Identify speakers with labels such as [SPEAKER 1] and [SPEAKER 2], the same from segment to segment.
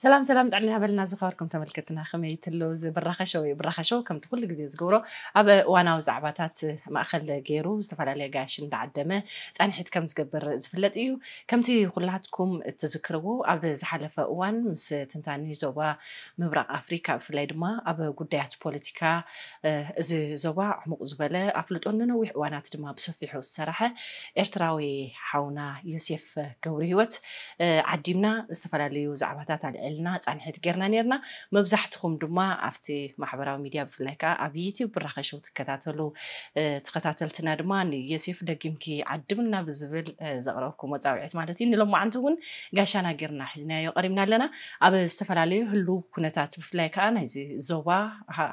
[SPEAKER 1] سلام سلام دعني هبلنا زخاركم تملكتنا خمية اللوز براخة شوي براخة شوي كم تقول لك زيز قورو أبا وانا وزعباتات ما أخل غيرو زفال علي قاشن دع الدمه سأني حيت كم زقبر زفلت إيو كم تي خلاتكم تذكروا أبا زحلفة وان مس تنتاني زوبا مبرق أفريكا في ليدما أبا قديات بوليتيكا آه، زي زوبا عمق زبالة أفلت أننا ويح وانا تدما بصفيحو الصراحة إرتراوي حونا يوسف قوريوت آه، عديمنا زفال علي وزعباتات علي ልዕልና ፃንሒት ጌርና ነርና መብዛሕትኩም ድማ ኣብቲ ማሕበራዊ ሚድያ ብፍላይ ከዓ ኣብ ዩትብ ብራኸሸው ትከታተሉ ተኸታተልትና ድማ ንዮሴፍ ደጊምኪ ዓድምና ብዝብል ዘቕረብኩም መፃውዒት ማለት እዩ ንሎማዓንቲ እውን ጋሻና ጌርና ሒዝናዮ ቀሪብና ኣለና ኣብ ዝተፈላለዩ ህሉው ኩነታት ብፍላይ ከዓ ናይዚ ዞባ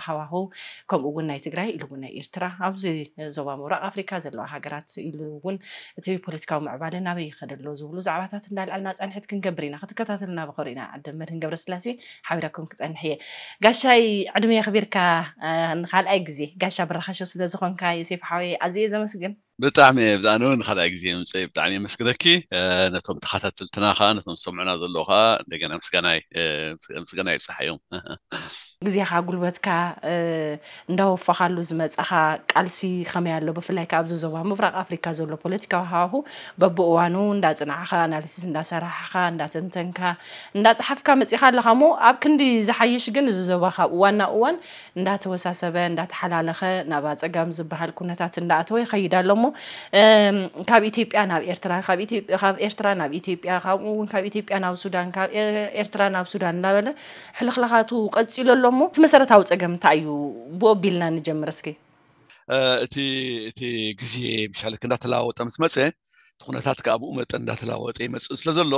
[SPEAKER 1] ሃዋህው ከምኡ እውን ናይ ትግራይ ኢሉ እውን ናይ ኤርትራ ኣብዚ ዞባ ምብራቅ ኣፍሪካ ዘለዋ ሃገራት ኢሉ እውን እቲ ፖለቲካዊ ምዕባለ ናበይ ይኸደሎ ዝብሉ ዛዕባታት እንዳልዕልና ፃንሒት ክንገብር ኢና ክትከታተልና ብክእሉ ኢና ዓድም مدن قبر سلاسي حاولكم كتان هي قاشاي عدمي خبيرك نخال اجزي قاشا برخشو سيدا زخونك يسيف حوي عزيزة مسجن
[SPEAKER 2] ብጣዕሚ ኣነ እውን ካልኣይ ግዜ ምፅእ ብጣዕሚ የመስግነኪ ነቶም ተኸታተልትና ከዓ ነቶም ዝሰምዑና ዘሎ ከዓ እንደገና ምስጋናይ ምስጋና ይብፅሓዮም
[SPEAKER 1] ግዜካ ጉልበትካ እንዳወፋኻሉ ዝመፀኻ ቃልሲ ከመይ ኣሎ ብፍላይ ከዓ ኣብዚ ዞባ ምብራቅ ኣፍሪካ ዘሎ ፖለቲካዊ ሃዋሁ በብእዋኑ እንዳፅናዕካ ኣናሊሲስ እንዳሰራሕካ እንዳተንተንካ እንዳፀሓፍካ መፂኻ ኣለካ እሞ ኣብ ክንዲ ዝሓይሽ ግን እዚ ዞባ ካብ እዋን ናብ እዋን እንዳተወሳሰበ እንዳተሓላለኸ ናብ ኣፀጋም ዝበሃል ኩነታት እንዳኣተወ ይኸይድ ኣሎ ሞ ደግሞ ካብ ኢትዮጵያ ናብ ኤርትራ ካብ ኤርትራ ናብ ኢትዮጵያ ካብኡ እውን ካብ ኢትዮጵያ ናብ ሱዳን ካብ ኤርትራ ናብ ሱዳን እናበለ ሕልክልካቱ ቀፂሉ ኣሎ ሞ እቲ መሰረታዊ ፀገም እንታይ እዩ ብኡ ንጀምር እስኪ
[SPEAKER 2] እቲ እቲ ግዜ ምሻለ እንዳተለዋወጠ ምስ መፀ እቲ ኩነታት ከዓ ብኡ መጠን እንዳተለዋወጠ ይመፅእ ስለ ዘሎ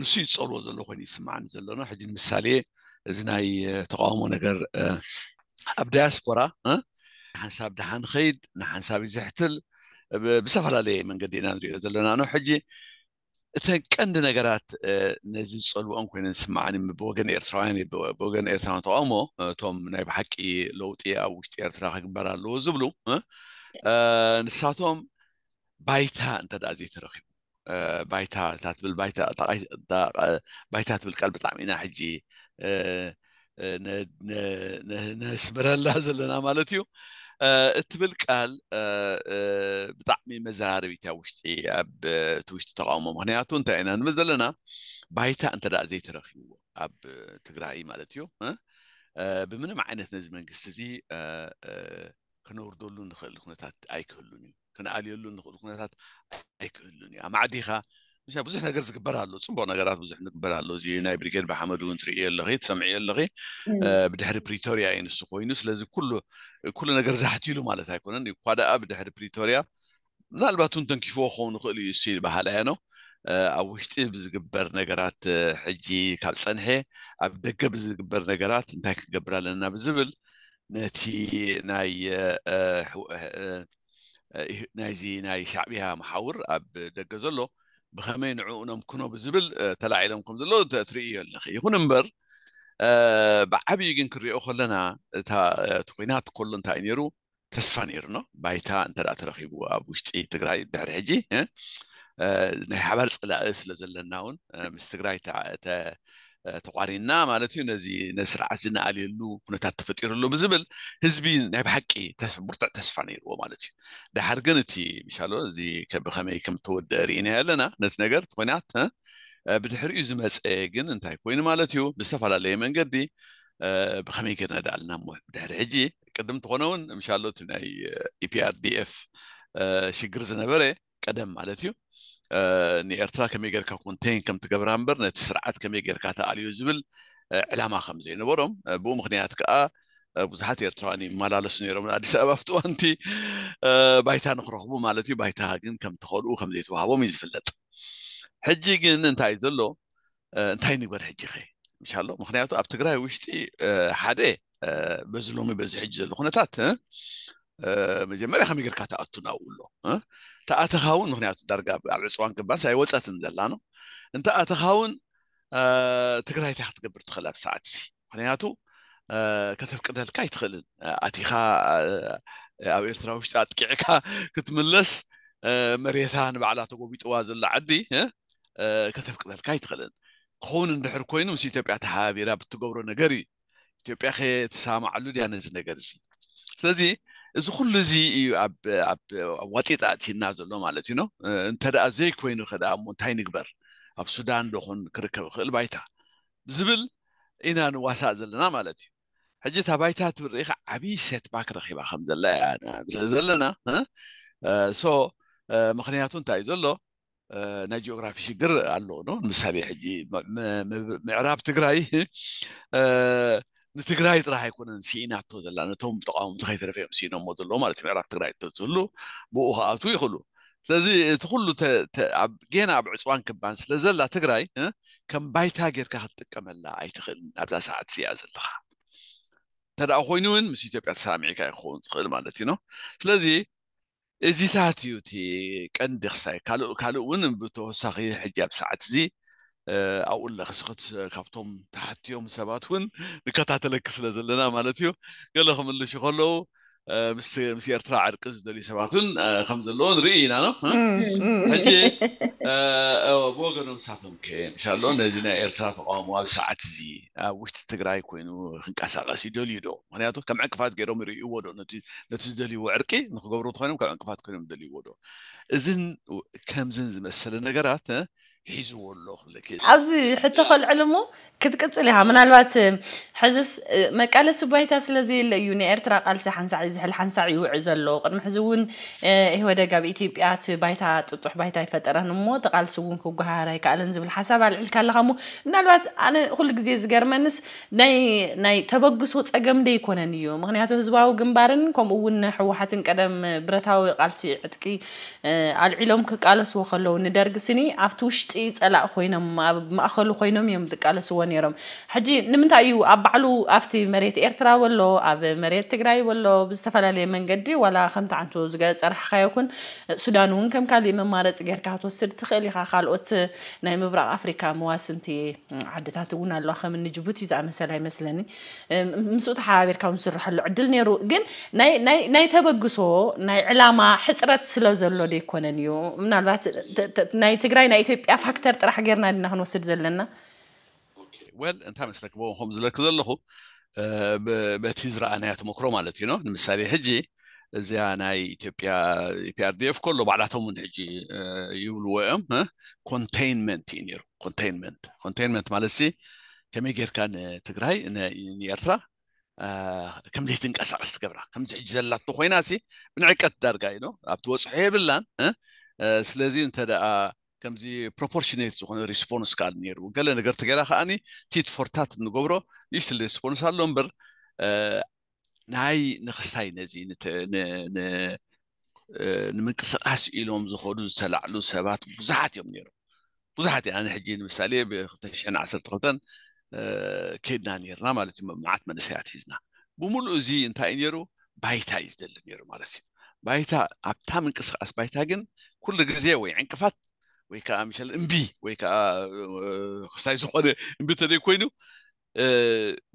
[SPEAKER 2] ንሱ ይፀልዎ ዘሎ ኮይኑ ይስማዓኒ ዘሎና ሕጂ ንምሳሌ እዚ ናይ ተቃውሞ ነገር ኣብ ዳያስፖራ نحن ساب دحان خيد نحن ساب زحتل بسفر عليه من قدينا إيه ندري زلنا أنا حجي إذا كان دنا قرات آه، نزيد سؤال وأم كنا نسمعني بوجن إيرثواني بوجن إيرثوان تومو آه، توم نايب حكي لوتي أو وش إيرثا حق برا لوزبلو آه، نساتهم بايتا أنت دازي تروحي بايتا تاتبل بايتا بايتا تاتبل قلب طعمينا حجي نسبر الله زلنا مالتيو آه، تبل قال آه، آه، بطعمي مزار بيتا وشتي اب توشت تقاومه مهنياتو انت انا نزلنا بايتا انت دا زيت رخيو اب تقرأي مالتيو بمنم عينت نزل من قستزي كنور دولو نخل الكونتات ايك هلوني كن عالي هلو نخل الكونتات ايك هلوني اما عديخا ቡዙሕ ነገር ዝግበር ኣሎ ፅንቡቅ ነገራት ብዙሕ ንግበር ኣሎ እዚ ናይ ብሪኬድ ብሓመድ እውን ትርእየኣለ ትሰምዒየ ኣለኪ ብድሕሪ ፕሪቶርያ ዩ ንሱ ኮይኑ ስለዚ ኩሉ ነገር ዝሕትሉ ማለት ኣይኮነን ኳ ደኣ ብድሕሪ ፕሪቶርያ ምናልባት እን ተንኪፍዎ ክኸውን ንክእል እዩ ንስ ኢ ባህላያኖ ኣብ ውሽጢ ብዝግበር ነገራት ሕጂ ካብ ፀንሐ ኣብ ደገ ብዝግበር ነገራት እንታይ ክገብር ኣለና ብዝብል ነቲ ናይዚ ናይ ሻዕብያ ማሓውር ኣብ ደገ ዘሎ بخمين عونم كنو بزبل تلاعيلم كم زلو تري الخي خنمبر ብዓብዪ ግን ክንሪኦ ከለና እታ ኩናት ከሎ እንታይ ነይሩ ተስፋ ነይሩ ኖ ባይታ እንተደኣ ተረኪቡ ኣብ ውሽጢ ትግራይ ድሕሪ ሕጂ ናይ ሓባር ፅላእ ስለ ዘለና እውን ምስ ትግራይ ተቋሪና ማለት እዩ ነዚ ነስርዓት ዝነኣልየሉ ኩነታት ተፈጢሩሉ ብዝብል ህዝቢ ናይ ብሓቂ ብርቱዕ ተስፋ ነይርዎ ማለት እዩ ዳሓር ግን እቲ ምሻሎ እዚ ብከመይ ከም ተወድአ ርእና ኣለና ነቲ ነገር እቲ ኮይናት ብድሕሪኡ ዝመፀ ግን እንታይ ኮይኑ ማለት እዩ ብዝተፈላለየ መንገዲ ብከመይ ጌርና ዳኣልና ሞ ብድሕሪ ሕጂ ቅድም እትኾነ እውን ምሻሎ እቲ ናይ ኢፒኣርዲኤፍ ሽግር ዝነበረ ቀደም ማለት እዩ ني ارتا كمي غير كونتين كم تقبر امبر نت سرعات كمي غير كاتا اليوزبل علامه خمسه نورم بو مخنيات كا بزحات ارتاني مالا لسنيرو من اديس اباف 20 بايتا نخرخبو مالتي بايتا هاكن كم تخلو خمسه توهابو ميز فلت حجي كن انتاي زلو انتاي نقبر حجي خي ان شاء الله مخنياتو اب وشتي حادي بزلومي بزحج زلو خنتات مجمري خمي غير كاتا اتناولو ተኣተኻ እውን ምክንያቱ ዳርጋ ኣብ ዕፅዋን ክባን ሳይ ወፀትን ዘላ ኖ እንተኣተኻ እውን ትግራይ እንታይ ክትገብር ትኽእል ኣብ ሰዓት እዚ ምክንያቱ ከተፍቅደልካ ይትኽእልን ኣቲኻ ኣብ ኤርትራ ውሽጢ ኣጥቂዕካ ክትምለስ መሬታ ንባዕላ ተጎቢጥዋ ዘላ ዓዲ ከተፍቅደልካ ይትኽእልን ክኸውን እንድሕር ኮይኑ ምስ ኢትዮጵያ ተሓባቢራ ብትገብሮ ነገር እዩ ኢትዮጵያ ከ ትሰማዓሉ ድያ ነዚ ነገር እዚ ስለዚ እዚ ኩሉ እዚ እዩ ኣብ ዋጢጣ ትና ዘሎ ማለት እዩ እንተደኣ ዘይኮይኑ ከ እሞ እንታይ ንግበር ኣብ ሱዳን ዶኹን ክርከብ ይክእል ባይታ ዝብል ኢና ንዋሳእ ዘለና ማለት እዩ ሕጂ እታ ባይታ ትብልርኢካ ዓብይ ሴትባክረኪባ ከም ዘላያ ዘለና ሶ ምክንያቱ እንታይ እዩ ዘሎ ናይ ጂኦግራፊ ሽግር ኣለዉ ኖ ንምሳሊ ሕጂ ምዕራብ ትግራይ ንትግራይ ጥራህ ኣይኮነን ስኢናቶ ዘለና ነቶም ጠቃሙ ከይተረፈዮም ስኢኖዎ ዘለዎ ማለት እዩ ምዕራፍ ትግራይ እተዝህሉ ብኡ ከዓት ይኽእሉ ስለዚ እቲ ኩሉ ጌና ኣብ ዕፅዋን ክባን ስለ ዘላ ትግራይ ከም ባይታ ጌርካ ክትጥቀመላ ኣይትክእል ኣብዛ ሰዓት እዚኣ ዘለካ እንተደኣ ኮይኑውን ምስ ኢትዮጵያ ተሳ ኣሜሪካ ይክኸውን ዝኽእል ማለት እዩ ኖ ስለዚ እዚታት እዩ እቲ ቀንዲ ክሳ ካልእ እውን ብተወሳኪ ሕጂ ኣብ ሰዓት እዚ ኣብኡ ካብቶም ታሕትዮም ሰባት እውን ንከታተለክ ስለ ዘለና ማለት እዩ ገለ ክምልሽ ከለዉ ምስ ኤርትራ ዕርቂ ዝደልዩ ሰባት እውን ከም ዘለዎ ንርኢ ኢና ኖ ሕጂ ብወገኖም ሳቶም ከ ምሻሎ ነዚ ናይ ኤርትራ ተቃውሞ ኣብ ሰዓት እዚ ኣብ ውሽጢ ትግራይ ኮይኑ ክንቀሳቀስ ይደልዩ ዶ ምክንያቱ ከም ዕንቅፋት ገይሮም ይርእይዎ ዶ ነቲ ዝደልይዎ ዕርቂ ንክገብሩ ኮይኖም ከም ዕንቅፋት ኮይኖም ዝደልይዎ ዶ እዝን ከምዝን ዝመሰለ ነገራት حزو الله لكن عبزي حتى خل
[SPEAKER 1] علمه كده كنت ليها من الوقت حزس ما قال سبعي تاسلا زي اللي ارترا قال سحن سعي زحل حن سعي وعز الله قد محزون اه هو ده جاب ايتي بيات بايتا تطوح بايتا يفتر انا مو تقال سوون كو قهاري قال انزب الحساب على العلك اللي غامو من الوقت انا خل قزي زجر منس ناي ناي تبقس وطس اقم دي كونا نيو مغني هاتو هزواو قنبارن كوم اوون حو حتن قدم براتاو قال سي عتكي اه العلوم كقال سوخ الله ندرق سني عفتوشت ውሽጢ ፀላእ ኮይኖም ኣብ ማእኸሉ ኮይኖም እዮም ዝቃለስዎ ነይሮም ሕጂ ንምንታይ እዩ ኣብ ባዕሉ ኣብቲ መሬት ኤርትራ ወሎ ኣብ መሬት ትግራይ ወሎ ብዝተፈላለየ መንገዲ ዋላ ከምቲ ዓንቱ ዝፀርሕካዮ ኩን ሱዳን እውን ከም ካልእ መማረፂ ጌርካ ክትወስድ ትኽእል ኢኻ ካልኦት ናይ ምብራቅ ኣፍሪካ መዋስንቲ ዓድታት እውን ኣለዋ ከምኒ ጅቡቲ ዝኣመሰለ ኣይመስለኒ ምስኡ ተሓባቢርካ እውን ዝስርሐሉ ዕድል ነይሩ ግን ናይ ተበግሶ ናይ ዕላማ ሕፅረት ስለ ዘሎ ደይኮነን እዩ ምናልባት ናይ ትግራይ ናይ ኢትዮጵያ تعرف هكتر ጥራሕ ጌርና ድና ክንወስድ ዘለና
[SPEAKER 2] ወል እንታይ መስለክቦም ከም ዝለክ ዘለኹ በቲ ዝረኣናዮ ተመክሮ ማለት እዩ ኖ ንምሳሌ ሕጂ እዚያ ናይ ኢትዮጵያ ኢፒኣርዲኤፍ ከሎ ባዕላቶም እውን ሕጂ ይብልዎ እዮም ኮንቴይንመንት እዩ ነይሩ ኮንቴይንመንት ኮንቴይንመንት ማለት ሲ ከመይ ጌርካ ንትግራይ ንኤርትራ ከምዚ ትንቀሳቀስ ትገብራ ከምዚ ሕጂ ዘላቶ ኮይና ሲ ብንዕቀት ዳርጋ ኢኖ ኣብቲ ወፅሖ የብላን ስለዚ እንተ ደኣ ከምዚ ፕሮፖርሽነቲ ዝኮነ ሪስፖንስ ካኣሉ ነሩ ገለ ነገር ቲገይና ከዓኒ ቲትፎርታት እንገብሮ ትንሪስፖንስ ኣሎ ምበር ናይ ንክስታይ ነዚ ንምንቅስቃስ ኢሎም ዝኽዱ ዝተላዕሉ ሰባት ብዙሓት እዮም ነሩ ብዙሓት ኢን ሕጂ ንምሳሌ ብ2 1 ከተን ከይድና ነርና ማለት እዩ መምዓት መንእሰያት ሒዝና ብምሉእ እዚ እንታይ እዩ ነይሩ ባይታ እዩ ዝደሊ ነሩ ማለት እዩ ባይታ ኣብታ ምንቅስቃስ ባይታ ግን ኩሉ ግዜ ወይ ዕንቅፋት way ka mishal mbi way ka ክሳይ ዝኾነ እምቢ እንተደይ ኮይኑ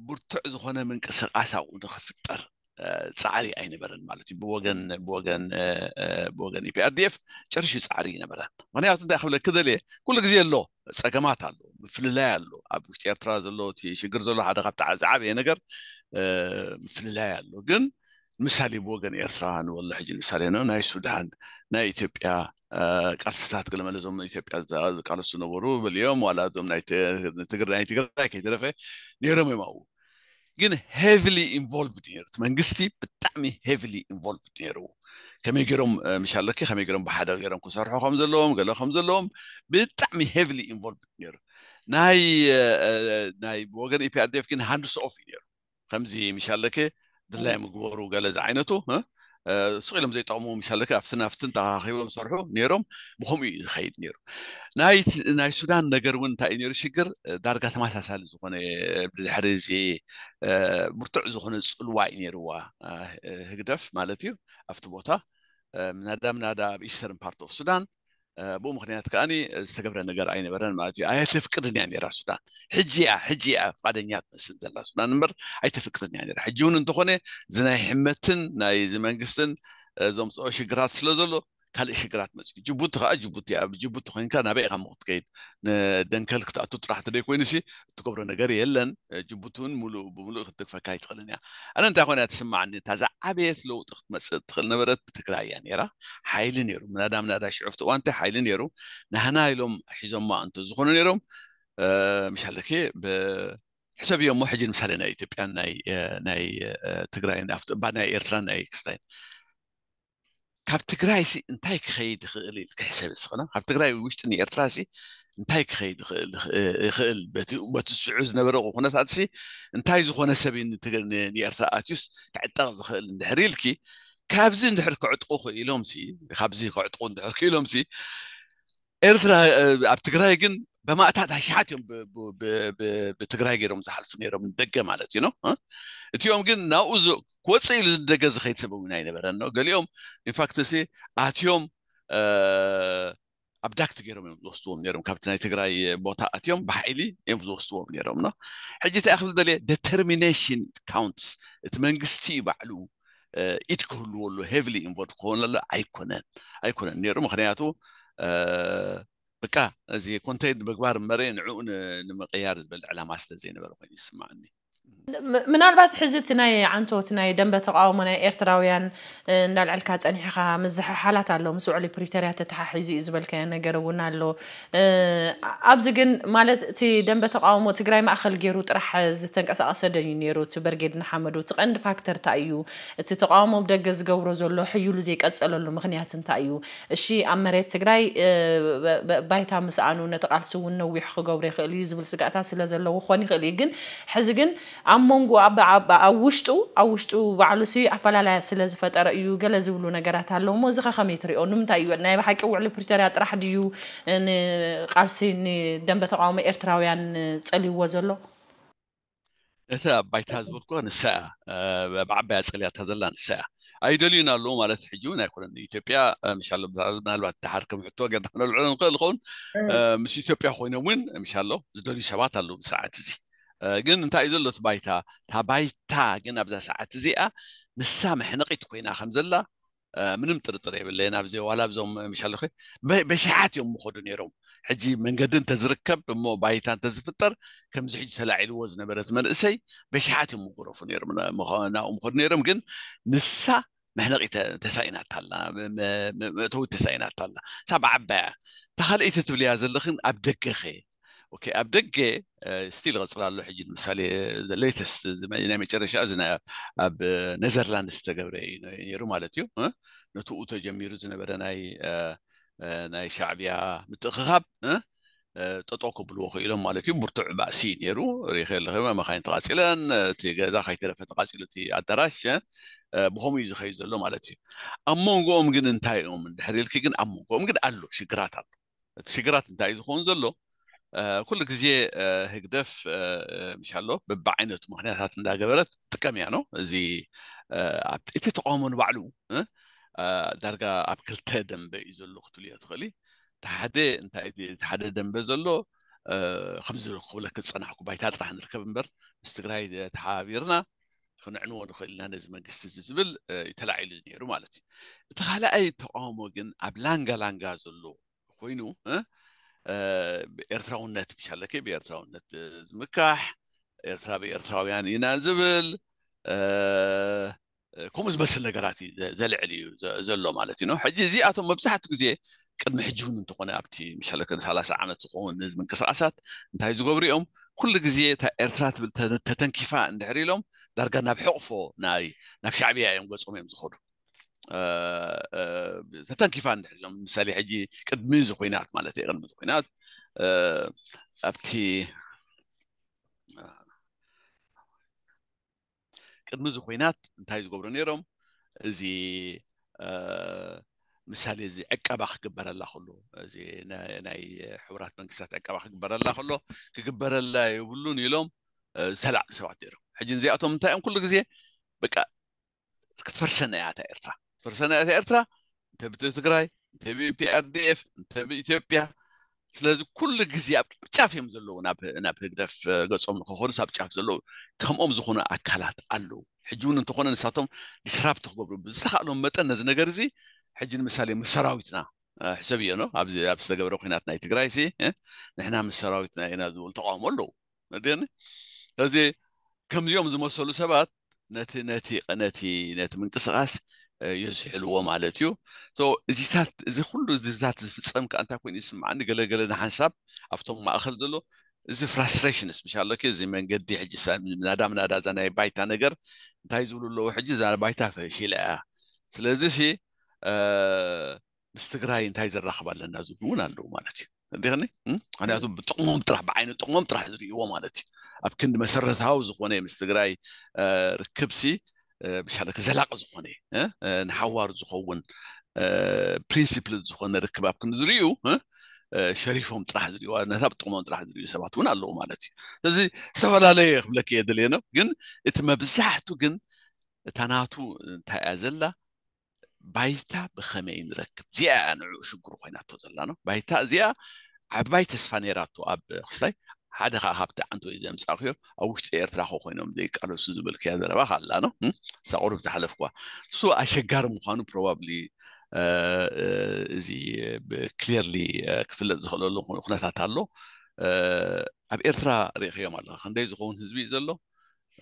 [SPEAKER 2] ብርቱዕ ዝኾነ ምንቅስቃስ ኣብኡ ንክፍጠር ፃዕሪ ኣይነበረን ማለት እዩ ብወገን ብወገን ብወገን ኢፒኣርዲኤፍ ጨርሽ ፃዕሪ ይነበረን ምክንያቱ እንታይ ክብለ ክደልየ ኩሉ ግዜ ኣሎ ፀገማት ኣሎ ምፍልላይ ኣሎ ኣብ ውሽጢ ኤርትራ ዘሎ እቲ ሽግር ዘሎ ሓደ ካብቲ ዝዓበየ ነገር ምፍልላይ ኣሎ ግን ምሳሌ ብወገን ኤርትራ ንበሎ ሕጂ ምሳሌ ናይ ሱዳን ናይ ኢትዮጵያ كاستات قلما لزوم إثيوبيا زاد كان السنورو باليوم ولا دوم نايت تقدر نايت يعني تقدر كي يعني ترى في نيرم ما جن heavily involved نيرو تمان قصتي بتعمي heavily involved نيرو كم يجرم آه، مش على كي خم يجرم بحدا يجرم قصار حو خمسة لهم قالوا خمسة لهم بتعمي heavily involved نيرو ناي آه، ناي بوجن إثيوبيا كن hundreds of نيرو خمسة مش على كي دلهم قبورو قال زعينته ها ንስቅኢሎም ዘይጠቅሙዎ ለ ኣብ ናፍቲን ተኪቦም ዝሰርሑ ነይሮም ብከምኡ ዩ ዝኸይድ ነይሩ ናይ ሱዳን ነገር እውን እንታይ እዩ ነሩ ሽግር ዳርጋ ተማሳሳሊ ዝኮነ ብድሕሪ እዚ ብርቱዕ ዝኮነ ፅልዋኢ ነይርዋ ህግደፍ ማለት እዩ ኣብቲ ቦታ ምናዳ ምናዳ ኣብ ኢስተርን ፓርቲ ኣፍ ሱዳን ብኡ ምክንያት ከዓኒ ዝተገብረ ነገር ኣይነበረን ማለትዩ ኣይተፍቅድን እያ ራ ሱዳን ሕጂ ያ ሕጂ ያ ፍቃደኛ መስል ዘላ ሱዳን እምበር ኣይተፍቅድን እያ ሕጂ እውን እንትኾነ እዚናይ ሕመትን ናይዚ መንግስትን ዘምፅኦ ሽግራት ስለ ዘሎ kal ishigraad maci jibuti ከዓ ጅቡቲ ኣብ ጅቡቲ ኮይንካ ናበይ ኢኻ ምክትከይድ ንደንከል ክትኣቱ ጥራሕ ተደይኮይኑሲ እትገብሮ ነገር የለን ጅቡቲ እውን ሙሉእ ብምሉእ ክትደግፈካ ይትኽእልን እያ ኣነ እንታይ ኮይና ትስማዓኒ እታ ዝዓበየት ለውጢ ክትመፅእ ትኽእል ነበረት ብትግራይ እያ ነራ ሓይሊ ነይሩ ምናዳም ናዳ ሽዑፍቲ እዋን እንታይ ሓይሊ ነይሩ ናህና ኢሎም ሒዞማ እንተዝኾኑ ነይሮም ምሻለኬ ሕሰብ እዮም ሞ ሕጂ ንምሳሌ ናይ ኢትዮጵያን ናይ ትግራይን ባ ናይ ኤርትራን ናይ ክስታይን ካብ ትግራይ እንታይ ክኸይድ ይኽእል ኢልካ ሕሰብ ስኽና ካብ ትግራይ ውሽጥን ኤርትራሲ እንታይ ክኸይድ ይኽእል በቲ ዝስዑ ዝነበረ ኩነታት ሲ እንታይ ዝኾነ ሰብ ንኤርትራ ኣትዩስ ክዕጠቕ ዝኽእል እንድሕር ኢልኪ ካብዚ እንድሕር ክዕጥቁ ክኢሎም ካብዚ ክዕጥቁ እንድሕር ክኢሎም ኤርትራ ኣብ ትግራይ ግን بما اتات هشات يوم بتقراي غيرهم زحل سميرهم دقة مالت يو نو ها اتيوم قلنا نوزو كوتسي للدقة زخي تسبب من عيني برنا قال يوم انفاكت سي اتيوم أه ابدكت غيرهم يوم دوستوهم نيرهم كابتن اي تقراي بوتا اتيوم بحيلي يوم دوستوهم نيرهم نو حجي تاخذ دالي determination counts اتمنقستي بعلو ايت كولو ولو هيفلي انفولد كون لا ايكونن ايكونن نيرهم خنياتو بكا زي كنت بقبار مرين عون نمقيار بالعلامات لزين بروحي يسمعني
[SPEAKER 1] ምናልባት ሕዚ እቲ ናይ ዓንቶት ናይ ደንበ ተቃውሞ ናይ ኤርትራውያን እንዳልዕልካ ፀኒሕኻ ምዝሕሓላት ኣሎ ምስ ውዕሊ ፕሪቶርያ ተተሓሒዙ እዩ ዝበልከ ነገር እውን ኣሎ ኣብዚ ግን ማለት እቲ ደንበ ተቃውሞ ትግራይ ማእኸል ገይሩ ጥራሕ ዝተንቀሳቐሰ ደን እዩ ነይሩ እቲ በርጌድ ንሓመዱ እቲ ቀንዲ ፋክተር እንታይ እዩ እቲ ተቃውሞ ብደገ ዝገብሮ ዘሎ ሕይሉ ዘይቀፀለሉ ምክንያት እንታይ እዩ እሺ ኣብ መሬት ትግራይ ባይታ ምስኣኑ ነቲ ቃልሲ እውን ነዊሕ ክገብሮ ይኽእል እዩ ዝብል ስጋእታት ስለ ዘለዎ ክኾን ይኽእል እዩ ግን ሕዚ ግን عمونجو عب عب عوشتو عوشتو وعلوسي أفعل على سلز فترة يو جلز ولو نجارات هلا مو زخ خميتري أو نمت أيوة نا بحكي وعلى بريتريات راح ديو إن قالسي إن دم بتعامل إرتراوي عن تقلي وزلا
[SPEAKER 2] إذا بيت هذا بقول نساء بعبي أسئلة هذا لا نساء أيدلينا لو ما لث حجونا يقول إن إثيوبيا مش هلا بدل ما الوقت تحرك محتوى قد ما العلم قال خون مش إثيوبيا خوينا وين مش هلا زدولي شباب تلو ساعات زي ግን እንታይ እዩ ዘሎ እቲ ባይታ እታ ባይታ ግን ኣብዛ ሰዓት እዚኣ ንሳምሕ ነቂት ኮይና ከም ዘላ ምንም ጥርጥር የብለየን ኣብዚ ዋላ ብዞም ምሻለኸ በሽሓት እዮም ምኸዱ ነይሮም ሕጂ መንገዲ እንተዝርከብ እሞ ባይታ እንተዝፍጠር ከምዚ ሕጂ ተላዒልዎ ዝነበረት መንእሰይ በሽሓት እዮም ምጎረፉ ነይሮም ናብኡ ምኸዱ ነይሮም ግን ንሳ መሕነቂ ተሳኢናት ኣላ መእተዊ ተሳኢናት ኣላ ሳብ ዓባያ እታ ካልእይቲ ትብልያ ዘለኽን ኣብ ደገኸ ኣብ ደገ ስቲል ቀፅላ ሎ ሕጂ ንምሳሌ ዘለይተስ ናይ መጨረሻ ኣብ ነዘርላንድ ዝተገብረ ዩነይሩ ማለት እዩ ነቲኡ ተጀሚሩ ዝነበረ ናይ ሻዕብያ ምትእክካብ ጠጦ ክብልዎ ክኢሎም ማለት እዩ ብርቱዕ ባእሲእዩ ነይሩ ሪክክ ኣመካይን ተቃፂለን እቲ ገዛ ከይተረፈ ተቃፂሉ እቲ ኣዳራሽ ብከምኡዩ ዝኸይ ዘሎ ማለት እዩ ኣብ መንጎኦም ግን እንታይኦም ድሕርልኪ ግን ኣብ ሞንጎኦም ግን ኣሎ ሽግራት ኣሎ ሽግራት እንታይ እዩ ዝኮውን ዘሎ كل جዜ ህግደፍ ምሽ ኣሎ በብዓይነቱ ምክንያታት እንዳገበረ ትጥቀም እያ ኖ እዚ እቲ ተቃውሞ ንባዕሉ ዳርጋ ኣብ ክልተ ደንበ እዩ ዘሎ ክትብል እዮ ትኽእል እቲ ሓደ እንታይ እቲ ሓደ ደንበ ዘሎ ከምዚ ክብለ ክፀናሕኩ ባይታ ጥራሕ ንርከብ እምበር ምስ ትግራይ ተሓባቢርና ክንዕንዎ ንኽእል ኢና ነዚ መንግስቲ እዚ ዝብል ተላዒሉ ነይሩ ማለት እዩ እቲ ካልኣይ ተቃውሞ ግን ኣብ ላንጋ ላንጋ ዘሎ ኮይኑ ኤርትራውነት ብሻለኪ ብኤርትራውነት ዝምካሕ ኤርትራ ብኤርትራውያን ኢና ዝብል ከምኡ ዝመስል ነገራት እዩ ዘልዕል እዩ ዘሎ ማለት እዩ ሕጂ እዚኣቶም መብዛሕትኡ ግዜ ቅድሚ ሕጂ እውን እንትኾነ ኣብቲ ምሻለከ 30 ዓመት ዝኸውን ምንቅስቃሳት እንታይ ዝገብሩ እዮም ኩሉ ግዜ እታ ኤርትራ ትብል ተተንኪፋ እንድሕር ኢሎም ዳርጋ ናብ ሕቕፎ ናብ ሻዕብያ እዮም ገጾም እዮም ዝኸዱ ተተንኪፋ ንድሕልዮም ምሳሌ ሕጂ ቅድሚ ዚ ኮይናት ማለት ቅድሚ ዚ ኮይናት ኣብቲ ቅድሚ ዚ ኮይናት እንታይ ዝገብሮ ነይሮም እዚ ምሳሌ እዚ ዕቀባ ክግበረላ ከሎ እዚናይ ሕብራት መንግስትታት ዕቀባ ክግበረላ ከሎ ክግበረላ የብሉን ኢሎም ሰላዕሰባት ሮም ሕጂ ንዚኣቶም እንታይእኦም ኩሉ ግዜ በ ክትፈርሰናያታ ኤርትራ فرسانة أثيرترا تبي تقرأي تبي بي ار دي اف تبي اثيوبيا سلاز كل جزيء أب تعرف يوم زلوا ناب ناب هدف قص أم خور ساب تعرف زلوا كم أم زخونا أكلات ألو حجون تخونا نساتهم نسراب تخبر بزخالهم متى نزنا جرزي حجون مثالي مسراويتنا حسابي أنا أبز أبز لقبر خينات نايت جرايسي اه؟ نحنا مسراويتنا هنا دول طعام ولو نادين هذه كم يوم زموا سلو سبات نتي نتي نتي نتي من قصص የ ዝሕልዎ ማለት እዩ እዚእዚ ሉ ታት ዝፍፀም ዓ እንታ ኮይኑስማዕኒ ገለገለና ሓንሳብ ኣብቶም ማእከል ዘሎ እዚ ፍራስትሬሽንስ ሎ እዚ መንገዲ ናዳ ናዳእዛ ናይ ባይታ ነገር እንታይ ዝብሉ ኣለዉ ሕጂ እዛ ባይታ ሽላ እያ ስለዚ ምስ ትግራይ እንታይ ዘራክብ ኣለና ዝብእውን ኣለው ማለት እዩ ኽኒ ምክንያቱ ብጥቕሞምብዓይኒ ጥቅሞም ጥራሕ ዝርይዎ ማለት እዩ ኣብ ክንዲ መሰረታዊ ዝኮነ ምስ ትግራይ ርክብ ሲ ብሻለክ ዘላቐ ዝኾነ ንሓዋር ዝኸውን ፕሪንስፕል ዝኾነ ርክባብ ክንዝርዩ ሸሪፎም ጥራሕ ዝሪእዋ ነታ ብጥቕሞም ጥራሕ ዝሪዩ ሰባት እውን ኣለዉ ማለት እዩ ስለዚ ዝተፈላለየ ክብለክ እየ ደልየኖ ግን እቲ መብዛሕቱ ግን እታ ናቱ እንታይ እያ ዘላ ባይታ ብከመይ ንረክብ እዚኣ ንዕኡ ሽግሩ ኮይናቶ ዘላኖ ባይታ እዚኣ ዓባይ ተስፋ ነይራቶ ኣብ ክስታይ حده خابت عنتو از دم ساخیر اوش تیر تر خو خوینم دیک آلو سوزو بل که داره و خاله نه سعور بته حلف کوه سو آشگار مخانو پروبابلی آه، آه، زی کلیرلی کفل آه، زخالو لون خونه خونه تاتالو اب ایرترا ریخیم الله خنده از خون حزبی زلو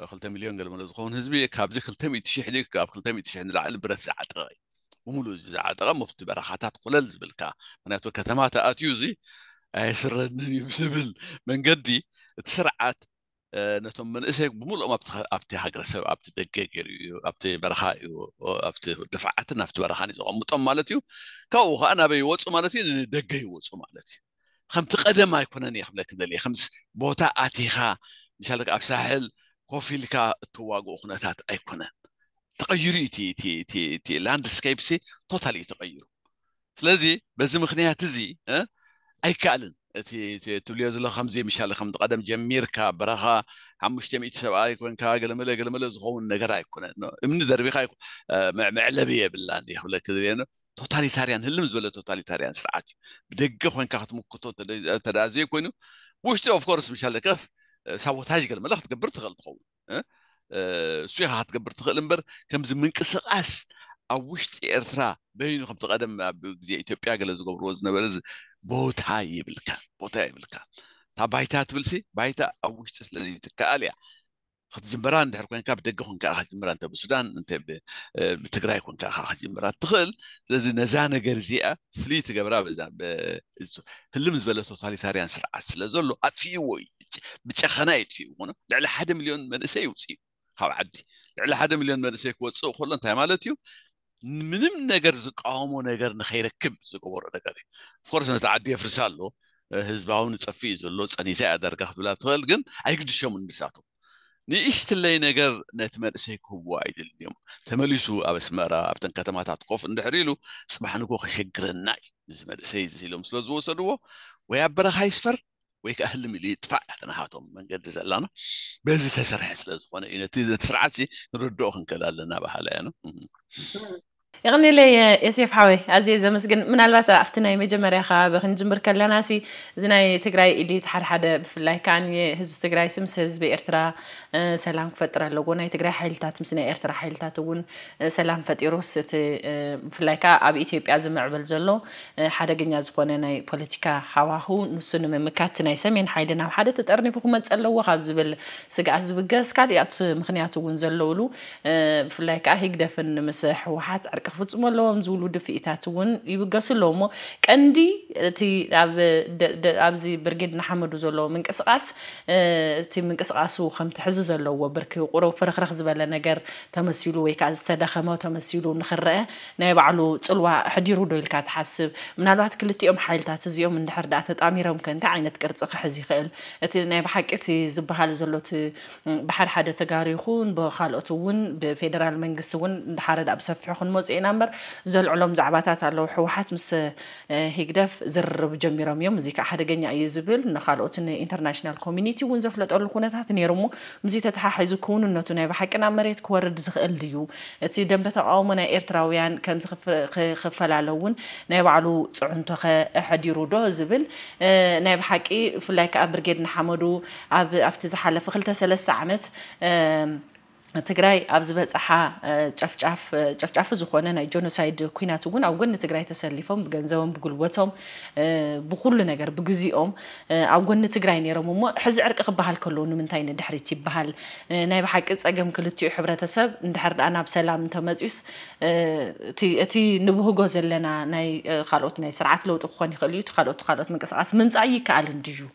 [SPEAKER 2] خلته میلیون گل من از خون حزبی کاب زی خلته تشه دیک کاب خلته می تشه نرعل بر ساعت غای ومولو زی ساعت غام مفت برخاتات قلل زبل من اتو کتمات آتیوزی اي سرني بسبل من قدي تسرعت آه، نتم من اسك بمول ما ابتي هاجر سب ابتي دقيق ابتي برخا ابتي دفعت نفت برخاني زوم طم مالتي كو انا بي وصو مالتي دقي وصو مالتي خمت قدم ما يكون اني خملك دلي خمس بوتا اتيها مشالك اب ساحل كوفي لك تواغو خناتات ايكون تغيري تي تي تي تي لاندسكيبسي توتالي تغير سلازي بس مخنيها تزي أه؟ ኣይከኣልን እቲ ትብልዮ ዘለካ ከምዚ ምሻሊ ከምቲ ቀደም ጀሚርካ በረኻ ሓሙሽተ ሚእቲ ሰብኣይ ኮንካ ገለመለ ገለመለ ዝኸውን ነገር ኣይኮነን እምኒ ደርቢካ መዕለቢ የብላ ክብለ ክዝብየኒ ቶታሊታርያን ህልም ዝበለ ቶታሊታርያን ስርዓት እዩ ብደገ ኮንካ ክትምክቶ ተዳዘየ ኮይኑ ውሽጢ ኦፍኮርስ ምሻለ ከፍ ሳቦታጅ ገለመለ ክትገብር ትኽእል ትኸውን እሱ ኢካ ክትገብር ትኽእል እምበር ከምዚ ምንቅስቃስ ኣብ ውሽጢ ኤርትራ በይኑ ከም ተቐደም ኣብ ግዜ ኢትዮጵያ ገለ ዝገብርዎ ዝነበረ ቦታ ይብልካ ቦታ ይብልካ እታ ባይታ ትብል ሲ ባይታ ኣብ ውሽጢ ስለዘይትከኣል እያ ክትጅምራ እንድሕር ኮይንካ ብደገ ኮንከዓ ክትጅምራ እንተ ብሱዳን እንተ ብትግራይ ኮንከዓ ከዓ ክትጅምራ ትኽእል ስለዚ ነዛ ነገር እዚኣ ፍልይ ትገብራ በዛ ህልም ዝበለ ቶታሊታርያን ስርዓት ስለ ዘሎ ኣጥፊእዎ እዩ ብጨኸና እዩ ጥፊእዎ ልዕሊ ሓደ ሚልዮን መንእሰይ ይውፅእ ካብ ዓዲ ልዕሊ ሓደ ሚልዮን መንእሰይ ክወፅእ ከሎ እንታይ ማለት እዩ ምንም ነገር ዝቃወሞ ነገር ንከይረክብ ዝገበሮ ነገር እዩ ፍኮርስ ነቲ ዓዲ የፍርሳ ኣሎ ህዝባዊ ንፀፊ እዩ ዘሎ ፀኒታ እያ ዳርጋ ክትብላ ትኽእል ግን ኣይግድሸምን ንሳቶም ንእሽትለይ ነገር ነቲ መንእሰይ ክህብዎ ኣይደልዮም ተመሊሱ ኣብ ኣስመራ ኣብተን ከተማታት ኮፍ እንድሕር ኢሉ ፅባሕ ንጎ ከሸግረና እዩ እዚ መንእሰይ እዚ ኢሎም ስለ ዝወሰድዎ ወይ ኣብ በረኻ ይስፈር ወይ ከዓ ህልም ኢሉ ይጥፋዕ ናሃቶም መንገዲ ዘላና በዚ ተሰርሐ ስለዝኮነ እዩ ነቲ ስርዓት ክንርድኦ ክንክእል ኣለና ባህላ ያኖ
[SPEAKER 1] يغني لي يا شيف حوي عزيزة مسكن من البث عفتنا يمي جمر يا خواب جمبر كلاناسي زناي تقراي اللي تحر حدا بفلاي كان يهزو تقراي سمس هز بإرترا سلام فترة لغونا تقراي حيلتا تمسنا إرترا حيلتا تون سلام فتيروس فلاي كا أب إتيوبيا زمع بالزلو حدا قنيا زقونا ناي بوليتيكا حواهو نسون من مكاتنا يسمين حيلنا وحدا تتقرني فخمة تسألو وخاب زبل سقع زبقاس كاليات مخنياتو ونزلو لو فلاي كا هيك دفن مسح وحات عرق ክፍፅሙ ኣለዎም ዝብሉ ድፍኢታት እውን ይብገሱ ኣለዎ እሞ ቀንዲ እቲ ኣብዚ ብርጌድ ንሓመዱ ዘሎ ምንቅስቃስ እቲ ምንቅስቃሱ ከምቲ ሕዚ ዘለዎ ብርኪ ቁሩብ ፍርክርክ ዝበለ ነገር ተመሲሉ ወይ ከዓ ዝተዳኸመ ተመሲሉ ንክረአ ናይ ባዕሉ ፅልዋ ሕዲሩ ዶ ኢልካ ትሓስብ ምናልባት ክልቲኦም ሓይልታት እዚኦም እንድሕር ዳኣ ተጣሚሮም ከ እንታይ ዓይነት ቅርፂ ክሕዝ ይኽእል እቲ ናይ ብሓቂ እቲ ዝበሃል ዘሎ እቲ ብሓደ ሓደ ተጋሪኹን ብካልኦት እውን ብፌደራል መንግስቲ እውን እንዳሓረ ዳኣ ብሰፊሑ ክንመፁ ኢና ኢና እምበር ዘልዕሎም ዛዕባታት ኣለዉ ሕወሓት ምስ ሂግደፍ ዝርርብ ጀሚሮም እዮም እዚ ከዓ ሓደገኛ እዩ ዝብል ንካልኦት ንኢንተርናሽናል ኮሚኒቲ እውን ዘፍለጠሉ ኩነታት ነይሩ እሞ ምዚ ተተሓሒዙ ክውንነቱ ናይ ብሓቂ ናብ መሬት ክወርድ ዝኽእል ድዩ እቲ ደንበ ተቃውሞ ናይ ኤርትራውያን ከምዚ ክፈላለው እውን ናይ ባዕሉ ፅዑንቶ ኸ ኣሕዲሩ ዶ ዝብል ናይ ብሓቂ ብፍላይ ከዓ ብርጌድ ንሓመዱ ኣብቲ ዝሓለፈ 2 3 ዓመት تقرأي أبزبت أحا جف جف جف جف زخوانة ناي جنوسايد كويناتوغون أو قن تقرأي تسليفهم بقنزوهم بقلواتهم بخول نقر بقزيهم أو قن تقرأي نيرم وما حز عرق أخبها الكلون من تاين دحري تيبها ناي بحاك إتس أقام كلتيو حبرة تساب ندحر أنا بسلام تمزيس تي نبوه غوز لنا ناي خالوت ناي سرعات لوت أخواني خليوت خالوت خالوت من قصاص من تأيي كالن ديجو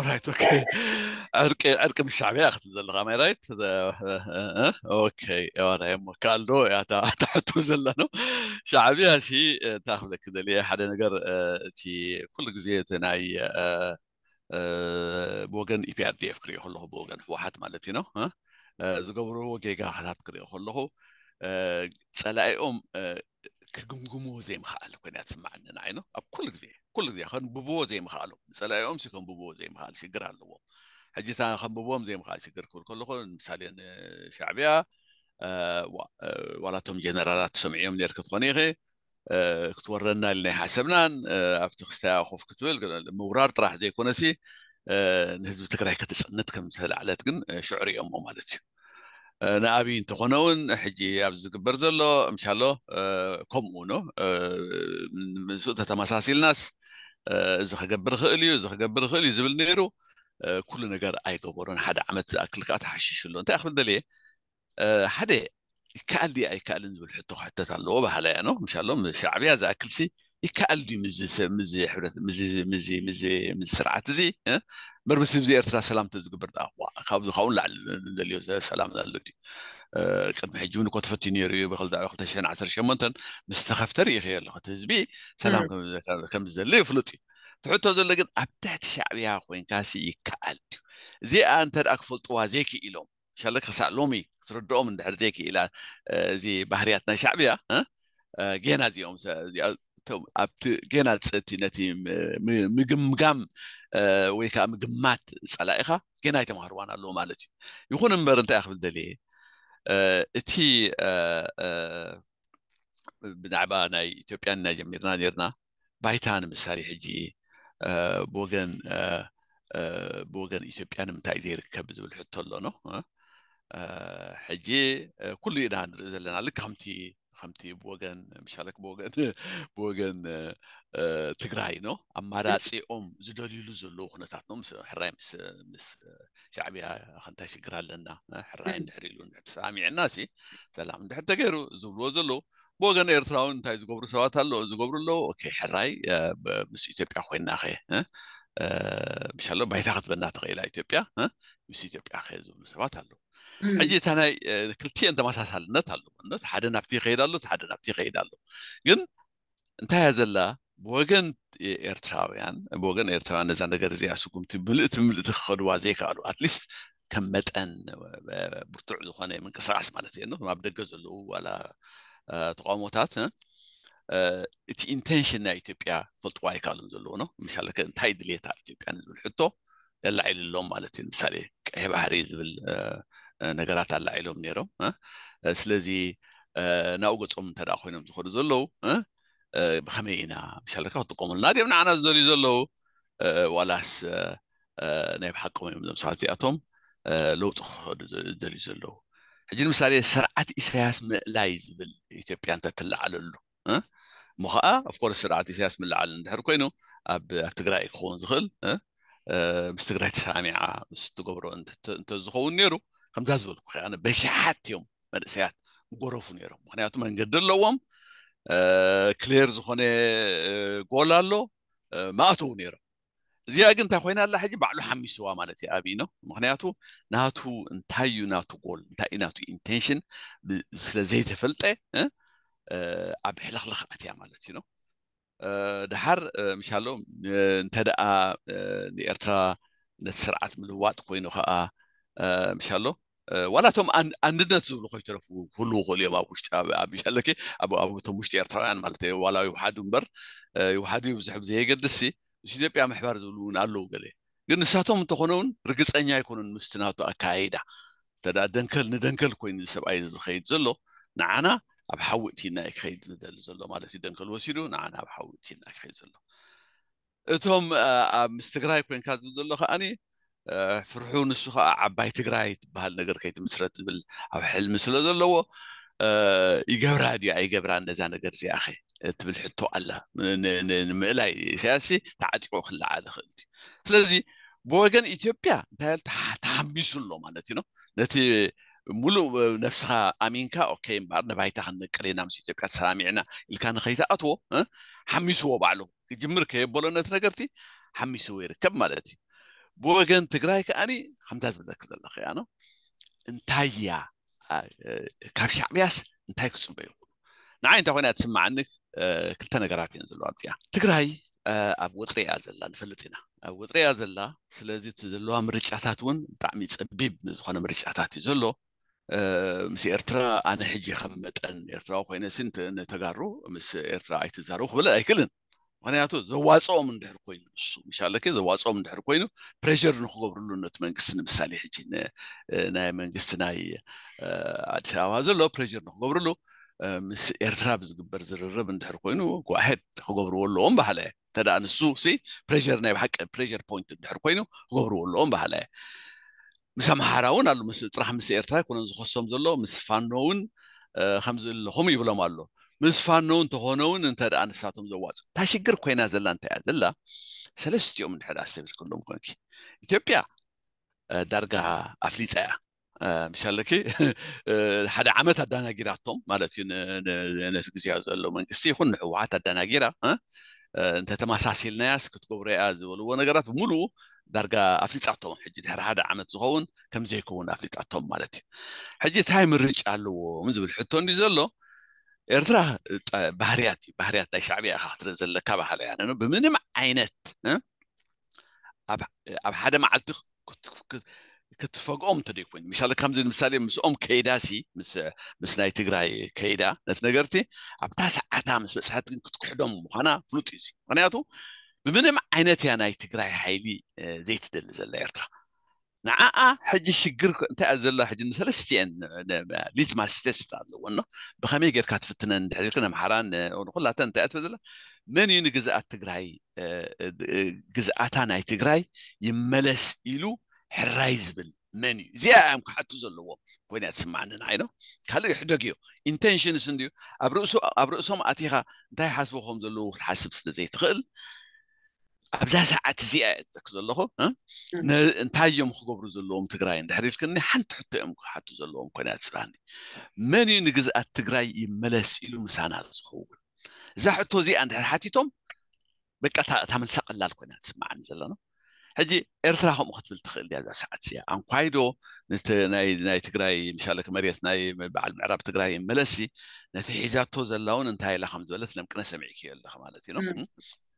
[SPEAKER 2] رايت اوكي ارقى ارقى من ياخذ اخذت مزلغه رايت اوكي انا يما قال له يا تحت مزلنه شعبيه شيء أه، تاخذ لك كذا حدا نقر أه، تي كل جزية ناي أه، بوغن اي بي ار دي اف كريو كله بوغن واحد مالتي نو ها زغبرو جيجا حالات كريو كله كغمغمو زي مخال كنا ዝሰማዓኒ ንዓይኖ ኣብ ኩሉ ግዜ كل ذي خن ببو زي مخالو مثلا يمسكهم ببو زي مخال شقر على الوم حجي ثاني خن ببوهم زي مخال شقر كل كل خن مثلا شعبيا أه, آه،, آه، ولا توم جنرالات سمعيهم نير كتخنيخي أه كتورنا اللي حسبنا أه افتخ ساعه خوف كتول مورار راح زي كونسي أه نهزو تكره كتسنتك مثلا على تقن آه، شعري امه مالتي انا ابي انت خنون حجي ابز كبر مشالو كم اونو من سوت تماساسيل ناس زخ آه، قبر خليه زخ قبر خليه زبل نيرو آه، كلنا قال اي قبرون حدا عمت اكل كات حشيش اللون تاخد دلي آه، حدا يكال دي اي كال نزول حتو حتى تالو بحالا يعني مش هالوم شعبي هذا اكل سي يكال دي مزي مزي حرث مزي مزي مزي مزي سرعة تزي بربس بزي ارتلا سلام تزي قبر دا خابدو خاون لعل دليو سلام دا اللو دي قد محجون قد فتني ريو بخل دعوة خلت شين عشر شمنتن مستخف تاريخ يا لغة تزبي سلام كم كم زلي فلتي تحط هذا اللي قد أبتعت شعبي أخوين كاسي يكال زي أنت أكفلت وازيك إلهم شالك سألومي تردوم من دحرجيك إلى آه، زي بحرياتنا شعبية ها آه، جينا زي يوم زي تو أبت جينا تسنتي نتي مجمجم آه، ويكام جمات سلايخة جينا يتمهر وانا اللوم على تي يخون مبرن تأخذ دليل እቲ ብዛዕባ ናይ ኢትዮጵያና ጀሚርና ነርና ባይታ ንምሳሌ ሕጂ ብወገን ብወገን ኢትዮጵያ ንምንታይ እዩ ዘይርከብ ዝብል ሕቶ ኣሎኖ ሕጂ ኩሉ ኢና ንርኢ ዘለና ልክ ከምቲ ከምቲ ብወን ሻብወገን ትግራይ ኖ ኣማራፂኦም ዝደልሉ ዘለዉ ኩነታት ሕራይ ምስ ሻዕብያ ክእንታይ ሽግር ኣለና ሕራይ ንድሕርኢሉ ተሰሚዕና እ ሰላም ድሕድተገይሩ ዝብልዎ ዘለዉ ብወገን ኤርትራውን እንታይ ዝገብሩ ሰባት ኣለ ዝገብሩ ኣለው ሕራይ ምስ ኢትዮጵያ ኮይና ኸ መሻሎ ባይታ ክትበና ተኸእላ ኢትዮጵያ ምስ ኢትዮጵያ ከ ዝብሉ ሰባት ኣለዉ ሕጂ እታ ናይ ክልቲዮ ተመሳሳልነት ኣለዎሓደ ናብቲ ይኸይድ ሎ እሓደ ናብ ኸይድ ኣሎ ግን እንታይ ያ ዘላ ብንብወገን ኤርትራውያን እዛ ነገር እዚኣ ስጉምቲ ብምልቲ ብምልቲ ክከድዋ ዘይከኣሉ ኣትሊስት ከም መጠን ብርቱዕ ዝኮነ ምንቅስቃስ ማለት እየ ብ ደገ ዘለው ላ ተቋሞታት እቲ ኢንቴንሽን ናይ ኢትዮጵያ ክፈልጥዋ ኣይከኣሉን ዘለዎ ሻከ እንታይ ድሌየት ኢትዮያ ዝብል ቶ ዘላ ዓልሎም ማለት እዩ ንምሳሌ ቀሒ ባህሪ ዝብል ነገራት ኣላ ኢሎም ነይሮም ስለዚ ናብኡ ገጾም እንተ ኮይኖም ዝኸዱ ዘለዉ ብከመይ ኢና ምሻለካ ክጥቀሙልና ድም ንዓና ዝደልዩ ዘለዉ ዋላስ ናይ ብሓቆም እዮም ዞም ሰባት እዚኣቶም ለውጢ ክኸዱ ዝደልዩ ዘለዉ ሕጂ ንምሳሌ ስርዓት ኢሳያስ ምእላይ ዝብል ኢትዮጵያ እንተትላዓለሉ እሞ ከዓ ኣፍኮርስ ስርዓት ኢሳያስ ምልዓል እንድሕር ኮይኑ ኣብ ትግራይ ክኸውን ዝኽእል ምስ ትግራይ ተሰሚዓ ምስ ትገብሮ እንተዝኸውን ነይሩ ከምዛዝበልኩ ኣነ ብሸሓት እዮም መንእሰያት ጎረፉ ነይሮም ምክንያቱ መንገዲ ኣለዎም ክሌር ዝኾነ ጎል ኣሎ ማእተው ነይሮም እዚኣ ግን እንታይ ኮይና ኣላ ሕጂ ባዕሉ ሓሚስዋ ማለት እዩ ኣብኢኖ ምክንያቱ ናቱ እንታይ እዩ ናቱ ጎል እንታይ እዩ ናቱ ኢንቴንሽን ስለዘይተፈልጠ ኣብ ሕልኽልኽ ኣትያ ማለት እዩ ኖ ድሓር ምሻሎ እንተ ደኣ ንኤርትራ ነቲ ስርዓት ምልዋጥ ኮይኑ ከዓ آه، مش هلو آه، ولا توم أن أن الناس زول خوي ترفو كل وغلي ما بوش تاب أبيش هلك أبو أبو توم مش تير تران يعني مالتي ولا يوحد مبر آه، يوحد يوزح بزيه قدسي شنو بيع محبار زولون علو قلي قلنا ساتهم تخونون رقص أني يكون المستنات أكايدا تدا دنكل ندنكل كوين السبع إذا خيد زلو نعنا أبحاولتي إنك خيد زدل زلو مالتي دنكل وسيرو نعنا أبحاولتي إنك خيد زلو توم أمستغرايك وين كاتب زلو خاني ፍርሑ ንሱ ከዓ ዓባይ ትግራይ ትበሃል ነገር ከይትምስረት ዝብል ኣብ ሕል ምስለ ዘለዎ ይገብራ ድዩ ኣይገብራ እነዛ ነገር እዚኸ ትብል ሕቶ ኣለ ንምእላይ ስያሲ ተዓጢቆ ክላዓ ክእል ዩ ስለዚ ብወገን ኢትዮጵያ እንታይ ተሓሚሱ ኣሎ ማለት ኢ ነቲ ሙሉእ ነፍስካ ኣሚንካ በ ነባይታ ክንደቀልየና ምስ ኢትዮጵያ ተሰላሚዕና ኢልካ ንከይተኣትዎ ሓሚስዎ ባዕሉ ክጅምር ከየበሎ ነቲ ነገርቲ ሓሚስዎ ይርከብ ማለት እዩ ብወገን ትግራይ ከዓኒ ከምዛ ዝብለክ ዘለኸ ኣነ እንታይ እያ ካብ ሻዕብያስ እንታይ ክፅበ ይኽእሉ ንዓይ እንታይ ኮይና ትስማዓኒ ክልተ ነገራት እየን ዘለዋ እዚኣ ትግራይ ኣብ ወጥሪ እያ ዘላ ንፈልጥ ኢና ኣብ ወጥሪ እያ ዘላ ስለዚ እቲ ዘለዋ ምርጫታት እውን ብጣዕሚ ፀቢብ ዝኾነ ምርጫታት እዩ ዘሎ ምስ ኤርትራ ኣነ ሕጂ ከም መጠን ኤርትራዊ ኮይነ ስን ንተጋሩ ምስ ኤርትራ ኣይትዛረቡ ክብለ ኣይክእልን ምክንያቱ ዘዋፅኦም እንድሕር ኮይኑ ንሱ ምሻለከ ዘዋፅኦም እንድሕር ኮይኑ ፕሬር ንክገብርሉ ነቲ መንግስቲ ንምሳሌ ሕጂ ናይ መንግስቲ ናይ ኣዲስ ኣበባ ዘሎ ፕሬር ንክገብርሉ ምስ ኤርትራ ብዝግበር ዝርርብ እንድሕር ኮይኑ ጓሄድ ክገብርዎ ኣለዎም ባህለ እንተደ ንሱ ሲ ፕሬር ናይ ብሓቂ ፕሬር ፖንት እንድሕር ኮይኑ ክገብርዎ ኣለዎም ባህለ ምስ ኣምሓራ እውን ኣሎ ጥራሕ ምስ ኤርትራ ይኮነ ዝኸሶም ዘሎ ምስ ፋኖ እውን ከምዝለኹም ይብሎም ኣሎ ምስ ፋኖ እንተኾነውን እንተ ደኣ ንሳቶም ዘዋፅ እንታ ሽግር ኮይና ዘላ እንታይ እያ ዘላ ሰለስትኦም ንድሕዳ ሰብል ከሎም ኮንኪ ኢትዮጵያ ዳርጋ ኣፍሊፃ እያ ምሻለኪ ሓደ ዓመት ኣዳናጊራቶም ማለት እዩ ነቲ ግዜ ዘሎ መንግስቲ ይኹን ንሕወሓት ኣዳናጊራ እንተተመሳሲልናያስ ክትገብሮ እያ ዝበልዎ ነገራት ብምሉእ ዳርጋ ኣፍሊጣቶም ሕጂ ድሕሪ ሓደ ዓመት ዝኸውን ከምዘይከውን ኣፍሊጣቶም ማለት እዩ ሕጂ እንታይ ምርጫ ኣለዎም ዝብል ሕቶ እንዲ ዘሎ ኤርትራ ባህርያት እዩ ባህርያት ናይ ሻዕብያ ኢኻ ክትርኢ ዘለካ ባህርያ ነኖ ብምንም ዓይነት ኣብ ሓደ መዓልቲ ክትፈግኦም እንተደይ ኮይኑ ምሳሌ ከምዚ ንምሳሌ ምስኦም ከይዳ ሲ ምስ ናይ ትግራይ ከይዳ ነቲ ነገርቲ ኣብታ ሰዓታ ምስ በፅሓት ግን ክትክሕዶም ምኳና ፍሉጥ እዩ ምክንያቱ ብምንም ዓይነት እያ ናይ ትግራይ ሓይሊ ዘይትደሊ ዘላ ኤርትራ ንዓዓ ሕጂ ሽግር እንታይ ኣ ዘላ ሕ ንሰለስትን ሊትማስተስ ኣለዎ ብከመይ ጌርካ ትፍትነን ድሕሪር ማሓራ ንኩላተ ንታይኣዘ መን እዩ ንግይግዝኣታ ናይ ትግራይ ይመለስ ኢሉ ሕራይ ዝብል መን እዩ እዚዮም ክሓቱ ዘለዎ ኮይንእያ ትስማዕኒንዓይኖ ካልእ ሕደግ ዮ ኢንቴንሽንስ ን ኣብ ርእሶም ኣቲኻ እንታይ ሓስብኩም ዘለዎ ክትሓስብ ስተዘይትኽእል ኣብዛ ሰዓት እዚኣ እጥክ ዘለኹ እንታይ እዮም ክገብሩ ዘለዎም ትግራይ እንድሕሪት ክኒ ሓንቲ ሕቶ እዮም ክሓቱ ዘለዎም ኮይና ትስባኒ መን እዩ ንግዝኣት ትግራይ ይመለስ ኢሉ ምሳና ዝኸውን እዛ ሕቶ እዚኣ እንድሕር ሓቲቶም በቃ እታ መልሳ ቀላል ኮይና ትስማዓኒ ዘለና ሕጂ ኤርትራ ከምኡ ክትብል ትኽእል እያ ኣብዛ ሰዓት እያ ኣንኳይዶ ናይ ትግራይ ምሻለክ መሬት ናይ በዓል ምዕራብ ትግራይ ይመለሲ ነቲ ሒዛቶ ዘላውን እንታይ ኢላ ከም ዝበለት ለምቅነ ሰሚዒ ክዮ ኣለኸ ማለት እዩ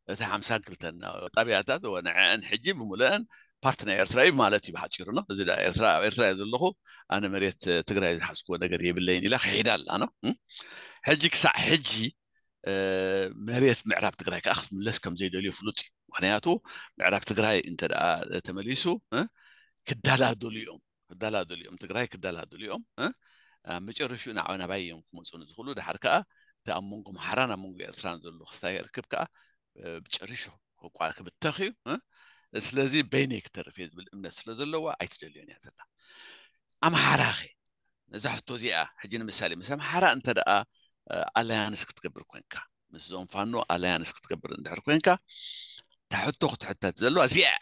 [SPEAKER 2] تحم سكرتنا طبيعة هذا وانا انحجب ملان بارتنر ايرترا اي مالتي بحاجرنا زي ايرترا ايرترا زلخو انا مريت تقرا حسكو انا قريب الليل الى خيدال انا حجك سع حجي آه، مريت معراب تقرا اخذ من لسكم زي دولي فلوتي وحنياتو معراب تقرا انت تمليسو كدالا دوليوم كدالا دوليوم تقرا كدالا دوليوم آه، مجرشو نعونا بايوم كمصون زخلو دحركا تامونكم حرانا مونغ ايرترا زلخو ستاير كبكا آه، بتشرشو هو قالك بتخي يعني أه؟ سلازي بينك ترفي زبل ام نس لزلوا ايت دليون يا زلا ام حراخي نزح توزيع حجين مثالي مثلا حرا انت دا آه، آه، اليانس كتكبر كوينكا مزون فانو اليانس كتكبر ندير كوينكا تحطو خت حتى تزلوا زيع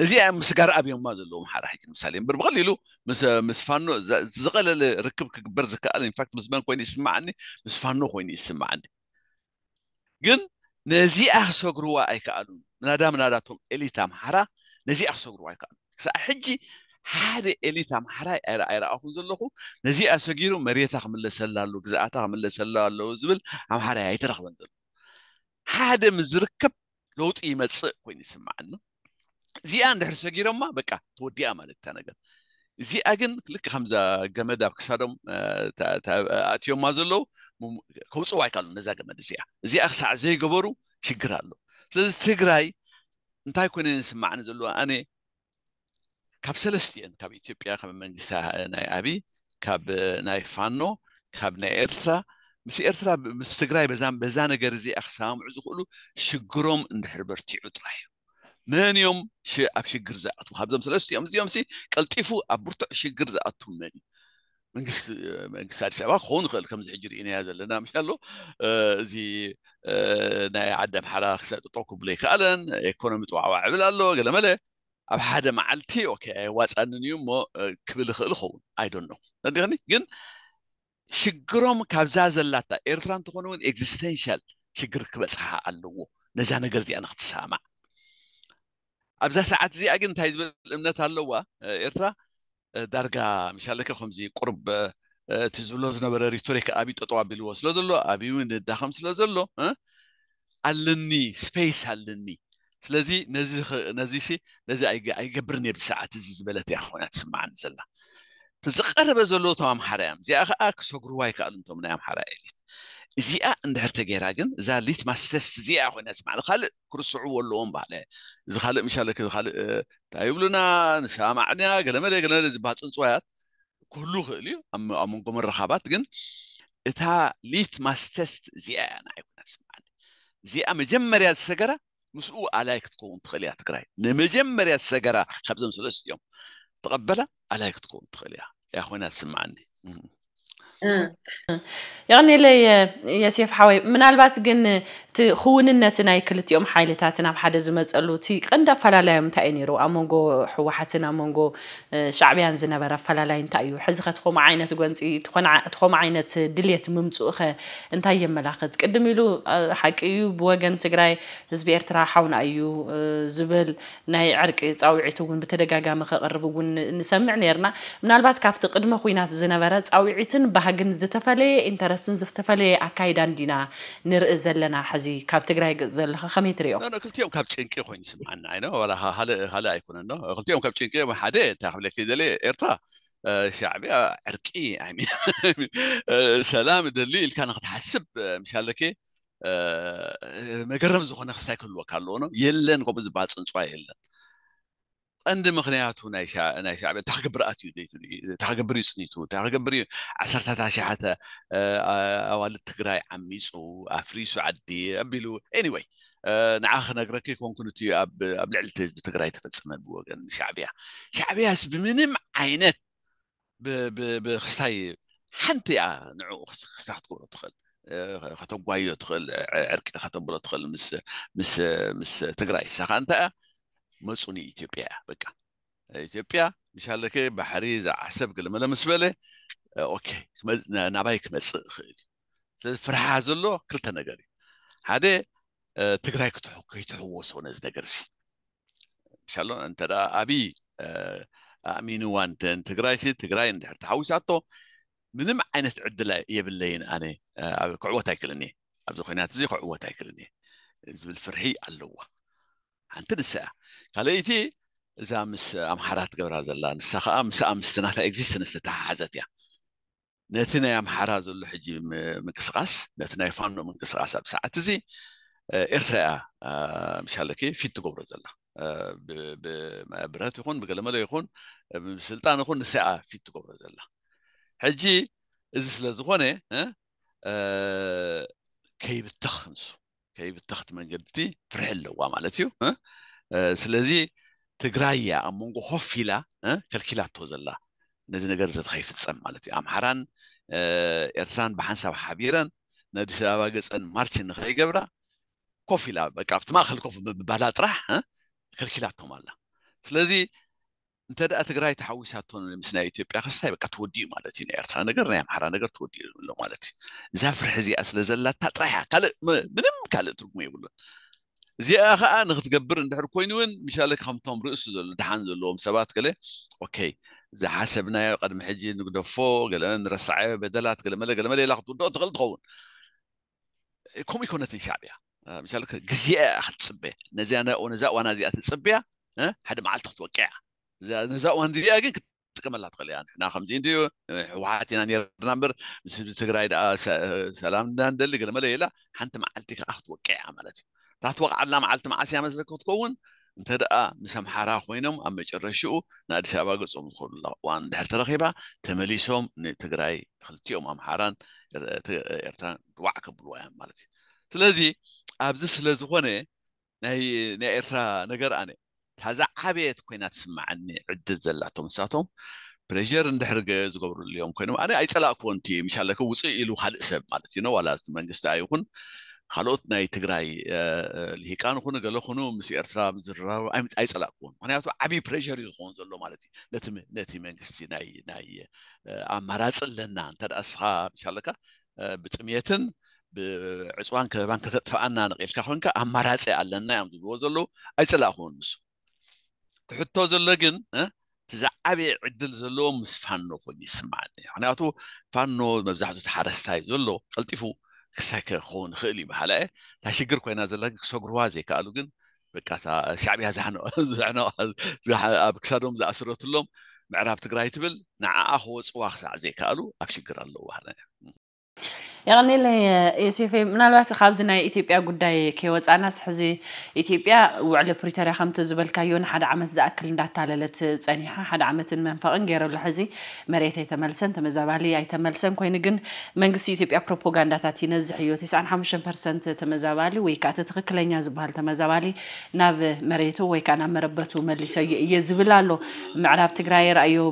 [SPEAKER 2] نزيع مسكار ابي ما زلوا حرا حجين مثالي بر بغليلو مس مس فانو زغل ركب كبر زكال انفاكت مزمان كوين يسمعني مس فانو كوين يسمعني قن ነዚ ክሰግርዋ ኣይከኣሉን ናዳ ምናዳቶም ኤሊት ኣምሓራ ነዚኣ ክሰግርዋ ኣይከኣሉን ክሳዕ ሕጂ ሓደ ኤሊት ኣምሓራ ኣይረኣኹን ዘለኹ ነዚኣ ሰጊሩ መሬታ ክምለሰላ ኣሎ ግዛኣታ ክምለሰላ ኣለዉ ዝብል ኣምሓራ ኣይተረክበን ዘሎ ሓደ ምዝርከብ ለውጢ ይመፅእ ኮይኑ ይስማዓኒ እዚኣ እንድሕሪ ሰጊሮማ በቃ ተወዲኣ ማለት እታ ነገር እዚኣ ግን ልክ ከምዛ ገመድ ኣብ ክሳዶም ኣትዮማ ዘለዉ ከውፅዋ ኣይካሉ ነዛ ገመድ እዚኣ እዚኣ ክሳዕ ዘይገበሩ ሽግር ኣሎ ስለዚ ትግራይ እንታይ ኮይነ ዝስማዕኒ ዘለዎ ኣነ ካብ ሰለስተ ካብ ኢትዮጵያ ካብ መንግስቲ ናይ ዓብ ካብ ናይ ፋኖ ካብ ናይ ኤርትራ ምስ ኤርትራ ምስ ትግራይ በዛ ነገር እዚኣ ክሰማምዑ ዝኽእሉ ሽግሮም እንድሕር በርቲዑ ጥራሕ እዩ መን እዮም ኣብ ሽግር ዝኣትዉ ካብዞም ሰለስተ እዮም እዚኦም ሲ ቀልጢፉ ኣብ ብርቱዕ ሽግር ዝኣትዉ መን እዩ መንግስቲ መንግስቲ ኣዲስ ኣበባ ክኸውን ይኽእል ከምዚ ሕጂ ርኢናያ ዘለና ምሻ ኣሎ እዚ ናይ ዓዲ ኣምሓራ ክሰጥጦ ክብሎ ይከኣለን ኢኮኖሚ ጥዋዕዋዕ ዕብል ኣሎ ገለ መለ ኣብ ሓደ መዓልቲ ኦኬ ኣይዋፃንን እዩ እሞ ክብል ይኽእል ይኸውን ኣይዶኖ እንዲኸኒ ግን ሽግሮም ካብዛ ዘላታ ኤርትራ እንትኾነ እውን ኤግዚስተንሽል ሽግር ክበፅሓ ኣለዎ ነዛ ነገር እዚኣ ንክትሰማዕ ኣብዛ ሰዓት እዚኣ ግን እንታይ ዝብል እምነት ኣለዋ ኤርትራ ዳርጋ ምሻለከ ከምዚ ቁርብ እቲ ዝብሎ ዝነበረ ሪቶሪክ ኣብዪ ጠጠው ኣቢልዎ ስለ ዘሎ ኣብዪ እውን ንዳኸም ስለ ዘሎ ኣለኒ ስፔስ ኣለኒ ስለዚ ነዚ ሲ ነዚ ኣይገብርን እየ ብሰዓት እዚ ዝበለት እያ ኮይና ትስማዓኒ ዘላ ዝቀረበ ዘሎ እቶም ኣምሓርያ እዚኣ ከዓ ክሰጉርዋ ይከኣሉ እንቶም ናይ ኣምሓርያ ኤሊት እዚኣ እንድሕር ተገይራ ግን እዛ ሊት ማስተስ እዚኣ ኮይነት ማለት ካልእ ክርስዕዎ ኣለዎም ባህለ እዚ ካልእ ምሻለ ካልእ እንታይ ይብሉና ንሻማዕና ገለመለ ገለመለ ዝበሃል ፅንፅዋያት ክህሉ ይኽእል እዩ ኣብ መንጎ መረኻባት ግን እታ ሊት ማስተስት እዚኣ እያ ንዓይ ኩነት ስምዓኒ እዚኣ መጀመርያ ዝሰገራ ምስኡ ኣላይ ክትከውን ትኽእል እያ ትግራይ ንመጀመርያ ዝሰገራ ካብዞም ሰለስት እዮም ተቐበላ ኣላይ ክትከውን ትኽእል እያ ያ ኮይና ትስምዓኒ
[SPEAKER 1] يغني لي يا سيف حوي من البات قن تخوننا تناي كل يوم حالتاتنا بحد زمت قالوا تي قندا فلا لا متأنيرو أمونجو حوحتنا أمونجو شعبيان زنا برا فلا لا ينتأيو حزخة تخوم عينة تقول تي تخون ع تخوم عينة دليت ممتوخة انتأي ملاخد قدميلو حكيو بوجن تجري زبير تراحون أيو زبل ناي عرق تأوي عتون بتدقى جامخ قربو نسمع نيرنا من البات كافت قدم خوينات زنا برا تأوي عتن بهج ግን ዝተፈለየ ኢንተረስትን ዝተፈለየ ኣካይዳን ዲና ንርኢ ዘለና ሕዚ ካብ ትግራይ ዘለካ ከመይ ትሪኦም
[SPEAKER 2] ክልቲኦም ካብ ጭንቂ ኮይኑ ይስምዓና ዓይነ ዋላ ካልእ ኣይኮነን ክልቲኦም ካብ ጭንቂ ሓደ እንታይ ክብለክ ዘለ ኤርትራ ሻዕቢ ዕርቂ ሰላም ደሊ ኢልካ ንክትሓስብ ምሻለኬ መገረም ዝኾነ ክስታይ ክህልወካ ኣለዎኖ የለን ከምኡ ዝበሃል ፅንፅዋ የለን عند مخنيات نايشا نايشا تحقق برأت يدي تحقق بريس نيتو تحقق بري عشرة تاشي حتى آه، آه، أوال تقرأي عميسو أفريسو عدي أبلو anyway آه، نعاخ نقرأك يكون كنتي أب أب لعلت تقرأي تفلسفة بوجن شعبيا شعبيا سب منم عينت ب ب بخستاي حنتي يا نعو خست خست تقول تدخل خطب وايد تدخل عرك خطب برا تدخل مس مس مس تقرأي سخ أنت መፁኒ ኢትዮጵያ እያ በቃ ኢትዮጵያ ምሻለከ ባሕሪ ዝዓሰብ ገለመለ ምስ በለ ኦኬ ናባይ ክመፅእ ይኽእል እዩ ፍርሓ ዘሎ ክልተ ነገር እዩ ሓደ ትግራይ ከይትሕወሶ ነዚ ነገር ሲ ምሻሎ እንተ ኣብይ ኣሚኑዋ እንተን ትግራይ ሲ ትግራይ እንድሕር ተሓዊሳቶ ምንም ዓይነት ዕድል የብለይን ኣነ ክዕወት ኣይክእልን እየ ኣብዚ ኩናት እዚ ክዕወት ኣይክእልን እየ ዝብል ፍርሒ ኣለዋ ሓንቲ ንስኣ ካልይቲ እዛ ምስ ኣምሓራ ትገብራ ዘላ ንሳ ከዓ ምስ ምስናታ ግዚስተንስ ተተሓሓዘት እያ ነቲ ናይ ኣምሓራ ዘሎ ሕጂ ምንቅስቃስ ነቲ ናይ ፋኖ ምንቅስቃስ ኣብ ሰዓት እዚ ኤርትራያ ምሻለኪ ፊት ትገብሮ ዘላ ብብረት ይኹን ብገለመለ ይኹን ብስልጣን ይኹን ንሳኣ ፊት ትገብሮ ዘላ ሕጂ እዚ ስለ ዝኮነ ከይብተኽ ንሱ ከይብተኽቲ መንገዲቲ ፍርሒ ኣለዋ ማለት እዩ ስለዚ ትግራይ እያ ኣብ መንጎ ኮፍ ኢላ ከልኪላቶ ዘላ ነዚ ነገር እዚ ንከይፍፀም ማለት እዩ ኣምሓራን ኤርትራን ብሓንሳብ ሓቢረን ነዲስ ኣበባ ገፀን ማርች ንኸይገብራ ኮፍ ኢላ በ ኣብቲ ማእከል ኮፍ ምባላ ጥራሕ ከልኪላቶም ኣላ ስለዚ እንተ ደኣ ትግራይ ተሓዊሳቶ ምስ ናይ ኢትዮጵያ ክስታይ በቃ ተወዲኡ ማለት እዩ ናይ ኤርትራ ነገር ናይ ኣምሓራ ነገር ተወዲኡ ዝብሎ ማለት እዩ እዛ ፍርሒ እዚኣ ስለ ዘላታ ጥራሕያ ካልእ ምንም ካልእ ትርጉሙ የብሉን እዚኣ ከዓ ንክትገብር እንድሕር ኮይኑ እውን ምሻለ ከምቶም ርእሱ ዘሎ ድሓን ዘለዎም ሰባት ገለ ኦኬይ ዝሓሰብናዮ ቅድሚ ሕጂ ንግደፎ ገለ ንረሳዓዮ በደላት ገለመለ ገለመለ ኢላ ክትውድኦ ትኽእል ትኸውን ከምኡ ይኮነትን ሻዕ እያ ምሳሌ ግዜ ክትፅበ ነዚያ ነዛ እዋና እዚኣ ትፅበያ ሓደ መዓልቲ ክትወቅዕ ነዛ እዋን እዚኣ ግን ክትጥቀመላ ትኽእል እያ ንሕና ከምዚ እንድዩ ሕወሓት ኢና ነርና እምበር ምስ ትግራይ ሰላምና ንደሊ ገለመለ ኢላ ሓንቲ መዓልቲ ከዓ ክትወቅዕ ማለት እዩ እታትወቕዓላ መዓልቲ መዓስ እያ መስለክ ክትከውን እንተ ደኣ ምስ ኣምሓራ ኮይኖም ኣብ መጨረሽኡ ንኣዲስ ኣበባ ገጾም ዝኸእሉ እዋን እንድሕር ተረኺባ ተመሊሶም ንትግራይ ክልቲኦም ኣምሓራን ኤርትራን ድዋዕ ከብልዋ እዮም ማለት እዩ ስለዚ ኣብዚ ስለ ዝኾነ ናይ ኤርትራ ነገር ኣነ ታዛ ዓብየት ኮይና ትስማዓኒ ዕድል ዘላቶም ንሳቶም ፕሬር እንድሕር ዝገብሩሉ እዮም ኮይኖም ኣነ ኣይፀላእክዎንቲ ምሻለከ ውፅእ ኢሉ ካልእ ሰብ ማለት እዩ ዋላ መንግስቲ ኣይኹን ካልኦት ናይ ትግራይ ሊሂቃን ኮነ ገለ ኮኑ ምስ ኤርትራ ዝረራሩ ኣይፀላእክዎን ምክንያቱ ዓብዪ ፕሬሽር እዩ ዝኸውን ዘሎ ማለት እዩ ነቲ መንግስቲ ናይ ኣማራፂ ኣለና እንተደኣ ስኻ ምሻለካ ብጥምየትን ብዕፅዋን ከበባን ከተጥፋኣና ንቂልካ ኮንካ ኣማራፂ ኣለና እዮም ዝብልዎ ዘለዉ ኣይፀላእክዎን ንሱ ትሕቶ ዘሎ ግን ቲዛዓበየ ዕድል ዘለዎ ምስ ፋኖ ኮይኑ ይስማዓኒ ምክንያቱ ፋኖ መብዛሕትኡ እዩ ዘሎ ቀልጢፉ ክሳይ ከ ክኸውን ይክእል ዩ ባሃላ የ እንታ ሽግር ኮይና ዘለ ክሰጉርዋ ዘይከኣሉ ግን በ ሻዕብያ ኣብ ክሳዶም ዝኣሰረትሎም ምዕራብ ትግራይ ትብል ንዓኣ ክወፅዋ ክሳዕ ዘይከኣሉ ኣብ ሽግር ኣለዉ ባሃለ ይቕኒ
[SPEAKER 1] ኤስኤፍ ምናልባት ካብዚ ናይ ኢትዮጵያ ጉዳይ ከይወፃናስ ሕዚ ኢትዮጵያ ውዕሊ ፕሪቶርያ ከምቲ ዝበልካዮ ንሓደ ዓመት ዝኣክል እንዳታለለት ፀኒሓ ሓደ ዓመትን መንፈቕን ገይረሉ ሕዚ መሬት ኣይተመልሰን ተመዛባሊ ኣይተመልሰን ኮይኑ ግን መንግስቲ ኢትዮጵያ ፕሮፓጋንዳታት ይነዝሕ እዩ 95 ፐርሰንት ተመዛባሊ ወይ ከዓ እቲ ትክክለኛ ዝበሃል ተመዛባሊ ናብ መሬቱ ወይ ከዓ ናብ መረበቱ መሊሰ እየ ዝብል ኣሎ ምዕራብ ትግራይ ረኣዮ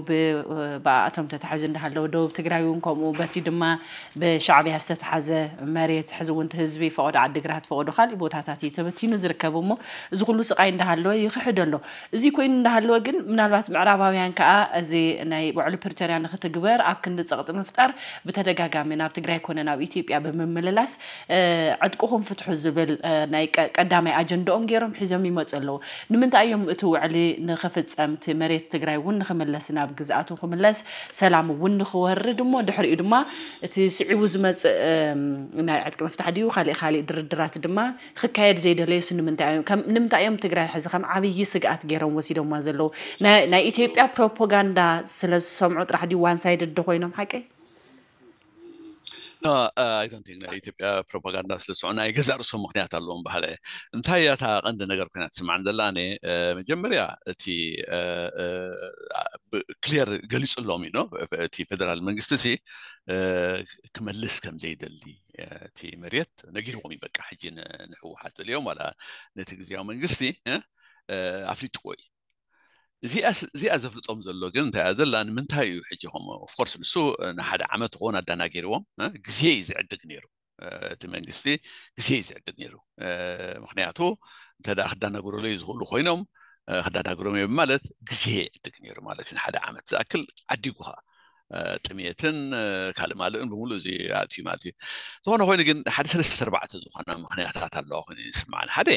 [SPEAKER 1] ብኣቶም ተታሒዙ እንዳሃለዉ ደቡብ ትግራይ እውን ከምኡ በቲ ድማ ብሻዕብያ ዝተተሓዘ መሬት ሕዚ እውን እቲ ህዝቢ ፈቐዶ ዓዲግራት ፈቐዶ ካሊእ ቦታታት እዩ ተበቲኑ ዝርከብ እሞ እዚ ኩሉ ስቃይ እንዳሃለወ ይክሕድ ኣሎ እዚ ኮይኑ እንዳሃለወ ግን ምናልባት ምዕራባውያን ከዓ እዚ ናይ ውዕሉ ፕሪቶርያ ንክትግበር ኣብ ክንዲ ፀቕጢ ምፍጣር ብተደጋጋሚ ናብ ትግራይ ኮነ ናብ ኢትዮጵያ ብምምልላስ ዕጥቅኹም ፍትሑ ዝብል ናይ ቀዳማይ ኣጀንዳኦም ገይሮም ሒዞም ይመፁ ኣለዉ ንምንታይ እዮም እቲ ውዕሊ ንክፍፀም እቲ መሬት ትግራይ እውን ንክምለስ ናብ ግዝኣቱ ክምለስ ሰላም እውን ንክወርድ እሞ ድሕሪኡ ድማ እቲ ስዒቡ ዝመፅእ ናይ ዓድቂ መፍታሕ ድዩ ካልእ ካልእ ድርድራት ድማ ክካየድ ዘይደለዩ ንምንታይ እዮም ንምንታይ እዮም ትግራይ ሕዚ ከም ዓብይ ስግኣት ገይሮም ወሲዶማ ዘለዉ ናይ ኢትዮጵያ ፕሮፓጋንዳ ስለ ዝሰምዑ ጥራሕ ድዩ ዋንሳይድ ዶ ኮይኖም ሓቂ
[SPEAKER 2] ኣን ናይ ኢትዮጵያ ፕሮፓጋንዳ ስለስዑ ናይ ገዛ ርእሶም ምክንያት ኣለዎም ባሃለ እንታይ እኣታ ቀንዲ ነገር ኮናት ስማዕን ዘላ መጀመርያ እቲክሌር ገሊፁ ኣሎዎም ዩ እቲ ፌደራል መንግስቲ እ ክመልስ ከምዘይደሊ እቲ መርት ነጊርቁም ይበቃ ሕጂ ንሕወሓት ዘልዮም ነቲ ግዜያዊ መንግስቲ ኣፍሊጡዎዩ እዚ እዚኣ ዘፍልጦም ዘሎ ግን እንታይ ዘላ ንምንታይ እዩ ሕጂኹም ኦፍኮርስ ንሱ ንሓደ ዓመት ኮን ኣዳናጊርዎም ግዜ እዩ ዝዕድግ ነይሩ እቲ መንግስቲ ግዜ እዩ ዝዕድግ ነይሩ ምክንያቱ እንተዳ ክዳናግረሉ እዩ ዝኽእሉ ኮይኖም ክዳናግሮም እዮም ማለት ግዜ ይዕድግ ነይሩ ማለት እዩ ንሓደ ዓመት ዝኣክል ዓዲጉ ከዓ ጥሜትን ካልእ ማልእን ብምሉእ እዚ ኣትዩ ማለት እዩ ዝኾነ ኮይኑ ግን ሓደ ሰለስተ ኣርባዕተ ዝኾነ ምክንያታት ኣለዋ ኮይኑ ስምዓን ሓደ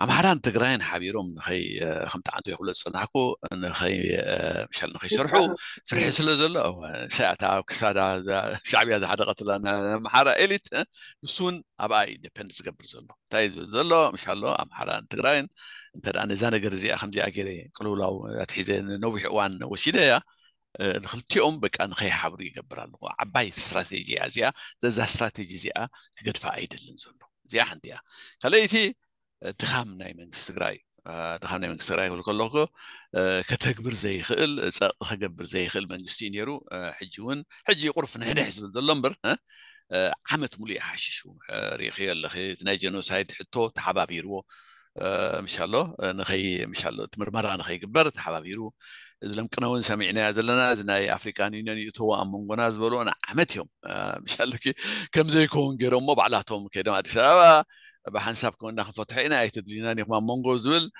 [SPEAKER 2] عم حران تقران حبيروم نخي آه، خمت عنده يقول صنعكو نخي مشان نخي شرحو فرحي سلزل ساعة آه، كسادة آه، شعبي هذا حدا قتل أنا محارة إليت نسون أبا ديبندس قبل زلو تايز زلو مش هلو أم حران تقران أنت أنا زانا قرزي أخم زي أجري قالوا لو أتحيزين نوبي حوان وشيدايا ንክልቲኦም በቃ ንኸይሓብሩ ይገብር ኣለዎ ዓባይ ስትራቴጂ እያ እዚኣ زيا ስትራቴጂ እዚኣ ክገድፋ ኣይደልን ዘሎ እዚኣ زيا حنديا خليتي ድኻም ናይ መንግስቲ ትግራይ እዩ ድኻም ናይ መንግስቲ ትግራይ ክብል ከለኹ ከተግብር ዘይኽእል ከገብር ዘይኽእል መንግስቲ እዩ ነይሩ ሕጂ እውን ሕጂ ቁርፍ ንሕድሕ ዝብል ዘሎ እምበር ዓመት ሙሉእ ይሓሽሽ ሪእኽዮ ኣለኺ እቲ ናይ ጀኖሳይድ ሕቶ ተሓባቢርዎ ምሻሎ ንኸይ ምሻሎ እቲ ምርመራ ንኸይግበር ተሓባቢሩ እዚ ለምቅነ እውን ሰሚዕናያ ዘለና እዚ ናይ ኣፍሪካን ዩኒዮን ይእትዎ ኣብ መንጎና ዝበልዎ ንዓመት እዮም ምሻለኪ ከምዘይከውን ገይሮም እሞ ባዕላቶም ከይዶም ኣዲስ ኣበባ بحن ساب كون نخ فتحينا ايت دلينا نخ ما مونغوزول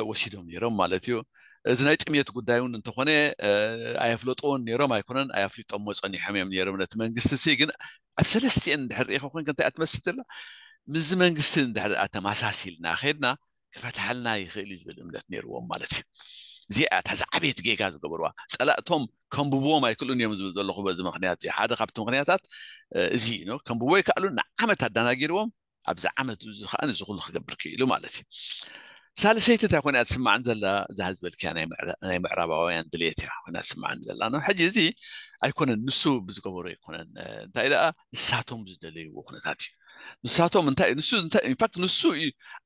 [SPEAKER 2] وشي دوم نيرم مالتيو اذن ايت ميت قدايون انت خوني ايفلوطون نيرم ايكونن ايفلي طموصن يحميم نيرم نت منغست سي كن ابسلستي ان دحر اخو كون كنت اتمستل من زي منغست ان دحر اتم اساسيلنا خيرنا كفتحلنا يخيل يزبل املت نيروم مالتيو زي اتاز عبيت جيجا زغبروا صلاتهم كم بو ما يكلون يوم زبل زلخو بز مخنيات زي حدا خبت مخنياتات اه، زي نو كم بو يكالون عمت ادنا غيروم ابز عمت زخ انا زخ نخ قبر كي لو مالتي سال سيت تا كون اتسمع عند الله زهز بالك انا انا معرب او يعني دليت يا كون اتسمع عند الله انا حجي زي اي كون النسو بزقبر اي كون انت الى ساتوم بزدلي وكون اتاتي نساتوم انت نسو انت ان فاكت نسو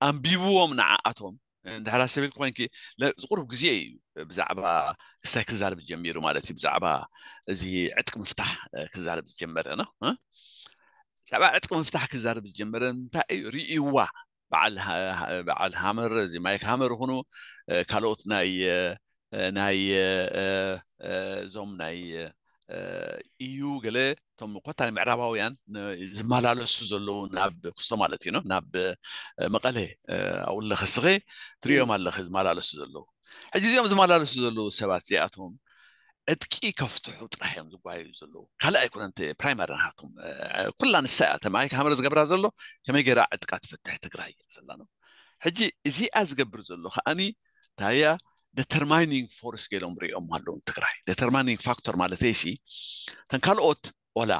[SPEAKER 2] ام بيبو منع اتوم عند على سبيل كون كي لا قرب غزي بزعبا استاكزال بجميرو مالتي بزعبا زي عتك مفتاح آه، كزال بجمر انا ها ሰብ ዕጥቂ ምፍታሕ ክ ዛርብ ዝጀመረ ምንታይዩ ርእይዋ በዓል ሃምር እዚ ማይክ ሃምር ይኹኑ ካልኦት ናይ እዞም ናይ እዩ ገለ እቶም ኮታ ምዕራባውያን ዝመላለሱ ዘለው ናክስቶ ማለት እዩ ኖ ናብ መቐለ ኣውለክስከ ትርእዮም ኣለ ዝመላለሱ ዘለው ሕዚ እዚኦም ዝመላለሱ ዘለው ሰባት እዚኣቶም دقيقه فتحوا ترحم دبي زلو هلا يكون انت برايمر نحاتهم كلان الساعه تمعي كامر زقبر زلو كما يقرا عتقات فتح تقراي زلانو حجي زي ازقبر زلو خاني تايا determining force ገይሎም ሪኦም ኣለዎም ትግራይ determining factor ማለት እሲ ተን ካልኦት ኦላ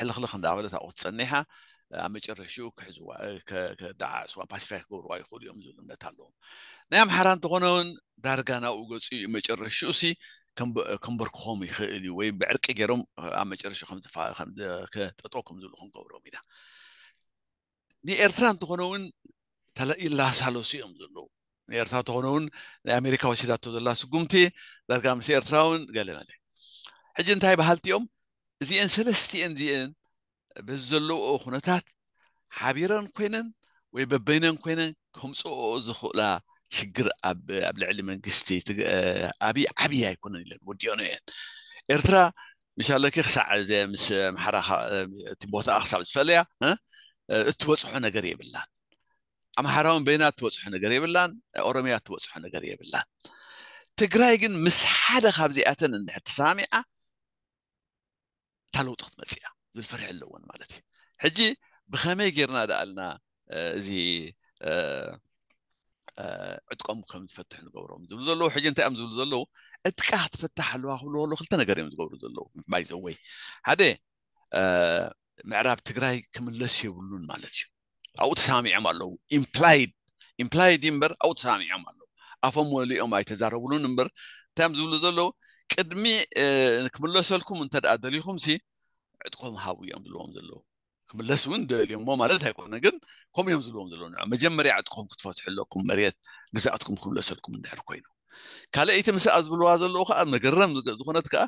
[SPEAKER 2] ሕልክልክ እንዳበለት ኣቑ ትፀኒሓ መጨረሽኡ ክሕዝዋ ፓሲፋይ ክገብርዋ ይኽእሉ እዮም ዝብል እምነት ኣለዎም ናይ ኣምሓራ እንተኾነውን ዳርጋ ናብኡ ገፁ እዩ መጨረሽኡ ሲ ከንበርክኾም ይኽእል እዩ ወይ ብዕርቂ ገይሮም ኣብ መጨረሻ ጠጠው ከም ዝብሉ ክንገብሮም ኢና ንኤርትራ እንተኾነ እውን ይላሳለሱ እዮም ዘለዉ ንኤርትራ እንተኾነ እውን ናይ ኣሜሪካ ወሲዳቶ ዘላ ስጉምቲ ዳርጋ ምስ ኤርትራ እውን ገለ መለ ሕጂ እንታይ ባህልቲ እዮም እዚአን ሰለስቲአን እዚአን ብዘለዎ ኩነታት ሓቢረን ኮይነን ወይ በበይነን ኮይነን ከምፅኦ ዝኽእላ ሽግር ኣብ ልዕሊ መንግስቲ ኣብይ ዓብይ ኣይኮነን ኢለን ወዲዮኖ እየን ኤርትራ ምሻለኪ ክሳዕ ምስ ኣምሓራ እቲ ቦታ ክሳብ ዝፈልያ እትበፅሖ ነገር የብላን ኣምሓራውን በይና እትበፅሖ ነገር የብላን ኦሮምያ እትበፅሖ ነገር የብላን ትግራይ ግን ምስ ሓደ ካብዚኣተን እንድሕር ተሰማሚዓ እታ ለውጢ ክትመፅ እያ ዝፈርሐ ኣለዎን ማለት እዩ ሕጂ ብከመይ ጌርና ዳኣልና እዚ ዕጥቆም ከም ዝፈትሕ ንገብሮም ዝብሉ ዘለዉ ሕጂ እንታይ እዮም ዝብሉ ዘለዉ ዕጥቃ ትፈታሕ ኣለዋ ክብሉ ከሎ ክልተ ነገር እዮም ዝገብሩ ዘለዉ ባይ ዘወይ ሓደ ምዕራብ ትግራይ ክምለስ የብሉን ማለት እዩ ኣብኡ ተሳሚዖም ኣለዉ ኢምፕላይድ ኢምፕላይድ እምበር ኣብኡ ተሳሚዖም ኣለዉ ኣፎም ወሊኦም ኣይተዛረብሉን እምበር እንታይ እዮም ዝብሉ ዘለዉ ቅድሚ ክምለሰልኩም እንተ ደኣ ደሊኹም ሲ عندكم هاوي يمدلو امدلو ክምለስ እውን ደልዮም እሞ ማለት ኣይኮነ ግን ከምኡ እዮም ዝብልዎም ዘሎ መጀመርያ ዓድኩም ክትፈትሐለኩም መሬት ግዛኣትኩም ክምለሰልኩም እንድሕር ኮይኑ ካልአይቲ ምስኣ ዝብልዋ ዘለዉ ከዓ መገረም ዝኾነት ከዓ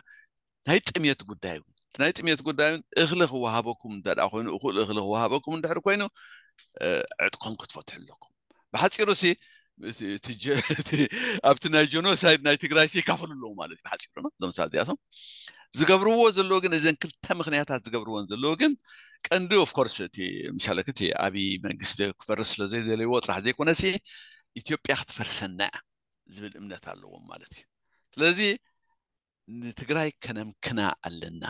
[SPEAKER 2] ናይ ጥምየት ጉዳይ እውን ናይ ጥምየት ጉዳይ እውን እኽሊ ክወሃበኩም እንተደኣ ኮይኑ እኹል እኽሊ ክወሃበኩም እንድሕር ኮይኑ ዕጥቆም ክትፈትሐለኩም ብሓፂሩ ሲ ኣብቲ ናይ ጀኖሳይድ ናይ ትግራይ ሲ ይካፈሉ ኣለዉ ማለት እዩ ብሓፂሩ ዞም ሳ እዚኣቶም ዝገብርዎ ዘለ ግን እዘን ክልተ ምክንያታት ዝገብርዎን ዘለ ግን ቀንዲ ኣፍኮርስ እቲ ምሻለክት ኣብይ መንግስቲ ክፈርስ ስለዘይደለይዎ ጥራሕ ዘይኮነሲ ኢትዮጵያ ክትፈርሰና ዝብል እምነት ኣለዎም ማለት እዩ ስለዚ ንትግራይ ከነምክና ኣለና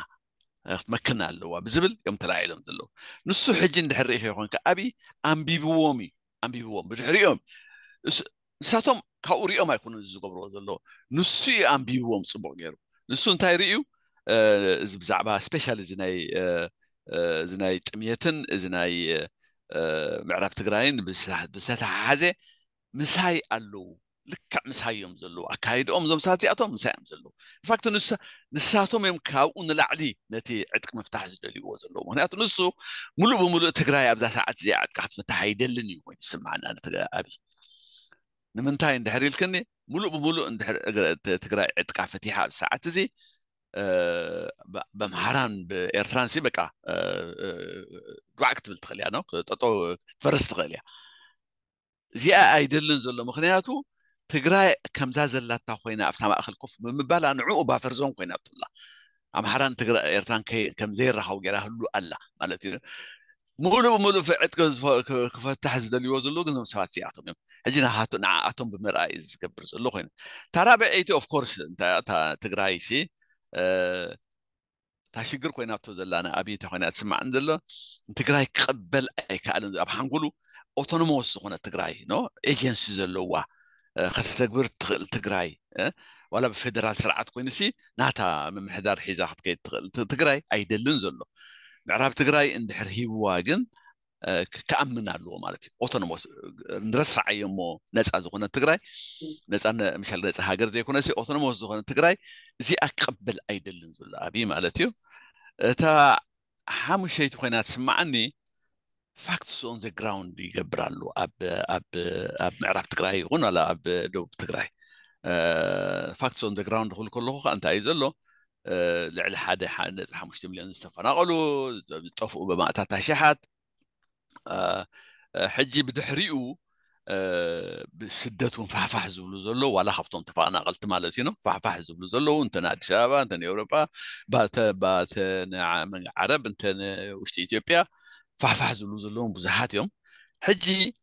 [SPEAKER 2] ክትመክና ኣለዋ ብዝብል ዮም ተለኢሎም ዘለዎ ንሱ ሕጂ ንድሕሪ ኢከ ይኮንከ ኣብይ ኣንቢዎም እዩ ንዎም ብዙሕ ሪኦም ንሳቶም ካብኡ ሪኦም ኣይኮኑ ዚ ዝገብርዎ ዘለዎ ንሱ እዩ ኣንቢብዎም ፅቡቅ ይሩ ንሱ እንታይ ርዩ እዚ ብዛዕባ ስፔሻሊ እዚ ናይ እዚ ናይ ጥምየትን እዚ ናይ ምዕራብ ትግራይን ብዝተተሓሓዘ ምሳይ ኣለው ልክዕ ምሳይ እዮም ዘለዉ ኣካይድኦም እዞም ሳ እዚኣቶም ምሳይ እዮም ዘለዉ ንፋክት ንሳቶም እዮም ካብኡ ንላዕሊ ነቲ ዕጥቂ ምፍታሕ ዝደልይዎ ዘለዉ ምክንያቱ ንሱ ሙሉእ ብምሉእ ትግራይ ኣብዛ ሰዓት እዚ ዕጥቂ ክትፍታሕ ኣይደልን እዩ ወይ ስማዓና ኣብይ ንምንታይ እንድሕር ኢልክኒ ሙሉእ ብምሉእ ትግራይ ዕጥቃ ፈቲሓ ኣብ ሰዓት እዚ መምሃራን ብኤርትራን ሲ በቃ ድባዕ ክትብል ትኽእል እያ ጠጦ ክትፈርስ ትኽእል እያ እዚኣ ኣይደልን ዘሎ ምክንያቱ ትግራይ ከምዛ ዘላታ ኮይና ኣብታ ማእኸል ኮፍ ብምባል ንዕኡ ባፈርዞን ኮይና ትብላ ኣምሓራን ኤርትራን ከምዘይረካቡ ገይራ ህሉ ኣላ ማለት እዩ ሙሉእ ብሙሉእ ፍዕጥ ክፈታሕ ዝደልይዎ ዘሎ ግን ዞም ሰባት እዚኣቶም እዮም ሕጂ ንዓኣቶም ብምርኣይ ዝገብር ዘሎ ኮይኑ ታራብዐይቲ ኦፍኮርስ ትግራይ ሲ እታ ሽግር ኮይናቶ ዘላና ኣብዩ እንታይ ኮይና ትስማዕን ዘሎ ንትግራይ ክቀበል ኣይከኣልን ኣብ ሓንጉሉ ኦቶኖሞስ ዝኮነ ትግራይ ኤጀንሲ ዘለውዋ ከተተግብር ትኽእል ትግራይ ዋላ ብፌደራል ስርዓት ኮይኑሲ ናታ ምምሕዳር ሒዛ ክትከይድ ትኽእልትግራይ ኣይደልን ዘሎ ምዕራብ ትግራይ እንድሕር ሂብዋ ግን كأمن على لو مالتي أوتونوموس نرسع يومو نس أزخونا تقرأي نس أنا مش هل نس هاجر زي كنا سي أوتونوموس زخونا تقرأي زي أقبل أي دل نزل أبي مالتيو تا هم شيء تخوينا تسمعني فاكتس اون ذا جراوند دي جبرالو اب اب اب معرف تقراي هنا لا اب دوب تقراي فاكتس اون ذا جراوند كل كله انت عايزلو لعل حدا حنا حمشت مليون استفرا قالوا طفوا بما تاع شحات آه، حجي بدحريو آه، بسدتهم فحفح زبلو زلو ولا خفتهم تفعنا قلت ما لتينهم فحفح زبلو زلو انت ناد شابا انت اوروبا بات بات نعم عرب انت وشتي ايتيوبيا فحفح زبلو زلو بزهات يوم حجي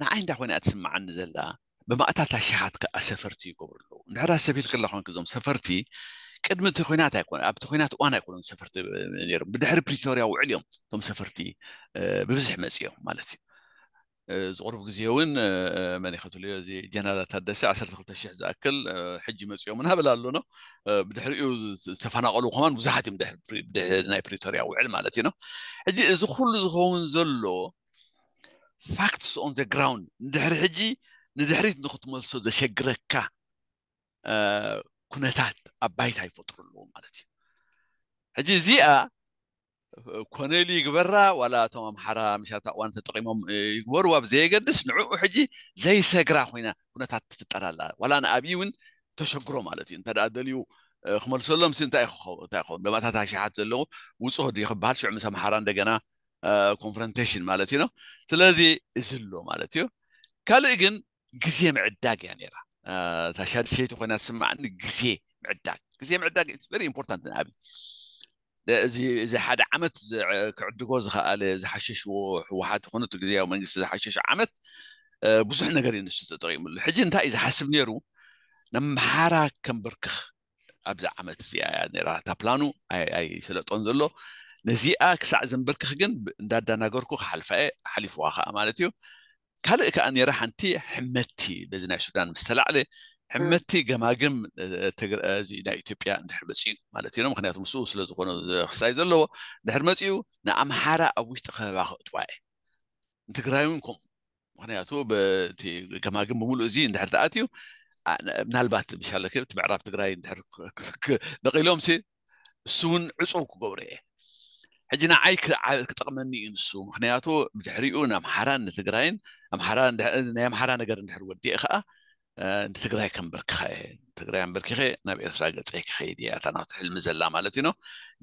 [SPEAKER 2] نعين دعوني اتسمع عن زلا بما اتاتا شهاتك اسفرتي كبرلو نحرا سبيل قلة خونك زوم سفرتي, سفرتي قدم تخينات يكون اب تخينات وانا يكون سفرت آه، نير يعني بدحر بريتوريا وعليهم تم سفرتي آه، بفزح مزيو مالتي آه، زغرب غزيون من يخطو لي زي جنالة تدسي عسر تخلط الشيح زاكل حجي مزيو من هبل اللونو بدحر ايو سفانا قلو خمان بزحاتي بدحر ناي بريتوريا وعلم مالتي نو حجي زخول زخون زلو فاكتس اون ذا جراوند ندحر حجي ندحريت نخط ملسو زشقركا كنتات ኣባይታ ይፈጥሩ ኣለዎ ማለት እዩ ሕጂ እዚኣ ኮኔሊ ይግበራ ዋላ እቶም ኣምሓራ መሸርታ እዋን ተጠቂሞም ይግበሩ ብ ዘየገድስ ንዕኡ ሕጂ ዘይሰግራ ኮይና ኩነታት ትፍጠራላ ዋላ ንኣብይ እውን ተሸግሮ ማለት እዩ እንተዳ ደልዩ ክመልሰሎ ም ክኸው ለማታት ሸሓት ዘለ ውፁ ክብሃል ሽዑ ምስ ኣምሓራ እንደገና ኮንፍሮንቴሽን ማለት እዩ ስለዚ እዝ ኣሎ ማለት እዩ ካልእ ግን ግዜ ምዕዳግ እያ ነይራ ታሻድሸይቲ ኮይና ትስማዕኒ ግዜ معدات زي معدات اتس فيري امبورتانت ان هابي زي زي حد عمت كعد جوز خال زي حشش وواحد خنت زي ما نقص زي حشش عمت آه، بصح نقرين الستوري الحج انت اذا حسب نيرو نم حارا كم بركخ ابزع عمت زي يعني راه تا بلانو اي اي سلطون زلو نزي اك ساع زنبركخ جن داد ناغوركو خلفه حليف واخا مالتيو كان يرحنتي حمتي بزنا شدان مستلعله حمتي قما قم آه، تقر ازي آه، نا ايتوبيا نحر بسيو مالتي نوم خنيات مسوس لزخونا آه، خساي زلو نحر مسيو نا امحارا اويش تخيب اخو اتواعي انتقرايون كوم مخنياتو بتي قما قم بمولو ازي نحر تاعتيو نالبات بشال لكي بتمعراب تقراي نحر نقيلوم سي سون عصوك قوري حجنا عايك تقمني انسو مخنياتو بجحريقو نا امحارا نتقراين امحارا نا امحارا نقر نحر ودي اخا ንትግራይ ከንበርክ ኸየ ትግራይ ከንበርኪከ ናብ ኤርትራ ገፀይ ክከይድ እየ ያታ ናትሕልሚ ዘላ ማለት ዩኖ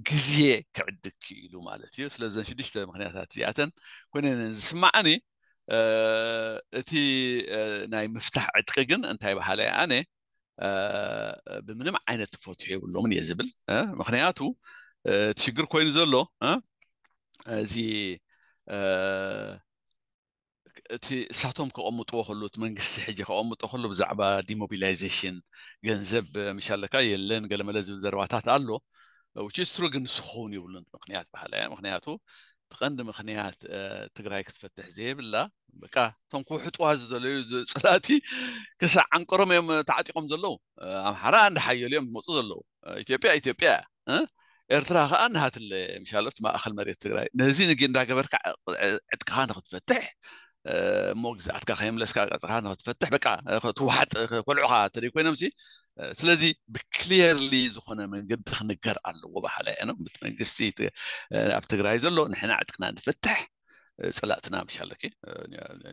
[SPEAKER 2] ግዜ ክዕድግክ ኢሉ ማለት እዩ ስለዚን ሽዱሽተ ምክንያት እዚኣተን ኮይነዝስማዕኒ እቲ ናይ ምፍታሕ ዕጥቂ ግን እንታይ ባህላይ ኣነ ብምንም ዓይነት ፈትሑ የብሎምን እየ ዝብል ምክንያቱ እቲሽግር ኮይኑ ዘሎ እዚ እቲ ንሳቶም ከቐምጥዎ ከሉ እቲ መንግስቲ ሕጂ ከቐምጦ ከሉ ብዛዕባ ዲሞቢላይዜሽን ገንዘብ ምሻለካ የለን ገለመለ ዝብል ዘረባታት ኣሎ ውችስትሩ ግን ንስኸውን ይብሉን ምክንያት ባህላ እያ ምክንያቱ እቲ ቀንዲ ምክንያት ትግራይ ክትፈትሕ ዘየብላ በቃ እቶም ክውሕጥዋ ዝደለዩ ፅላእቲ ክሳብ ዓንቀሮም እዮም ተዓጢቆም ዘለዉ ኣምሓራ እንዳሓየሉ እዮም ዝመፁ ዘለዉ ኢትዮጵያ ኢትዮጵያ ኤርትራ ከዓ ናሃትለ ምሻለፍቲ ማእኸል መሬት ትግራይ ነዚ ንግ እንዳገበርካ ዕጥቅኻ ንክትፈትሕ ሞግዝ ዓድካ ከየምለስካ ክትፈትሕ በቃ ትዋሓጥ ቆልዑካ እንተደይ ኮይኖምሲ ስለዚ ብክሊየርሊ ዝኾነ መንገዲ ክንገር ኣለዎ ባህላየ ኖ መንግስቲ ኣብ ትግራይ ዘሎ ንሕና ዕጥቅና ንፈትሕ ጸላእትና ምሻለኪ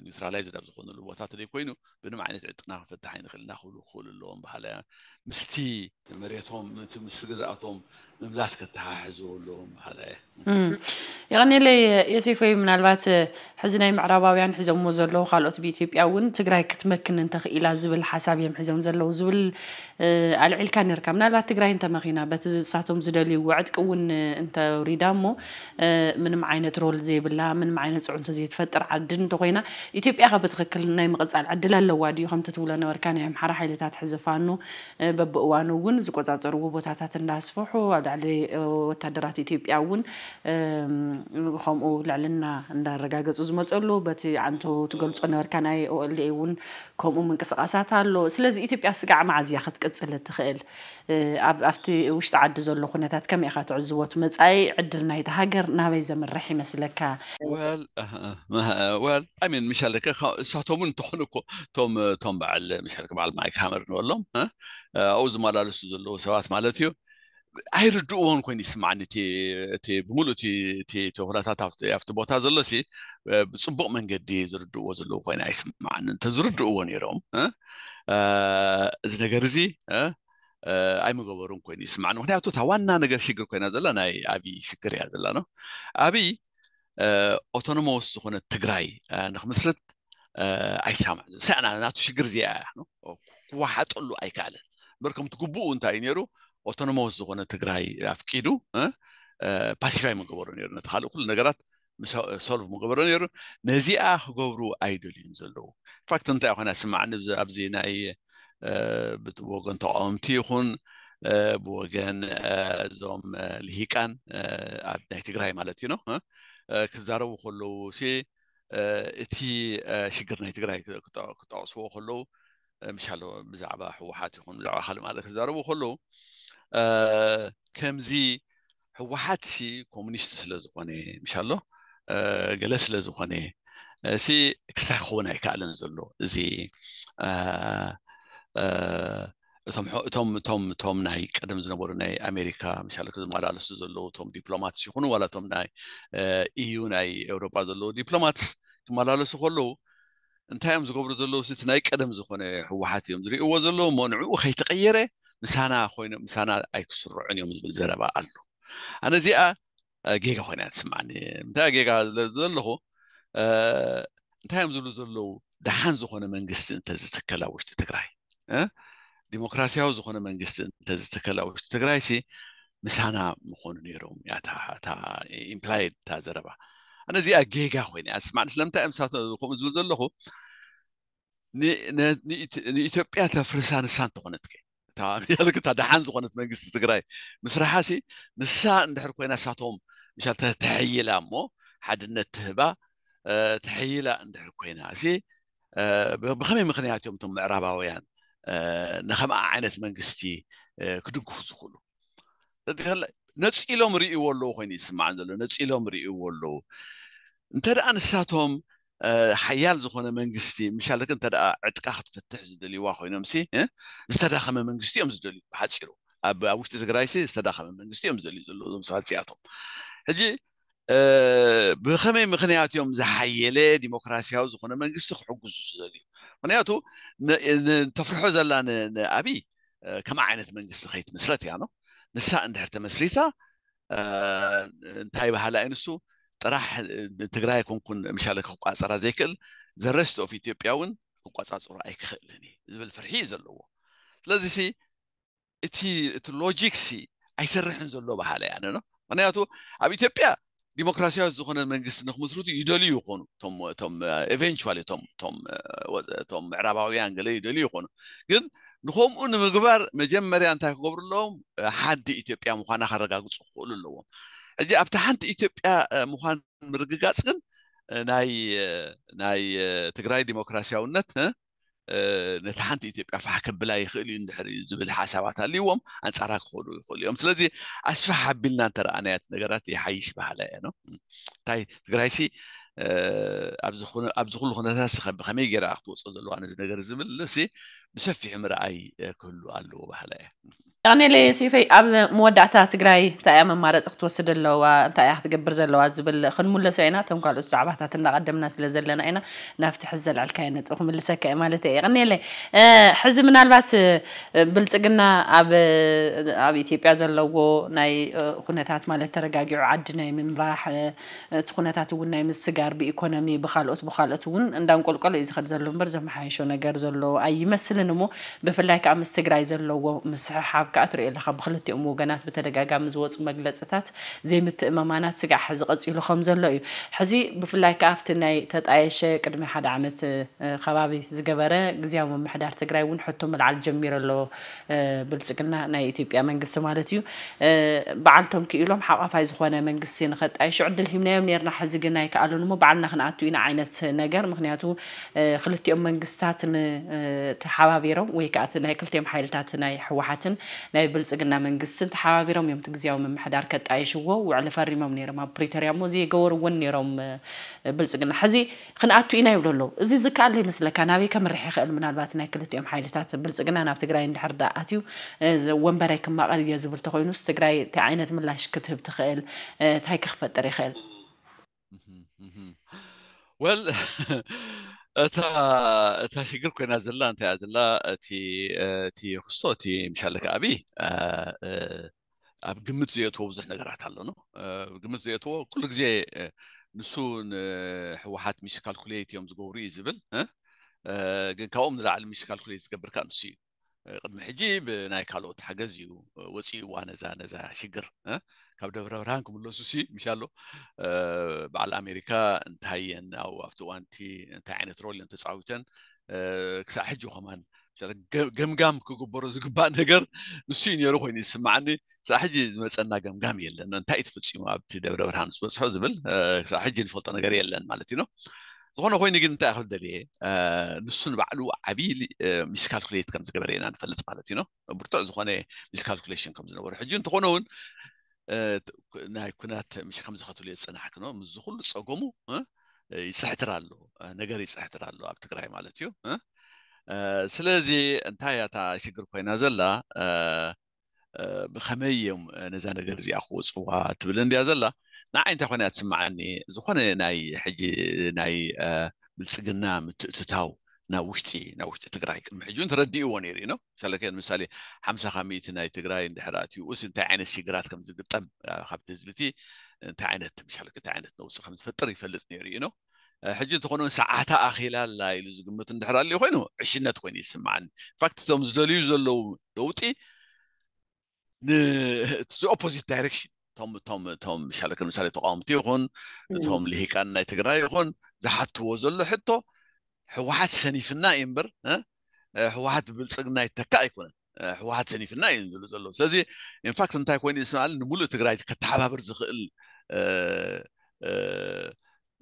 [SPEAKER 2] ኒውትራላይዝድ ኣብ ዝኾነሉ ቦታት ደይ ኮይኑ ብንም ዓይነት ዕጥና ክፍታሕ ይንኽእልና ክብሉ ክኽእሉ ኣለዎም ባህለያ ምስቲ መሬቶም እቲ ምስ ገዛእቶም ምምላስ ከተሓሕዝዎ ኣለዎም ባህለየ
[SPEAKER 1] ይቀኒለይ የሴፎይ ምናልባት ሕዚ ናይ ምዕራባውያን ሒዘምዎ ዘለዉ ካልኦት ብኢትዮጵያ እውን ትግራይ ክትመክን እንተኽኢላ ዝብል ሓሳብ እዮም ሒዞም ዘለዉ ዝብል ኣልዒልካ ነርካ ምናልባት ትግራይ እንተመኺና በቲ ዝሳቶም ዝደልይዎ ዕጥቂ እውን እንተውሪዳ እሞ ምንም ዓይነት ሮል ዘይብላ ምንም ዓይነት ፅዑንቶ ዘይትፈጥር ዓዲ እንተኮይና ኢትዮጵያ ከ ብትክክል ናይ ምቕፃል ዕድል ኣለዋ ድዩ ከምቲ ትብሎ ነበርካ ናይ ኣምሓራ ሓይልታት ሕዝፋኑ በብእዋኑ እውን ዝቆፃፀርዎ ቦታታት እንዳስፍሑ ኣብ ላዕሊ ወታደራት ኢትዮጵያ እውን ከምኡ ልዕልና እንዳረጋገፁ ዝመፀሉ በቲ ዓንቶ ትገልፆ ነበርካ ናይ ኦኤልኤ እውን ከምኡ ምንቅስቃሳት ኣሎ ስለዚ ኢትዮጵያ ስጋዕ መዓዝያ ክትቅፅል ትኽእል ኣብቲ ውሽጢ ዓዲ ዘሎ ኩነታት ከመይ ኢኻ ትዕዝቦት መፃኢ ዕድል ናይቲ ሃገር ናበይ ዘምርሕ ይመስለካ
[SPEAKER 2] well, uh, uh, well, I mean, مش هلك ሳቶሙን እኮ እቶም እቶም በዓል ምሽ ሃልክ በዓል ማይክ ሃመር ንበሎም ኣብኡ ዝመላለሱ ዘለዉ ሰባት ማለት እዩ ኣይርድእዎን ኮይኑ ይስማዓኒ እቲ ብምሉእ እቲ ኩነታት ኣብቲ ቦታ ዘሎ ሲ ብፅቡቅ መንገዲ ዝርድእዎ ዘለዉ ኮይኑ ኣይስማዓኒ እንተዝርድእዎ ነይሮም እዚ ነገር እዚ ኣይመገበሩን ኮይኑ ይስማዕኒ ምክንያቱ እታ ዋና ነገር ሽግር ኮይና ዘላ ናይ ኣብይ ሽግር እያ ዘላ ኖ ኣብይ ኦቶኖሞስ ዝኾነ ትግራይ ንክምስርት ኣይሰማዕ ሳእና ናቱ ሽግር እዚኣ ያሕኖ ክወሓጠሉ ኣይከኣለን እምበር ከምቲ ግቡኡ እንታይ እዩ ነይሩ ኦቶኖሞስ ዝኾነ ትግራይ ኣፍቂዱ ፓሲፋይ ምገበሮ ነይሩ ነቲ ካልእ ኩሉ ነገራት ሰልፍ ምገበሮ ነይሩ ነዚኣ ክገብሩ ኣይደልዩን ዘለዉ ፋክት እንታይ ኮነ ስማዕኒ ኣብዚ ናይ ብወገን ተቃወምቲ ይኹን ብወገን እዞም ልሂቃን ኣብ ናይ ትግራይ ማለት እዩ ኖ ክዛረቡ ከለው እ እቲ ሽግር ናይ ትግራይ ክጠቅስዎ ከለዉ ምሻሎ ብዛዕባ ህወሓት ይኹን ብዛዕባ ካሊእ ማለት ክዛረብ ከለዉ ከምዚ ህወሓት ኮሙኒስት ስለዝኮነ ምሻሎ ገለ ስለዝኮነ እ ክሳ ክኸውን ኣይከኣልን ዘሎ እዚ እእቶም ናይ ቀደም ዝነበሩ ናይ ኣሜሪካ መሻለ ዝመላለሱ ዘለው እቶም ዲፕሎማትስ ይኹኑ ዋላቶም ናይ እዩ ናይ ኤውሮጳ ዘለው ዲፕሎማትስ ትመላለሱ ከለዉ እንታይ እዮም ዝገብሩ ዘለው ቲ ናይ ቀደም ዝኮነ ህወሓት እዮም ዝርእዎ ዘለዉ ሞ ንዕኡ ከይተቀየረ ምሳና ኣይ ክስርዑን እዮም ዝብል ዘረባ ኣሉ ኣነእዚኣ ጌጋ ኮይና ስማዕኒ ምንታ ጌጋ ለ ዘለኹ እንታይ እዮም ዝብሉ ዘለው ደሓን ዝኮነ መንግስቲ እንተ ዝትከላ ውሽጢ ትግራይ ዲሞክራሲያዊ ዝኾነ መንግስቲ እንተዝተከላውሽ ትግራይ ሲ ምስሓና ምኾኑ ነይሮም እያ ኢምፕላይድ እታ ዘረባ ኣነ እዚኣ ጌጋ ኮይነ እያ ስማዕ ስለምንታይ እምሳት ከምኡ ዝብል ዘለኹ ንኢትዮጵያ ተፍርሳ ንሳ እንተኾነት ከ እታ ደሓን ዝኾነት መንግስቲ ትግራይ ምስራሓሲ ንሳ እንድሕር ኮይና ሳቶም ምሻል ተሕይላ እሞ ሓድነት ትህባ ተሕይላ እንድሕር ኮይና እሲ ብከመይ ምክንያት እዮም እቶም ምዕራባውያን ንከምኣ ዓይነት መንግስቲ ክድጉፍ ዝኽእሉ ነፂኢሎም ርእይዎ ኣለዉ ኮይኑእይስማዓን ዘሎ ነፂሎም ንርእይዎ ኣለዉ እንተደኣ ኣንስሳቶም ሓያል ዝኮነ መንግስቲ ምሻለክ ተ ዕጥቃ ክትፈትሕ ዝደልይዋ ኮይኖም ሲ ዝተዳኸመ መንግስቲ እዮም ዝደልዩ ሓፂሩ ኣኣብ ውሽጢ ትግራይ ዝተዳኸመ መንግስቲ እዮም ዝደልዩ ዘእም ሰባፅያቶም ሕጂ ብከመይ ምክንያት እዮም ዝሓየለ ዲሞክራስያዊ ዝኮነ መንግስቲ ክሕጉዙ ዝልዩ ምክንያቱ ተፍርሖ ዘላ ንኣብይ ከምኣ ዓይነት መንግስቲ ከይትምስረት እያ ኖ ንሳ እንድሕር ተመስሪታ እንታይ ባህላ እዩ ንሱ ጥራሕ ትግራይ ኮንኩን ምሻለ ክቋፀራ ዘይክእል ዘረስት ኦፍ ኢትዮጵያ እውን ክቋፃፅሩ ኣይክኽእልን እዩ ዝብል ፍርሒ እዩ ዘለዎ ስለዚ ሲ እቲ ሎጂክሲ ኣይሰርሕን ዘሎ ባህለ እያ ነኖ ምክንያቱ ኣብ ኢትዮጵያ ዲሞክራሲያዊ ዝኮነ መንግስቲ ንክምስርቱ ይደልዩ ይኮኑ ቶም ኤቨን ቶም ምዕራባውያን ገለ ይደል ይኮኑ ግን ንከምኡ ንምግባር መጀመርያ እንታይ ክገብሩኣሎዎም ሓንቲ ኢትዮጵያ ምኳና ካረጋግፁ ክክእሉ ኣለዎም ሕጂ ኣብቲ ሓንቲ ኢትዮጵያ ምኳን ምርግጋፅ ግን ናይ ትግራይ ዲሞክራሲያውነት ነቲ ሓንቲ ኢትዮጵያ ፋሕከብላ ይኽእል እዩ ድሕእ ዝብል ሓሳባት ኣልይዎም ኣንፃራ ክክእሉ ይኽእል እዮም ስለዚ ኣስፋ ሓቢልና እንተረኣናያት ነገራት የሓይሽ ባህላ እየ እንታይ ትግራይ ሲ ኣብዚ ኩሉ ክነሳስከ ብከመይ ጌይራ ክትወፅ ዘለዋን እዚ ነገር ዝብል ብሰፊሑ ምርኣይ ክህሉ ኣለዎ ባህላ እየ
[SPEAKER 1] أنا لي سيفي أب مودع تاع تقرأي تاع أما مارز أخت وسد اللي هو تاع أحد جبر زل واز بال خل مول سينا تهم قالوا الصعبة تاع تنقدم ناس لزلنا أنا نفتح الزل على الكائنات أخو مول سك مالتي يعني لي أه حزم من البعت بلتقنا أب أب يتيب يزل لو ناي خناتات مال ترجع عدنا من راح تخناتات ون ناي من السجار بإيكونومي بخالوت بخالوت ون ندم كل قال إذا خذ زل برز محيشونا جرز اللي أي مثل نمو بفلاك أم زل لو مسح كاتر إلى خب خلت أمو جنات بتدقق جام زوات مجلد ستات زي مت مامانات سجع حزقت إله خمسة لايو حزي بفلاي كافت ناي تتعيش كدم حد عمت خبابي زجبرة زي ما حد ارتجري ون حطهم على الجميرة لو بلسكنا ناي تيبي أمان قصة مالتيو بعلتهم كيلهم حق فايز خوانا من قصين خد أيش عدل هم نايم نيرنا حزق ناي قالوا نمو بعلنا خنا عتوين عينة نجار مخنياتو خلت يوم من قصتات تحابيرهم ويكاتنا كلت يوم حيلتاتنا يحوحتن نای بلزگنا من گستن تحویل رم یم تجزیه من محدار کت عیش و و علی فری مم نیرم آب بریتریا موزی گور ون نیرم بلزگنا حذی خن عاد تو اینا یبلو لو زی زکالی مثل کانایی کم ریح خیل من البات نای کل تیم حالت هات بلزگنا نبته گرای دهر دعاتیو ز ون برای کم مقال یاز بول تقوی نست گرای تعینت من لش کته بتخیل تایک خفت دری خیل.
[SPEAKER 2] Well. تا تا شقل كنا زلا انت تي تي خصو مشالك ابي ኣብ ግምት ዘየትዎ ብዙሕ ነገራት ኣሎ ግምት ዘየትዎ ኩሉ ግዜ ንሱ ንሕወሓት ሚስካልኩሌት እዮም ዝገብሩ እዩ ዝብል ግን ካብኦም ንላዕሊ ሚስካልኩሌት ዝገብርካ ንሱ እዩ ቅድሚ ሕጂ ብናይ ካልኦት ሓገዝ እዩ ወፂኡዋ ነዛ ነዛ ሽግር ካብ ደብረ ብርሃን ክምለሱ ሲ ምሻሎ በዓል ኣሜሪካ እንታይ ኣብ ኣብቲ እዋንቲ እንታይ ዓይነት ሮል እየን ተፃዊተን ክሳብ ሕጂ ኸማን ገምጋም ክግበሮ ዝግባእ ነገር ንስዩ ነይሩ ኮይኑ ይስማዓኒ ክሳብ ሕጂ ዝመፀና ገምጋም የለን እንታይ እዩ ትፍፂሙ ኣብቲ ደብረ ብርሃን ዝበፅሖ ዝብል ክሳብ ሕጂ ንፈልጦ ነገር የለን ማለት እዩ ኖ ዝኮነ ኮይኑ ግን እንታይ ክ ደልየ ንሱ ንባዕሉ ዓቢል ሚስ ካልክሌት ከምዝገበር የና ንፈልጥ ማለት እዩ ብርዕ ዝኮነ ሚስ ካልኩሌሽን ከምዝነብሩ ሕጂ እንትኾነ ውን ናይ ኩናት ሽ ከምዝከትሉ የ ዝፅናሕክኖ ምዝኩሉ ፀጎሙ ይፅሕትራኣሎ ነገር ይፅሕትራሎ ኣብ ትግራይ ማለት እዩ ስለዚ እንታይ ያታ ሽግር ኮይና ዘላ آه، بخميم آه، نزان غرزي اخو صوات بلن ديا زلا نا نعم، انت خويا تسمعني زخون ناي حجي ناي آه، بلصقنا تتاو نا وشتي نا وشتي تقراي محجون تردي ونيري نو سالكين مثالي حمسة خميت ناي تقراي اندحراتي وس انت عين الشقرات كم زد بطم خبت زبتي انت عين طيب، تمشي حلك انت عين تنوس خم تفطر نيري نو حجون تخونون ساعات اخيلا لا يلزق مت اندحرالي خوينو عشنا تخوني سمعني فاكت زلو زلو دوتي the opposite direction እቶም እቶም እቶም ምሳሌ ተቃውምቲ ይኹን እቶም ልሂቃናይ ትግራይ ይኹን ዝሓትዎ ዘሎ ሕቶ ሕወሓት ሰኒፍና እዩ እምበር ሕወሓት ብልፅግና ይተካእ ኣይኮነን ሕወሓት ሰኒፍና እዩ ዝብሉ ዘለዉ ስለዚ ኢንፋክት እንታይ ኮይኑ ስምዓለ ንሙሉእ ትግራይ ከተሓባብር ዝኽእል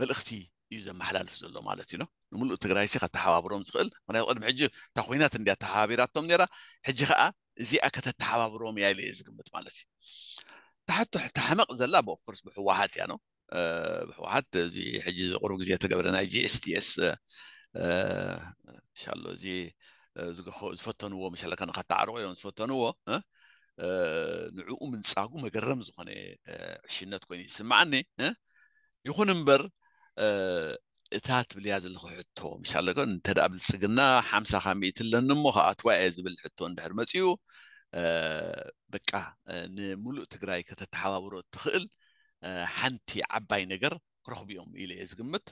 [SPEAKER 2] መልእኽቲ እዩ ዘመሓላልፍ ዘሎ ማለት እዩ ንምሉእ ትግራይ ከተሓባብሮም ዝኽእል ምክንያቱ ቅድሚ ሕጂ እታ ኮይናት እንድያ ተሓባቢራቶም ነራ ሕጂ ከዓ እዚኣ ከተተሓባብሮም እያ ኢለ ዝግምት ማለት እዩ ታሕቶ ተሓመቕ ዘላ ብኦፍኮርስ ብሕወሓት እያ ነው ብሕወሓት እዚ ሕጂ ዝቅርብ ግዜ ተገብረ ናይ ጂኤስቲኤስ እንሻሎ እዚ ዝፈተንዎ መሸለከ ንከተዓርቆ እዮም ዝፈተንዎ ንዕኡ ምንፃጉ መገረም ዝኾነ ዕሽነት ኮይኑ ይስማዓኒ ይኹን እምበር እታት ብልያ ዘለኹ ሕቶ ምሻለ ኮን እንተደኣ ብልፅግና ሓምሳ ካሚእት ኣለኒ እሞ ከዓ ትዋየ ዝብል ሕቶ እንድሕር መፅኡ በቃ ንሙሉእ ትግራይ ከተተሓባብሮ እትኽእል ሓንቲ ዓባይ ነገር ክረኽቡ እዮም ኢለ እየ ዝግምት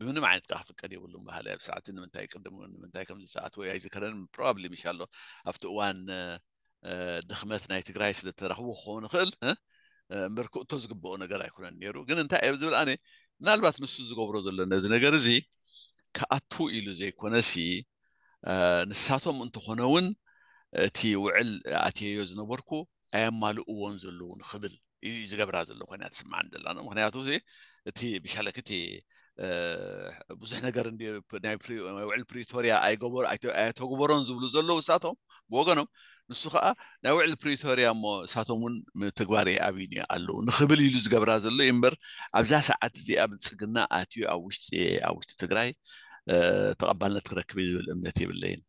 [SPEAKER 2] ብምንም ዓይነት ከዓ ክፍቀድ የብሉን ባህለ ኣብ ሰዓት ንምንታይ ቅድም ንምንታይ ከም ዝሰዓትዎ ኣይዝከረን ፕሮባብሊ ምሻ ኣሎ ኣብቲ እዋን ድኽመት ናይ ትግራይ ስለተረኽቦ ክኸውን ይኽእል እምበር ክእቶ ዝግብኦ ነገር ኣይኮነን ነይሩ ግን እንታይ እየ ዝብል ኣነ ምናልባት ንሱ ዝገብሮ ዘሎ ነዚ ነገር እዚ ከኣቱ ኢሉ ዘይኮነ ሲ ንሳቶም እንትኾነ እውን እቲ ውዕል ኣትየዮ ዝነበርኩ ኣየማልእዎን ዘለዉ ንክብል እዩ ዝገብራ ዘሎ ኮይና ትስማዓን ዘለና ምክንያቱ እዚ እቲ ብሻለክ እቲ ብዙሕ ነገር ናይ ውዕል ፕሪቶርያ ኣይተግበሮን ዝብሉ ዘለዉ ንሳቶም ብወገኖም ንሱ ከዓ ናይ ውዕሊ ፕሪቶርያ ሞ እሳቶም ውን ትግባር የ ኣብዩኒ ኣለው ንክብል ኢሉ ዝገብራ ዘሎ እዩ እምበር ኣብዛ ሰዓት እዚኣ ብፅግና ኣትዩ ኣብ ውሽጢ ትግራይ ተቐባልነት ክረክብእ ዝብል እምነት ይብለዩን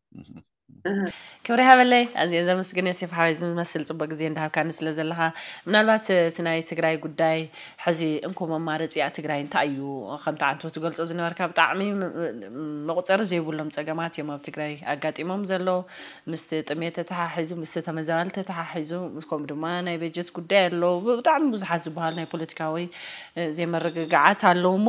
[SPEAKER 1] ክብሪ ሃበለይ ኣዝየ ዘመስግን ዮሴፍ ሓበይ ዝመስል ፅቡቅ ግዜ እንዳሃብካኒ ስለ ዘለካ ምናልባት እቲ ናይ ትግራይ ጉዳይ ሕዚ እንኮ መማረፂኣ ትግራይ እንታይ እዩ ከምቲ ዓንቶ ትገልፆ ዝነበርካ ብጣዕሚ መቁፀሪ ዘይብሎም ፀገማት እዮም ኣብ ትግራይ ኣጋጢሞም ዘሎ ምስቲ ጥሜት ተተሓሒዙ ምስቲ ተመዛበል ተተሓሒዙ ምስከምኡ ድማ ናይ በጀት ጉዳይ ኣለዉ ብጣዕሚ ብዙሓት ዝበሃሉ ናይ ፖለቲካዊ ዘይመረግጋዓት ኣለዉ እሞ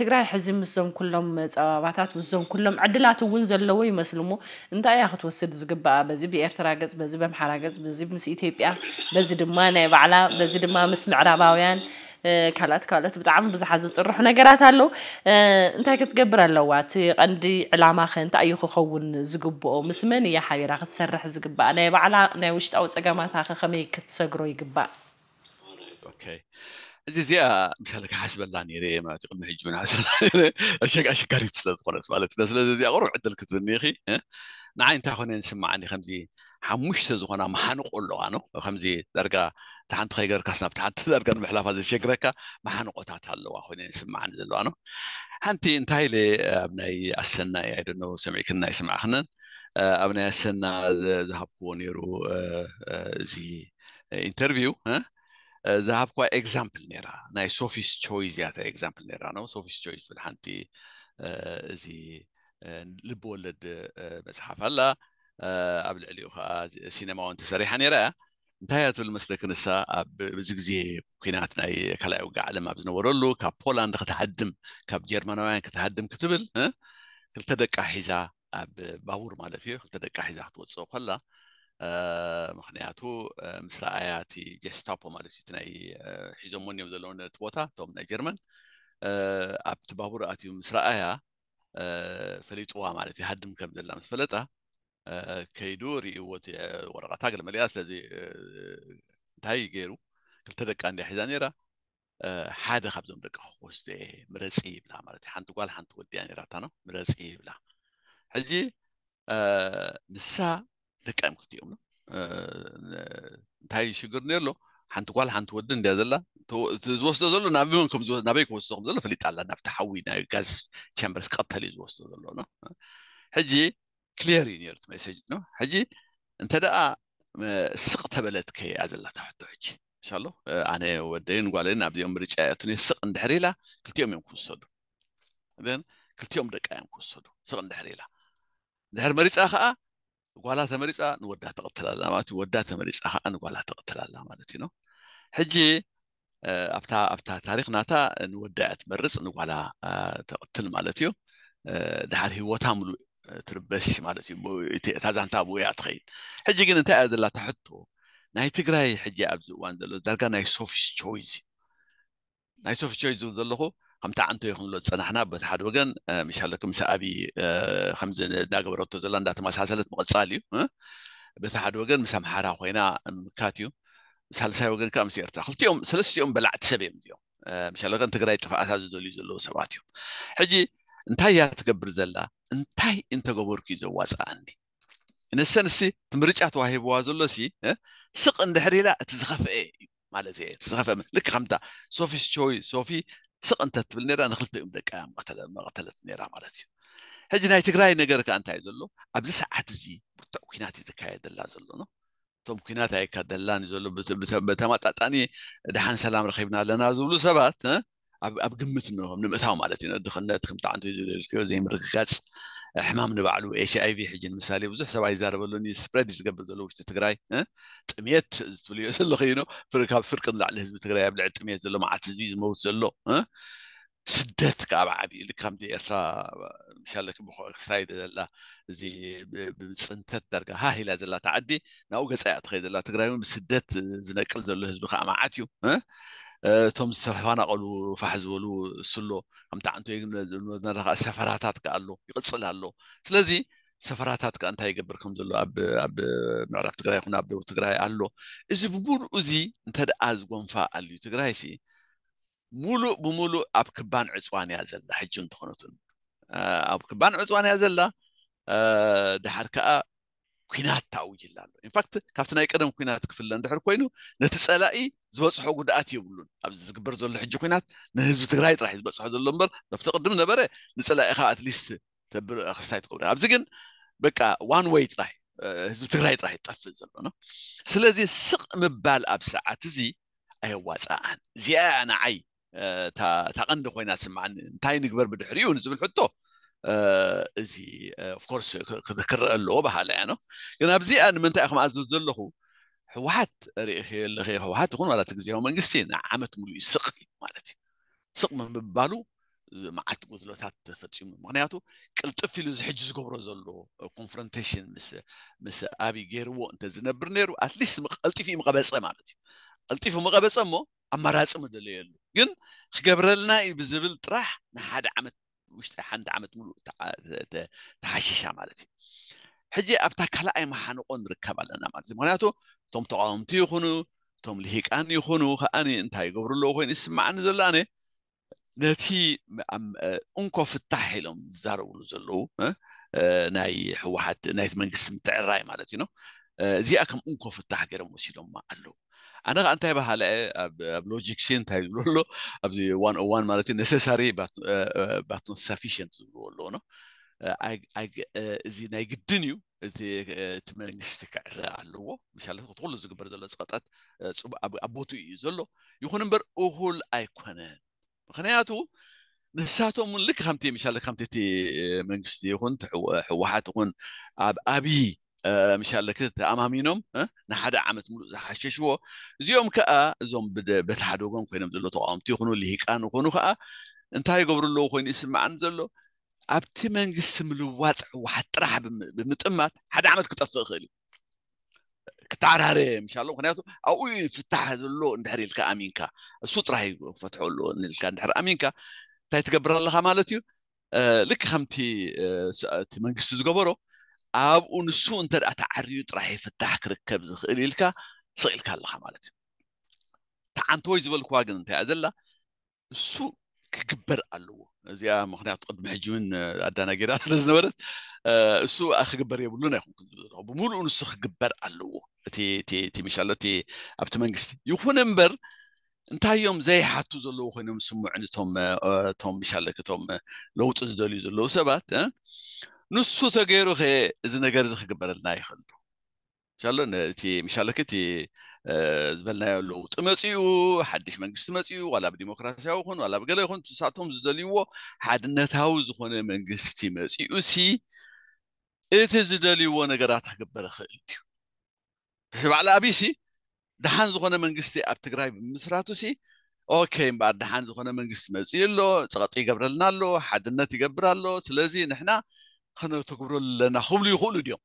[SPEAKER 1] ትግራይ ሕዚ ምስዞም ኩሎም ፀባባታት ምስዞም ኩሎም ዕድላት እውን ዘለዎ ይመስሉ እሞ انتا يا خطو السد زقبا بزي بي ارتراقز بزي بمحراقز بزي بمسي ايتيبيا بزي دما نايب على بزي دما مسمع راباويان كالات كالات بتعم بزي حزي تصرح نقرات هلو انتا كنت قبرا لواتي قندي علامة خين تأيو خخون زقبو مسمن يا حبي راق تصرح زقبا نايب على نايوش تاوت اقامات اخي خمي كتسقرو يقبا
[SPEAKER 2] اوكي زيزيا بشالك حسب الله نيري ما تقول نحجون حسب الله نيري أشك أشك قريت سلط قرأت فالت نسلا زيزيا غروح عدل كتب النيخي نعين تاخونين سمع عندي خمزي حموش سزخنا محنقول له أنا خمزي درجة تحت خيجر كسناب تحت درجة محلافة زي شجرك محنقو تحت هلو أخونين سمع عندي له أنا هنتي انتهي لي آه، أبني السنة يعيدنو سمعي كنا يسمع خنن آه، أبني السنة ذهب كونيرو زي انترفيو ها ذهب كوا إكزامبل آه، نيرا ناي سوفيس تشويز يا ترى إكزامبل نيرا أنا سوفيس تشويز بالحنتي زي لب ولد مسحف الله قبل علي وخا سينما وانت سريحا نرى انتهيت المسلك نسا بزقزي كيناتنا كلا يوقع لما بزنور له كاب بولاند كتهدم كاب جيرمان وين كتهدم كتبل اه؟ كل تدك حيزا باور ما لفيه كل تدك حيزا توصل خلا اه مخنياتو مثل آياتي جستابو ما لفيه تناي حيزموني ودلون توتا توم جيرمان اه اب تباور اتيو مثل آيات ፈሊጥዋ ማለት እዩ ሃድም ከም ዘላ ምስ ፈለጣ ከይዱ ርኢዎ እቲ ወረቐታ ገለመልያ ስለዚ እንታይ ገይሩ ክልተ ደቂ እንዲያ ሒዛ ነይራ ሓደ ካብዞም ደቂ ክወስደ ምረፂ ይብላ ማለት እዩ ሓንቲ ጓል ሓንቲ ወዲያ ነራታ ኖ ምረፂ ይብላ ሕጂ ንሳ ደቂ እዮም ክልቲኦም እንታይ ሽግር ነይርሎ ሓንቲ ሓንቲ ወዲ እንድያ ዘላ ዝወስዶ ዘሎ ናበይ ክወስዶ ከም ዘሎ ፈሊጣ ኣላ ናብቲ ሓዊ ናይ ጋዝ ቻምበርስ ክቐተል እዩ ዝወስዶ ዘሎ ኖ ሕጂ ክሊየር እዩ ነሩ ሜሴጅ ኖ ሕጂ እንተ ደኣ ስቕ ተበለት ከያ ዘላ ታሕቶ ሕጂ ሻሎ ኣነ ወደይን ጓልን ኣብዚኦም ምርጫ እቱን ስቕ እንድሕር ኢላ ክልቲኦም እዮም ክውሰዱ ክልቲኦም ደቃ እዮም ክውሰዱ ስቕ እንድሕር ኢላ እንድሕር መሪፃ ከዓ ጓላ ተመሪፃ ንወዳ ተቐትላላ ማለት እዩ ወዳ ተመሪፃ ከዓ ንጓላ ተቐትላላ ማለት እዩ ኖ ሕጂ ኣብታ ታሪክ ናታ ንወዳ እያ ትመርፅ ንጓላ ተቐትል ማለት እዩ ድሓር ሂወታ ምሉእ ትርበሽ ማለት እዩ እታ ዛንታ ብውያ ትኸይድ ሕጂ ግን እንታይ እያ ዘላ ተሕቶ ናይ ትግራይ ሕጂ ኣብዚ እዋን ዘሎ ዳርጋ ናይ ሶፊስ ቾይዝ እዩ ናይ ሶፊስ ቾይዝ ዝብል ዘለኹ ከምቲ ዓንቲ ይኹንሎ ዝፀናሕና በቲ ሓደ ወገን ምሻለኩም ምስ ኣብዪ ከምዚ እናገበረቶ ዘላ እንዳተመሳሰለት ምቕፃል እዩ በቲ ሓደ ወገን ምስ ኣምሓራ ኮይና ምካት እዩ ሳልሳይ ወገን ከዓ ምስ ኤርትራ ክልቲኦም ሰለስቲኦም በላዕቲ ሰብ እዮም እዚኦም ምሻለከን ትግራይ ጥፋእታ ዝደልዩ ዘለዉ ሰባት እዮም ሕጂ እንታይ እያ ትገብር ዘላ እንታይ እንተገበርኩ እዩ ዘዋፅኣኒ ንሰን ሲ እቲ ምርጫ ተዋሂብዋ ዘሎ ሲ ስቕ እንድሕር ኢላ እቲ ዝኸፍአ እዩ ማለት እየ እቲ ዝኸፍአ ልክ ከምታ ሶፊስ ቾይ ሶፊ ስቅ እንተ ትብል ራ ንክልተ እዮም ደቂ መቀተለት ኔራ ማለት እዩ ሕዚ ናይ ትግራይ ነገር ካዓ እንታይ ዘሎ ኣብዚ ሰዓት እዚ ብርትዕ ኩናት እዩ ዝካየደላ ዘሎ እቶም ኩናት ኣይከደላን እዩ ዘሎ ብተማጣጣኒ ድሓን ሰላም ረኪብና ኣለና ዝብሉ ሰባት ኣብ ግምት ንም ንምእታዊ ማለት እዩዲክነት ከምዕንክ ዘይምርግጋፅ حمام نبعلو اتش اي في حجن مثالي بزح سواي زاربلوني سبريد يتقبل زلو وش تقراي ها إيه؟ تميت تقولي زلو خينو فرق فرق نلع له حزب تقراي بلع تميت زلو مع تزويز موت زلو ها إيه؟ سدت كاب عبي اللي كام دي ارسا مشالك بخو اكسايد لا زي سنتت درك ها هي لازل تعدي ناو قصايا تخيد لا تقراي بسدت زنقل زلو حزب خامعاتيو ها إيه؟ እቶም ዝተፈናቀሉ ፋሕ ዝበሉ ስሎ ከምቲ ዓንቶ ዝነበረ ሰፈራታት ከ ኣሎ ይቅፅል ኣሎ ስለዚ ሰፈራታት ከዓ እንታይ ይገብር ከም ዘሎ ኣብ ምዕራፍ ትግራይ ይኹን ኣብ ደቡብ ትግራይ ኣሎ እዚ ብሙሉእ እዚ እንተደኣ ዝጎንፋ ኣልዩ ትግራይ ሲ ሙሉእ ብምሉእ ኣብ ክባን ዕፅዋን እያ ዘላ ሕጂ እንትኾነትን ኣብ ክባን ዕፅዋን እያ ዘላ ድሓር ከዓ ኩናት ተኣውጅላ ኣሎ ኢንፋክት ካብቲ ናይ ቀደም ኩናት ክፍለ እንድሕር ኮይኑ ነቲ ፀላኢ ዝበፅሖ ጉድኣት የብሉን ኣብዚ ዝግበር ዘሎ ሕጂ ኩናት ንህዝቢ ትግራይ ጥራሕ ዝበፅሖ ዘሎ እምበር በፍቲ ቅድም ነበረ ንፀላኢ ከዓ ኣትሊስት ክስታይ ትገብሩ ኣብዚ ግን በቃ ዋን ወይ ጥራሕ ህዝቢ ትግራይ ጥራሕ ይጠፍእ ዘሎ ኖ ስለዚ ስቕ ምባል ኣብ ሰዓት እዚ ኣየዋፃእን እዚኣ ንዓይ ታቐንዲ ኮይና ስማዓኒ እንታይ ንግበር ብድሕሪኡ ንዝብል ሕቶ زي اوف كورس كذكر اللعبه حاليا كنا بزي ان من تاخ ما زلخو ሕወሓት ርእየ ኣለኸ ሕወሓት ይኹን ማለት ግዜያዊ መንግስቲ ንዓመት ሙሉእ ስቕ እዩ ማለት እዩ ስቕ ምምባሉ መዓልቲ ጉድሎታት ተፈፂሙ ምክንያቱ ቅልጥፍ ኢሉ ዝሕጂ ዝገብሮ ዘሎ ኮንፍሮንቴሽን ምስ ኣብይ ገይርዎ እንተዝነብር ነይሩ ኣትሊስት ቀልጢፍ እዩ ምቐበፀ ማለት እዩ ቀልጢፉ መቐበፀ እሞ ኣማራፂ መደለየሉ ግን ክገብረልና እዩ ብዝብል ጥራሕ ንሓደ ዓመት ውሽጢ ሓንቲ ዓመት ሉእ ተሓሽሻ ማለት እዩ ሕዚ ኣብታ ካልኣይ መሓንቆ ንርከብ ኣለና ማለት እዩ ምክንያቱ እቶም ተቃወምቲ ይኹኑ እቶም ልሂቃን ይኹኑ ከኣኒ እንታይ ይገብርለ ኮይኑ ዝስመዓኒ ዘሎ ኣነ ነቲ እንኮ ፍታሕ ኢሎም ዝዛረብሉ ዘለው ናይ ህወሓት ናይቲ መንግስቲ ትዕራይ ማለት እዩ ኖ እዚኣ ከም እንኮ ፍታሕ ገሮም ወሲዶም ኣለዉ انا انتبه على بلوجيك سنت بيقول له ابدي 101 مالتي نيسيساري بات بات نوت سافيشنت بيقول له نو እዚ ናይ ግድን على እቲ مش على ክዕረ زوج برد ክትኩሉ سقطت آه، أب أبوتو ኣብ يخون بر ዘሎ ይኹን እምበር እኹል نساتو من لك خمتي مش على خمتي تي እቲ آه، يخون تحو ሕወሓት يخون أب أبي مشان لك امامينهم ها نحدا عمت مل... حششوا زيوم كا زوم بد بتحدوكم كاين مدلو طعام تيخنو اللي هي كانو خنو خا انت هاي قبر الله خوين اسم عن زلو ابتي من قسم الواتع وحتى راح بم... بمتمات حدا عمت كتفق خلي كتار هاري ان الله خناتو او يفتح إيه، هذا اللو ندحري لك امينكا الصوت راح يفتحوا له نلقى ندحر امينكا تاي تقبر الله مالتي آه، لك خمتي أه تمنقس ኣብኡ ንሱ እንተ ደኣ ተዓርዩ ጥራሕ ይፍታሕ ክርከብ ዝኽእል ኢልካ ስኢልካ ኣለካ ማለት እዩ ተዓንተወይ ዝበልክዋ ግን እንታይ እያ ዘላ እሱ ክግበር ኣለዎ እዚኣ ምክንያቱ ቅድሚ ሕጂ እውን ኣዳና ጌዳ ስለዝነበረት እሱ ክግበር የብሉን ኣይኹንኩም ዝብለ ብምሉእ ንሱ ክግበር ኣለዎ እቲ መሻሎ እቲ ኣብቲ መንግስቲ ይኹን እምበር እንታይ እዮም ዘይሓቱ ዘለዎ ኮይኖም ስምዑን እቶም እቶም መሻለክ እቶም ለውጢ ዝደልዩ ዘለዉ ሰባት نسو تغيرو خي إذا نغير زخ قبرتنا يخلو إن شاء الله نتي إن شاء الله كتي زبلنا لو تمسيو حدش من قسم تمسيو ولا بديمقراطية وخن ولا بقلة وخن تساعتهم زدليو حد نتهاوز خن من قسم تمسيو سي إيه تزدليو نغيرات قبرة خلتيو بس على أبي سي دهان زخن من قسم أبتغراي مصراتو سي أوكي بعد دهان زخن من قسم تمسيو لو تغطي قبرتنا لو حد نتي قبرة لو سلزي نحنا خلنا تقبروا لنا هم اللي يقولوا اليوم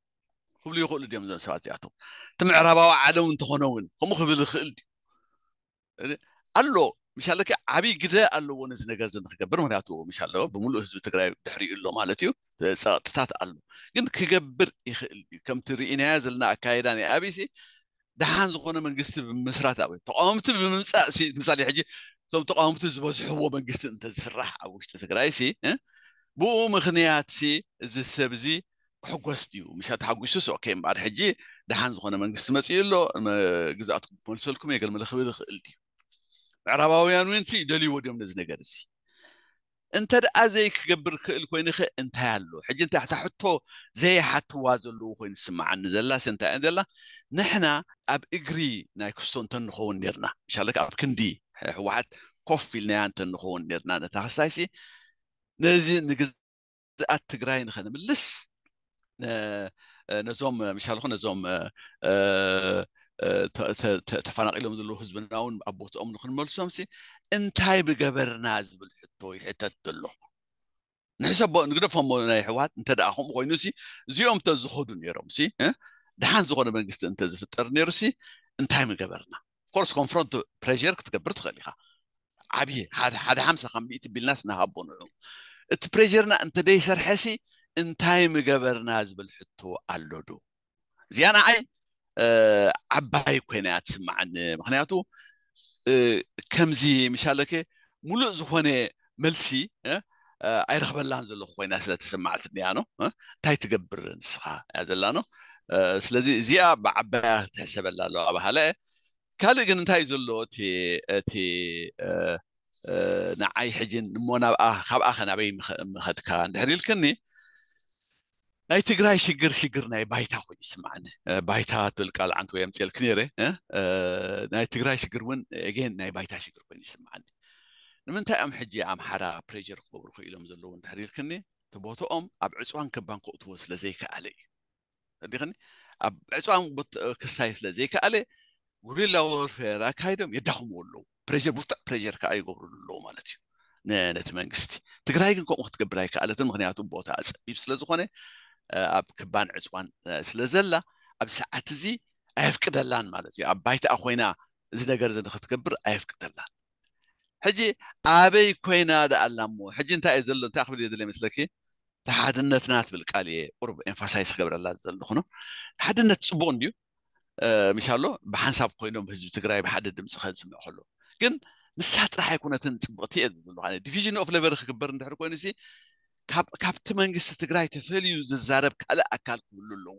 [SPEAKER 2] هم اللي يقولوا اليوم زين سواد زياتو تم عربا وعلو انت خنون هم خبي الخيل دي يعني قالوا مش هلك عبي قدا إيه قالوا ونز نجر زين خكبر من ياتو مش هلو بملو حزب تقرأ دحري إلا ما لتيو تتات قالوا قلت كجبر يخيل كم تريني هذا لنا كايداني أبي سي دحان زقونا من قست بمسرات أبي تقامت بمسرات مثال يحجي ثم تقامت بزحوه من قست أنت سرح أو إيش تقرأ سي أه؟ ብኡ ምክንያት ሲ እዚ ሰብ እዚ ክሕጎስ ድዩ ምሻ ተሓጒሱስ ኦኬ እምበኣር ሕጂ ድሓን ዝኾነ መንግስቲ መፅኡ ኣሎ ግዛኣትኩም ክመልሰልኩም የገልመ ክብል ይኽእል ድዩ ምዕራባውያን እውን ይደልይዎ ድዮም ነዚ ነገር እዚ እንተ ደኣ ዘይክገብር ክእል ኮይኑ ኸ እንታይ ኣሎ ሕጂ እንታይ እታ ሕቶ ዘየሓትዋ ዘለዎ ኮይኑ ዝስማዓኒ ዘላ ሲ እንታይ ዘላ ንሕና ኣብ እግሪ ናይ ክስቶ እንተንኸውን ነርና ሻለክ ኣብ ክንዲ ሕወሓት ኮፍ ኢልናያ እንተንኸውን ነርና ነታ ክሳይሲ نزي نقز ات غراين خنا ملس نزوم مشال خنا نزوم تفانق لهم ذلو حزبنا اون ابوت ام نخن ملسوم سي انتاي بغبرنا زبل حتو يحتت له نحسب نقدر فهم مولانا يحوات انت داخم خوينو سي زيوم تزخدو نيرم سي دحان زخدو منقست انت زفتر نيرو سي انتاي بغبرنا فورس كونفرونت بريشير كتكبرت خليها عبي هذا هذا حمسه خم بيت بالناس نهابون እቲ ፕሬርና እንተደይሰርሐሲ እንታይ ምገበርና ዝብል ሕቶ ኣሎዱ እዚኣ ንዓይ ዓባይ ኮይናያ ትስማዓኒ ምክንያቱ ከምዚ ምሻለከ ሙሉእ ዝኮነ መልሲ ኣይረክበላን ዘለኹ ኮይና ስለተሰማዕት ኒያኖ እንታይ ትገብር ንስኻ እያ ዘላኖ ስለዚ እዚኣ ብዓባያ ትሕሰበላ ኣለዋ ባህለ ካልእ ግን እንታይ እዩ ዘሎ እቲ ንዓይ ሕጂን ሞ ናብኣ ካብኣ ከ ናበይ ምከትካ ንድሕሪኢልክኒ ናይ ትግራይ ሽግር ሽግር ናይ ባይታ ኮይኑ ይስማዓኒ ባይታ ትብልቃል ዓንቲ ወይኣም ፅልክ ነረ ናይ ትግራይ ሽግር እውን ን ናይ ባይታ ሽግር ኮይኑ ይስማዓኒ ንምንታይኦም ሕጂ ኣምሓራ ፕሬር ክገብሩ ክኢሎም ዘለዎ ድሕርኢልክኒ ቲቦትኦም ኣብ ዕፅዋን ክባን ከእትዎ ስለዘይከኣለ እዩ ዲኒ ኣብ ዕፅዋን ክስታይ ስለዘይከኣለ ጉሪላ ወርፌር ኣካይዶም የዳኽምዎ ኣለዉ ፕሬር ብርታዕ ፕሬር ከዓ ይገብርሉ ኣለዉ ማለት እዩ ነቲ መንግስቲ ትግራይ ግን ከምኡ ክትገብር ኣይከኣለትን ምክንያቱ ቦታ ኣፀቢብ ስለዝኮነ ኣብ ክባን ዕፅዋን ስለዘላ ኣብ ሰዓት እዚ ኣየፍቅደላን ማለት እዩ ኣብ ባይታኣ ኮይና እዚ ነገር እዚ ንክትገብር ኣየፍቅደላን ሕጂ ኣበይ ኮይና ዳኣላ ሞ ሕጂ እንታይ እየ ዘሎ እንታይ ክብል እየ ዘለ መስለኪ ተሓድነትና ትብል ቃል እየ ቁርብ ኤንፋሳይስ ክገብረላ ዘለኹኖ ተሓድነት ፅቡቅ እንድዩ ምሻሎ ብሓንሳብ ኮይኖም ህዝቢ ትግራይ ብሓደ ድምፂ ከዝስምዕ ከሎ ግን ንሳ ጥራሕ ኣይኮነትን ፅብቕቲ እየ ዘለዋ ዲቪዥን ኦፍ ለቨር ክግበር እንድሕር ኮይኑ እዚ ካብቲ መንግስቲ ትግራይ ተፈልዩ ዝዛረብ ካልእ ኣካል ክህሉ ኣለዎ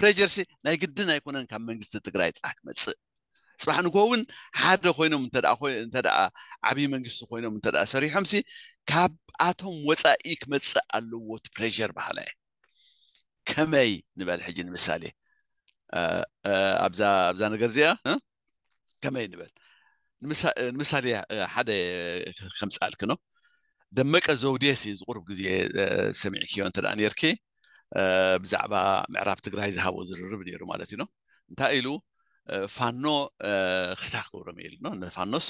[SPEAKER 2] ፕሬጀርሲ ናይ ግድን ኣይኮነን ካብ መንግስቲ ትግራይ ፅራሕ ክመፅእ ፅባሕ ንኮውን ሓደ ኮይኖም እንተደኣ ዓብዪ መንግስቲ ኮይኖም እንተ እንተደኣ ሰሪሖምሲ ካብኣቶም ወፃኢ ክመፅእ ኣለዎ ፕሬር ባህላ ከመይ ንበል ሕጂ ንምሳሌ ኣብዛ ኣብዛ ነገር እዚኣ ከመይ ንበል ንምሳሌ ሓደ ከምፃኣልክኖ ደመቀ ዘውዴስ ዝቁርብ ግዜ ሰሚዕክዮ እንተደኣ ነርኪ ብዛዕባ ምዕራብ ትግራይ ዝሃቦ ዝርርብ ነይሩ ማለት እዩኖ እንታይ ኢሉ ፋኖ ክስታክ ክገብሮም እየ ኢሉኖ ንፋኖስ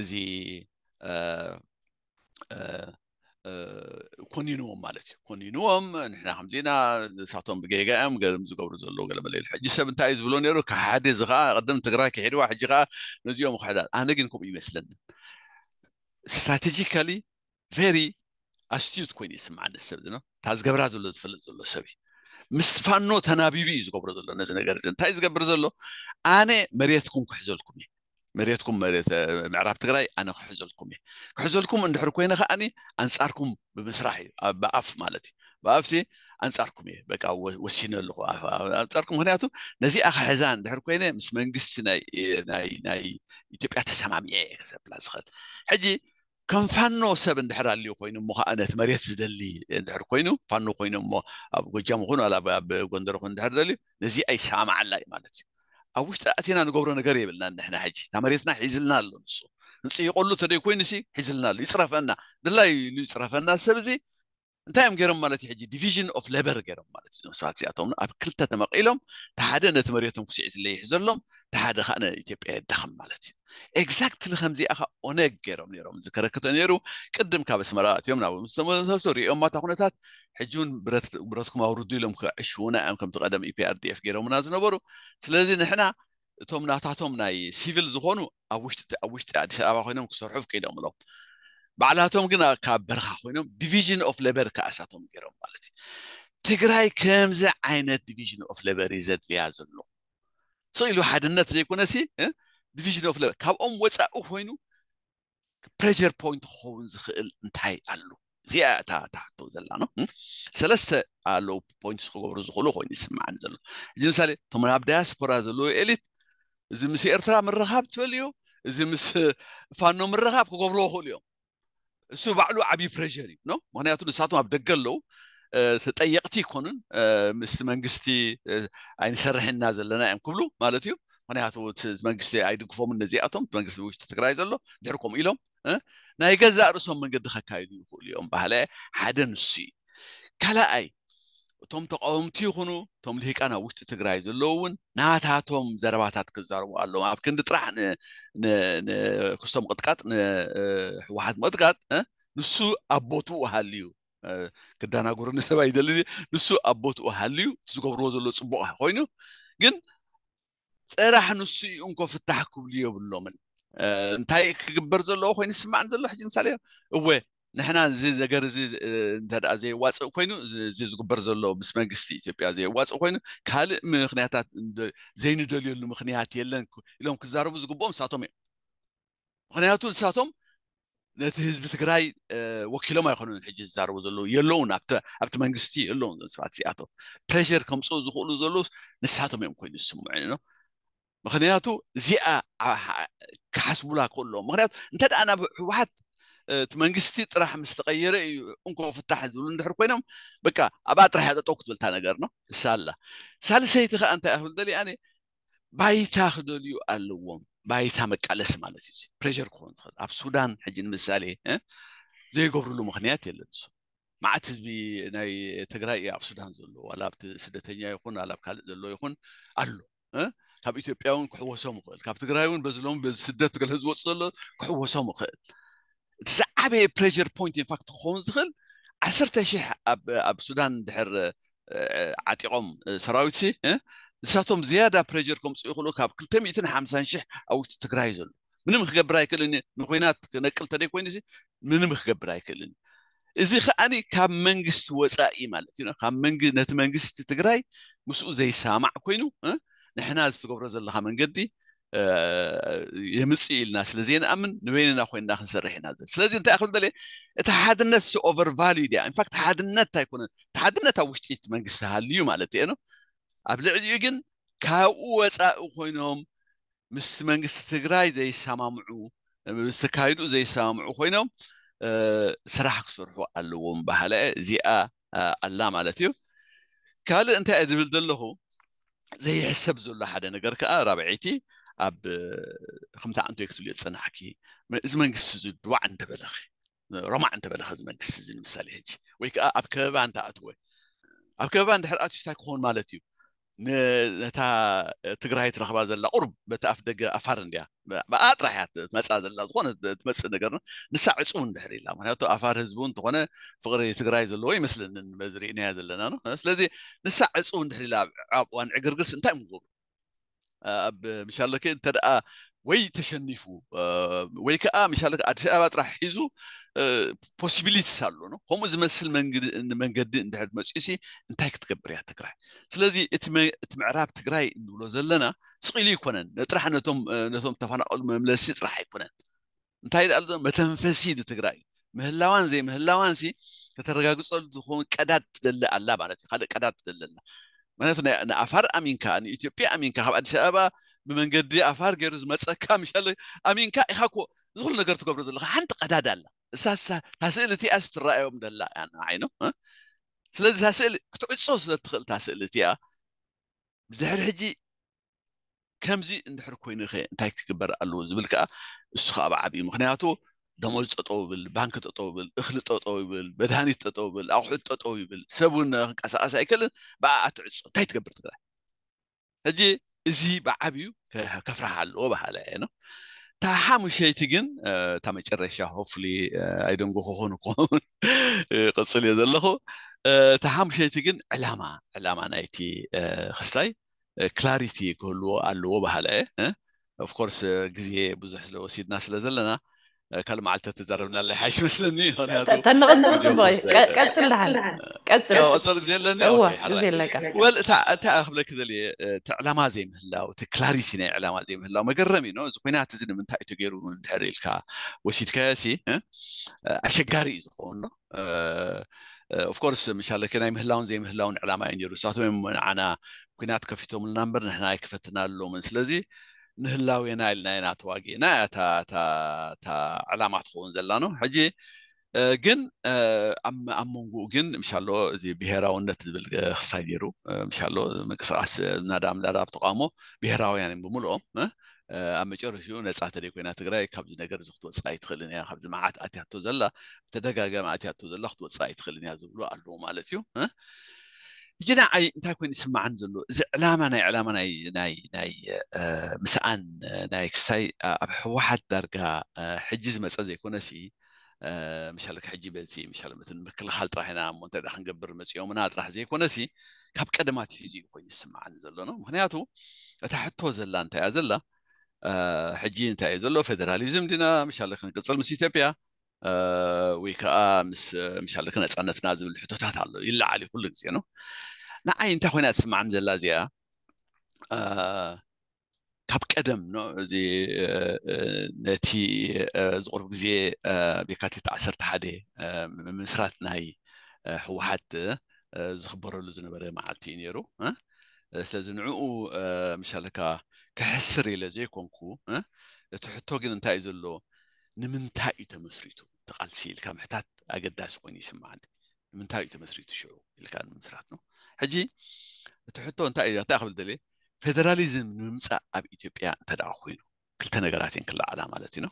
[SPEAKER 2] እዚ ኮኒንዎም ማለት እዩ ኮኒንዎም ንሕና ከምዚና ንሳቶም ብገጋኦም ገለም ዝገብሩ ዘለዉ ገለ መለዩ ሕጂ ሰብ እንታይ እዩ ዝብሎ ነይሩ ካሓደ እዚ ከዓ ቅድም ትግራይ ክሒድዋ ሕጂ ከዓ ነዚኦም ክሕዳ ኣነ ግን ከምኡ ይመስለኒ ስትራቴጂካሊ ቨሪ ኣስትዩት ኮይኑ ይስምዓኒ ሰብ ዝኖ እታ ዝገብራ ዘሎ ዝፈልጥ ዘሎ ሰብ እዩ ምስ ፋኖ ተናቢቡ እዩ ዝገብሮ ዘሎ ነዚ ነገር እዚ እንታይ ዝገብር ዘሎ ኣነ መሬትኩም ክሕዘልኩም እየ መሬትኩም ምዕራብ ትግራይ ኣነ ክሕዘልኩም እየ ክሕዘልኩም እንድሕር ኮይነ ከዓኒ ኣንፃርኩም ብምስራሕ እዩ ብኣፍ ማለት እዩ ብኣፍሲ ኣንፃርኩም እየ በ ወሲኒ ኣለኩንፃርኩም ምክንያቱ ነዚ ኣክሕዛን ንድሕር ኮይነ ምስ መንግስቲ ናይ ኢትዮጵያ ተሰማሚዒ ብላ ዝክእል ሕጂ ከም ፋኖ ሰብ እንድሕር ኣልዩ ኮይኑሞ ከዓ ነቲ መሬት ዝደሊ ንድሕር ኮይኑ ፋኖ ኮይኑሞ ኣብ ጎጃም ኹን ብ ጎንደሮ ኹን ድሕር ዘልዩ ነዚ ኣይሰማምዓላ እዩ ማለት እዩ ኣብ ውሽጢ ኣቲና ንገብሮ ነገር የብልና ንሕና ሕጂ እታ መሬትና ሒዝልና ኣሎ ንሱ ንፅይቀሉ ተደይ ኮይኑ ሲ ሒዝልና ኣሎ ይፅረፈና ድላይ ኢሉ ይፅረፈና ሰብ እዚ እንታይ እዮም ገይሮም ማለት እዩ ሕጂ ዲቪዥን ኦፍ ሌበር ገይሮም ማለት እዩ ሰባት እዚኣቶም ኣብ ክልተ ተመቂሎም ተሓደ ነቲ መሬቶም ክስዒት ለይሕ ዘሎም ተሓደ ሓደ ከዓ ንኢትዮጵያ የዳኸም ማለት እዩ ኤግዛክትሊ ከምዚኣ ከ ኦነግ ገይሮም ነሮም ዝከረክተ ነይሩ ቅድም ካብ ኣስመራ እትዮም ናብ ምስተመሰሶ ሪኦም ማታ ኩነታት ሕጂ እውን ብረትኩም ኣውርዱ ኢሎም ክዕሽውና እዮም ከምቲ ቀደም ኢፒኣርዲኤፍ ገይሮምና ዝነበሩ ስለዚ ንሕና እቶም ናታቶም ናይ ሲቪል ዝኮኑ ኣብ ውሽጢ ኣብ ውሽጢ ኣዲስ ኣበባ ኮይኖም ክሰርሑ ፍቂዶም ኣሎም ባዕላቶም ግን ካብ በረካ ኮይኖም ዲቪዥን ኦፍ ለበር ካእሳቶም ገይሮም ማለት እዩ ትግራይ ከምዚ ዓይነት ዲቪዥን ኦፍ ለበር እዩ ዘድልያ ዘሎ ስኢሉ ሓድነት ዘይኮነ ሲ ዲቪዥን ኦፍ ለበር ካብኦም ወፃኢ ኮይኑ ፕሬር ፖይንት ክኸውን ዝኽእል እንታይ ኣሉ እዚኣ እታ ታሕቶ ዘላኖ ሰለስተ ኣለው ፖይንትስ ክገብሩ ዝኽእሉ ኮይኑ ይስማዓኒ ዘሎ እዚ ምሳሌ እቶም ናብ ዳያስፖራ ዘለዎ ኤሊት እዚ ምስ ኤርትራ ምረኻብ ትበልዮ እዚ ምስ ፋኖ ምረኻብ ክገብርዎ ክእሉ እዮም እሱ ባዕሉ ዓብዪ ፕረር እዩ ኖ ምክንያቱ ንሳቶም ኣብ ደገ ኣለው ተጠየቅቲ ይኮኑን ምስ መንግስቲ ኣይንሰርሕና ዘለና እዮም ክብሉ ማለት እዩ ምክንያቱ መንግስቲ ኣይድግፎምን ነዚኣቶም መንግስቲ ውሽጢ ትግራይ ዘሎ ድሕርኩም ኢሎም ናይ ገዛ ርእሶም መንገዲ ከካይዱ ይኽእሉ እዮም ባህለ ሓደ ንሱ እዩ ካልኣይ እቶም ተቃወምቲ ይኹኑ እቶም ልሂቃን ኣብ ውሽጢ ትግራይ ዘለው እውን ናታቶም ዘረባታት ክዛርቡ ኣለዎም ኣብ ክንዲ ጥራሕ ንክስቶ ምቅጥቃጥ ንሕወሓት ምቅጥቃጥ ንሱ ኣቦትኡ ሃልዩ ክዳናጉርኒ ሰብ ይደሊ ንሱ ኣቦትኡ ሃልዩ ዝገብርዎ ዘሎ ፅቡቅ ኮይኑ ግን ጥራሕ ንሱ እዩ እንኮ ፍታሕ ክብሉ የብሎምን እንታይ ክግበር ዘለዎ ኮይኑ ይስማዕን ዘሎ ሕጂ ምሳሌ እወ نحنا زي زجر زي ده زي واتس كوينو زي زكبر زلو بس ما قصدي تبي زي واتس كوينو كهل مخنيات زين دولي اللي مخنيات يلن يلهم كزارو بس كبوم ساتهم مخنياتو ساتهم نتهز بتقرأي وكيلو ما يخونون الحجز زارو زلو يلون أبت أبت ما قصدي يلون سبعتي أتو بريشر كم صو زخول زلو نساتهم يوم كوينو سمعينه مخنياتو زي كحسب ولا كله مخنيات انت انا واحد እቲ መንግስቲ ጥራሕ ምስ ተቀየረ እዩ እንኮ ፍታሕ ዝብሉ እንድሕር ኮይኖም በቃ ኣብኣ ጥራሕ ያጠጠው ክትብልታ ነገር ኖ እሳ ኣላ ሳልሰይቲ ከዓ እንታይ ኣክብል ደሊ ኣነ ባይታ ክደልዩ ኣለዎም ባይታ መቃለስ ማለት እዩ ፕሬር ክኮን ዝኽእል ኣብ ሱዳን ሕጂ ንምሳሌ ዘይገብርሉ ምክንያት የለን ሱ ማዓት ህዝቢ ናይ ትግራይ እዩ ኣብ ሱዳን ዘሎ ዋላ ኣብቲ ስደተኛ ይኹን ኣብ ካልእ ዘሎ ይኹን ኣሎ ካብ ኢትዮጵያ እውን ክሕወሶም ይኽእል ካብ ትግራይ እውን በዚ ሎም ስደት ገለ ዝወፅ ዘሎ ክሕወሶም ይኽእል تسع عبي بريشر بوينت ان فاكت خون زغل عسرت شيح اب اب سودان دحر آه، آه، عتيقوم آه، سراويتسي ساتوم زياده بريشر كومس يقولوا كاب كل تم يتن حمسان شيح او تتغرايزل من مخ جبراي كل ني نقينات نقلت هذيك وين زي من مخ جبراي كل ني اني كاب منغست وصا اي مالتي نو كاب منغ نت منغست تتغراي مسو زي سامع كوينو نحنا استغبر زلها منغدي የምፅ ኢልና ስለ ዘይንኣምን ንበይንና ኮይንና ክንሰርሕ ኢና ስለዚ እንታይ ክብል ደለ እቲ ሓድነት ኦቨር ቫልዩ ድያ ኢንፋክት ሓድነት ኣይኮነን እቲ ሓድነት ኣብ ውሽጢት መንግስቲ ሃልዩ ማለት እየ ኖ ኣብ ልዕሊኡ ግን ካብኡ ወፃኢ ኮይኖም ምስ መንግስቲ ትግራይ ዘይሰማምዑ ምስ ተካይዱ ዘይሰማምዑ ኮይኖም ስራሕ ክሰርሑ ኣለዎም ባህለ እዚኣ ኣላ ማለት እዩ ካልእ እንታይ ዝብል ዘለኹ ዘይሕሰብ ዘሎ ሓደ ነገር ከዓ ራብዒይቲ ኣብ ከምታ ኣንቶክትልዮ ዝፀናሕኪ እዚ መንግስቲ እዚ ድዋዕ እንተበለኺ ሮማዕ እንተበለኸ እዚ መንግስቲ እዚ ንምሳሌ ሕጂ ወይ ከዓ ኣብ ከበባ እንተኣትወ ኣብ ከበባ እንድሕር ኣትዩ እንታይ ክኸውን ማለት እዩ ነታ ትግራይ ትረክባ ዘላ ቁርብ በቲ ኣፍ ደገ ኣፋር እንድያ ብኣ ጥራሕ እያ ትመፃ ዘላ ዝኮነ ትመፅእ ነገርና ንሳ ዕፁ እንድሕር ኢላ ምክንያቱ ኣፋር ህዝቡ እንትኾነ ፍቅሪ ትግራይ ዘለዎ ይመስለንን በዝርእንያ ዘለና ኖ ስለዚ ንሳ ዕፁ እንድሕር ኢላ ኣብ እዋን ዕግርግስ እንታይ ም ገብሩ ምሻለከ እንተ ደኣ ወይ ተሸኒፉ ወይ ከዓ ምሻለ ኣዲስ ኣበባ ጥራሕ ሒዙ ፖስቢሊቲስ ኣሎ ኖ ከምኡ ዝመስል መንገዲ እንድሕር መፅኡ ሲ እንታይ ክትገብር እያ ትግራይ ስለዚ እቲ ምዕራብ ትግራይ እንብሎ ዘለና ስቂሉ ይኮነን ንጥራሕ ነቶም ተፈናቀሉ መምለሲ ጥራሕ ኣይኮነን እንታይ ኣ መተንፈሲ ንትግራይ እዩ ምህላዋን ሲ ከተረጋግፀሉ ዝኸውን ቀዳድ ትደሊ ኣላ ማለት እዩ ካልእ ቀዳድ ትደሊ ኣላ ምክንያቱ ናይ ኣፋር ኣሚንካ ንኢትዮጵያ ኣሚንካ ካብ ኣዲስ ኣበባ ብመንገዲ ኣፋር ገይሩ ዝመፀካ ምሻለ ኣሚንካ ኢኻ ኮ ዝኩሉ ነገር ትገብሮ ዘለካ ሓንቲ ቀዳዳ ኣላ እሳ ታስእሊ እቲኣ ትረኣዮም ዘላ ዓይኖ ስለዚ እታ ስእሊ ክትዕፆ ስለ ትኽእል እታ ስእሊ እቲኣ ብድሕሪ ሕጂ ከምዚ እንድሕር ኮይኑ ኸ እንታይ ክግበር ኣለዎ ዝብል ከዓ እሱ ከዓ ብዓብዩ ምክንያቱ ደመዝ ጠጠው ይብል ባንኪ ጠጠው ይብል እኽሊ ጠጠው ይብል መድሃኒት ጠጠው ይብል ኣቑሑት ጠጠው ይብል ሰብ እውን ክንቀሳቀስ ኣይክእልን ብኣ ኣትዕፆ እንታይ ትገብር ትግራይ ሕጂ እዚ ብዓብዩ ከፍርሃ ኣለዎ ባህለ ኖ እታ ሓሙሸይቲ ግን እታ መጨረሻ ሆፍሊ ኣይደንጎ ክኾኑ ክኸውን ቅፅል እየ ዘለኹ እታ ሓሙሸይቲ ግን ዕላማ ዕላማ ናይቲ ክስታይ ክላሪቲ ክህልዎ ኣለዎ ባህለ እየ ኦፍኮርስ ግዜ ብዙሕ ስለወሲድና ስለ ዘለና كلمة على تتزرب لنا حاش مسلني تنا غنت باي كاتسل لحال كاتسل وصلت زين لنا هو زين لك ول تا تا اخبل كذا لي علامة زي مهلا وتكلاري سينا علامة زي مهلا ما قرمي نو زقينا تزن من تايتو غيرو من هريلكا وشيت كاسي اشغاري زقون اوف كورس مشال كنا يمهلاون زي مهلاون علامة ينجرو ساتو معنا كنات كفيتو من نمبر نحنا كفتنا له من سلازي ንህላዌና ኢልና ኢና ተዋጊእና እያ እታ ዕላማ ትኸውን ዘላኖ ሕጂ ግን ኣብ መንጉኡ ግን ምሻሎ እዚ ብሄራውነት ዝብል ክሳይ ገይሩ ምሻሎ ምንቅስቃስ ናዳም ዳዳብ ተቃውሞ ብሄራውያን እዮም ብምልኦም ኣብ መጨረሽኡ ነፃ ተደይ ኮይና ትግራይ ካብዚ ነገር እዚ ክትወፅእ ኣይትኽእልን እያ ካብዚ መዓት ኣትያቶ ዘላ ብተደጋጋሚ ኣትያቶ ዘላ ክትወፅእ ኣይትኽእልን እያ ዝብሉ ኣለዉ ማለት እዩ جناعي انت كون يسمع عن زلو زعلامة ناي علامة ناي ناي ناي آه، مسأن آه، ناي كساي آه، أب حواحد درجة حجز مسألة يكون سي مشالك حجي بلتي مشال مثل مكل خال طرحنا مونتا دا خنقبر مسيومنا طرح زي يكون كاب قدمات حجي يكون يسمع عن زلو نو نعم، مخنياتو تحتو زلا انت يا زلا حجي انت يا زلو فيدراليزم دينا مشالك نقصل مس ايتيوبيا ወይ ከዓ ምስ ምሻለ ክነፃነትና ዝብል ሕቶታት ኣሎ ይለዓል እዩ ኩሉ ግዜ ኖ ንዓይ እንታይ ኮይና ትስማዓኒ ዘላ እዚኣ ካብ ቀደም እዚ ነቲ ዝቅርብ ግዜ ቤካቲት 11 ምስራት ናይ ሕወሓት ዝኽበረሉ ዝነበረ መዓልቲ እዩ ነይሩ ስለዚ ንዕኡ ምሻለካ ክሕስር ኢለ ዘይኮንኩ እቲ ሕቶ ግን እንታይ እዩ ዘሎ ንምንታይ እዩ ተመስሪቱ تقلسي لك محتات أقداس قوني سمع عندك من تاي تمسري تشعو اللي كان من سراتنا حجي تحطون انت إذا تأخذ الدليل فدراليزم نمسا أب إثيوبيا تداخوين كل تنقراتين كل على مالتنا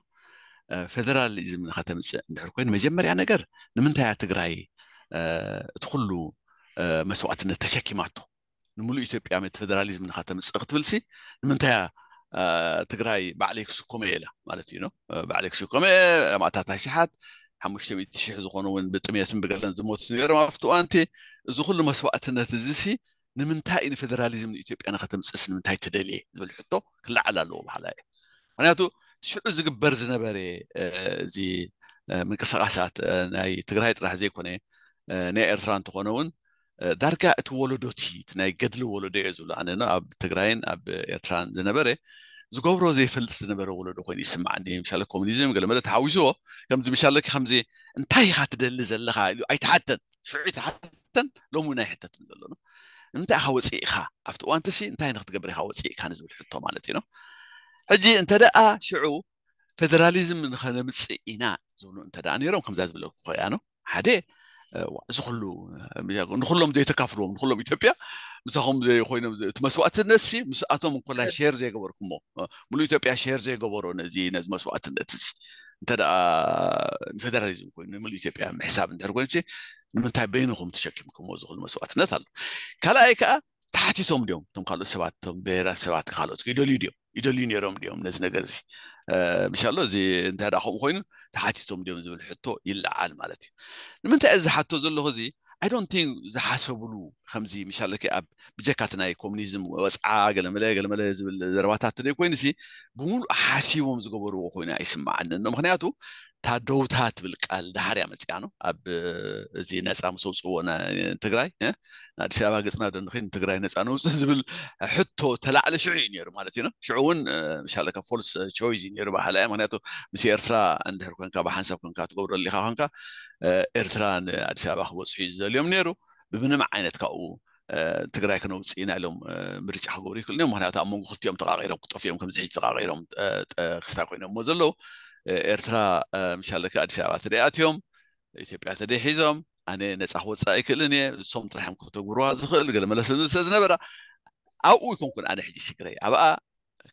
[SPEAKER 2] آه، فدراليزم نختم نحركوين مجمري أنا قر نمن تاي تقرأي آه، تخلو آه، مسوءة التشكي معتو نمولو إثيوبيا من فدراليزم نختم سأقتبلسي نمن تاي آه، تقراي بعليك سكوميلا مالتينو آه، بعليك سكوميلا ما تاتها شحات حمش تبي تشيح زغون وين بتميات بقلن زموت سنير ما فتو انت زغل مسوات النتزيسي نمن تاي الفدراليزم الاثيوبي انا ختم اسس نمن تاي تدلي زبل حطو كل على لو بحالاي انا تو شو زق برز نبري آه، زي من قصه ناي تقراي طرح زي كوني ناي ارتران تخونون دارگا ات ولودوتی ات نه گدل ولوده ازول آنها اب تگراین اب اتران زنبره زگو روزی فلس زنبره ولود خویی سمع دیم مشاله کمونیزم گل مدت حاوزو کم دی مشاله که خم زی انتای خات دل زل خالی ایت حتن شعیت حتن لومونای حتن دلنا انت خواص ایخا افت وانت سی انتای نخت جبری خواص ایخا نزول حتو مالتی نم هجی انت دا شعو فدرالیزم من خنمت سینا زول انت دا آنی روم خم زاز خویانو هدی እዚ ኩሉ ንኩሎም ዘይተካፍልዎም ንኩሎም ኢትዮጵያ ምሳኹም ዘይኮይኖም እቲ መስዋእትነት ሲ ምስኣቶም እንኮላ ሸር ዘይገበርኩሞ ሙሉ ኢትዮጵያ ሸር ዘይገበሮ ነዚ ነዚ መስዋእትነት እዚ እንተደኣ ንፌደራሊዝም ኮይኑ ሙሉ ኢትዮጵያ ምሕሳብ እንድሕር ኮይኑ ንምንታይ በይንኩም ተሸኪምኩሞ ዝኽእሉ መስዋእትነት ኣሎ ካልኣይ ከዓ ተሓቲቶም ድዮም እቶም ካልኦት ሰባት ቶም ብሄራ ሰባት ክካልኦት ይደልዩ ድም ይደልዩ ነሮም ኦም ነዚ ነገር እዚ ምሻሎ እዚ እንታይ ዳ ከምኡ ኮይኑ ተሓቲቶም ም ዝብል ሕቶ ይልዓል ማለት እዩ ንምንታይ እዚ ዝሓቶ ዘለኩ እዚ ኣዶንን ዝሓሰብሉ ከምዚ ምሻሎ ኣብ ብጀካት ናይ ኮሚኒዝም ወፃዓ ገለመለለመለ ዝብል ዘረባታት እደ ኮይኑ ብምሉእ ሓሲቦም ዝገበርዎ ኮይኑ ኣይስማዓን ዶ ምክንያቱ ታ ደውታት ትብል ቃል ዳህርያ መፂያኖ ኣብ እዚ ነፃ ምስውፅዎ ትግራይ ንኣዲስ ኣበባ ገፅና ደንኪ ትግራይ ነፃ ነውፅ ዝብል ሕቶ ተላዕለ ሽዑ እዩ ነሩ ማለት እዩ ሽዑ እውን መሻለካ ፋልስ ቸይ ዩ ሩ ባህላይ ምክንያቱ ምስ ኤርትራ እንድሕር ኮይንካ ብሓንሳብ ኮይንካ ትገብረሊኢካ ኮንካ ኤርትራ ንኣዲስ ኣበባ ክገፅሑ ዝዘልዮም ነይሩ ብምንም ዓይነት ካብኡ ትግራይ ክነውፅእ ናኢሎም ምርጫ ክገብሩ ይክእልዮም ምክንያቱ ኣብ መን ክልትዮም ተቃቂሮም ክጠፍኦም ከምሕ ተቃቂሮም ክስታ ኮይኖም ሞ ዘለዉ ኤርትራ ምሻለካ ኣዲስ ኣበባ ተደይኣትዮም ኢትዮጵያ ተደይ ሒዞም ኣነ ነፃ ክወፃኢ ይ ክእልን እየ ሶም ጥራሕም ከተጉብርዋ ዝክእል ገለመለሰ ስለ ዝነበራ ኣብኡ ይኮንኩን ኣነ ሕጂ ሽግረይ ኣብኣ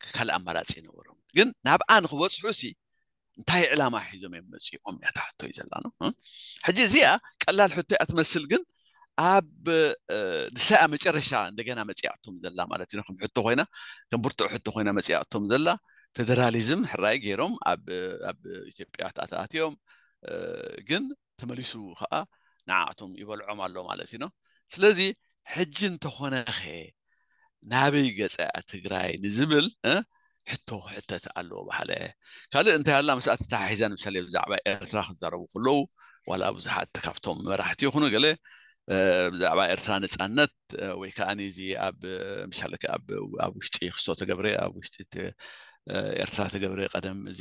[SPEAKER 2] ክካልእ ኣመራፂ ይነበሮም ግን ናብኣን ክበፅሑ ሲ እንታይ ዕላማ ሒዞም የ መፅቆም ያታ ሕቶ እዩ ዘላ ሕጂ እዚኣ ቀላል ሕቶ ኣትመስል ግን ኣብ ንስ መጨረሻ እንደገና መፅያቅቶም ዘላ ማለት እዩከ ይከም ብርዑ ሕ ኮይና መፅያቅቶም ዘላ ፌደራሊዝም ሕራይ ገይሮም ኣብ ኢትዮጵያ ተኣታኣትዮም ግን ተመሊሱ ከዓ ንዓኣቶም ይበልዖም ኣሎ ማለት ኢኖ ስለዚ ሕጂ እንተኾነ ኸ ናበይ ገፀ ትግራይ ንዝብል ሕቶ ክሕተት ኣለዎ ባህለ ካልእ እንታይ ኣላ መስኣት ተሓሒዛ ንምሳሌ ብዛዕባ ኤርትራ ክዛረቡ ከለዉ ዋላ ብዙሓት ካብቶም መራሕቲ ይኹኑ ገለ ብዛዕባ ኤርትራ ነፃነት ወይ ከዓኒ እዚ ኣብ ምሻለከ ኣብ ውሽጢ ክስቶ ተገብረ ኣብ ውሽጢ ኤርትራ ተገብረ ቀደም እዚ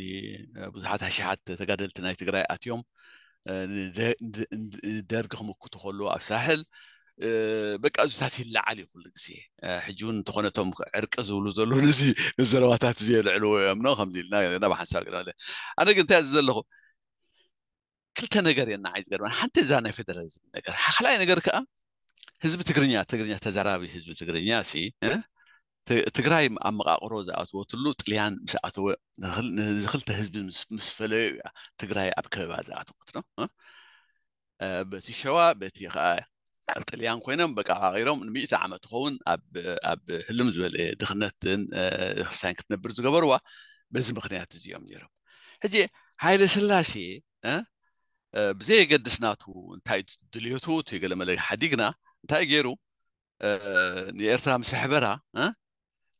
[SPEAKER 2] ብዙሓት ሃሽሓት ተጋደልቲ ናይ ትግራይ ኣትዮም ደርጊ ክምክቱ ከለዉ ኣብ ሳሕል በቃ እዚታት ይላዓል እዩ ኩሉ ግዜ ሕጂ እውን እንተኾነቶም ዕርቂ ዝብሉ ዘሎ ነዚ ዘረባታት እዚ የልዕልዎ እዮም ኖ ከምዚ ኢልና ናብ ሓንሳብ ግለ ኣነ ግን እንታይ ዘለኹ ክልተ ነገር የና ዓይ ዝገርመን ሓንቲ እዛ ናይ ፌደራሊዝም ነገር ካልኣይ ነገር ከዓ ህዝቢ ትግርኛ ትግርኛ ተዘራቢ ህዝቢ ትግርኛ ሲ ትግራይ ኣመቃቅሮ ዝኣትወትሉ ጥልያን ምስ ኣተወ ንክልተ ህዝቢ ምስ ፈለዩ እያ ትግራይ ኣብ ከበባ ዝኣተወት ነው በቲ ሸዋ በቲ ከዓ ጥልያን ኮይኖም በቃ ዓቂሮም ንሚእቲ ዓመት ክኸውን ኣብ ህልም ዝበለ ድኽነትን ክስታይን ክትነብር ዝገበርዋ በዚ ምክንያት እዚኦም ነይሮም ሕጂ ሃይለ ስላሴ ብዘየገድስ ናቱ እንታይ ድልየቱ እትገለ መለ ሓዲግና እንታይ ገይሩ ንኤርትራ ምስ ሕበራ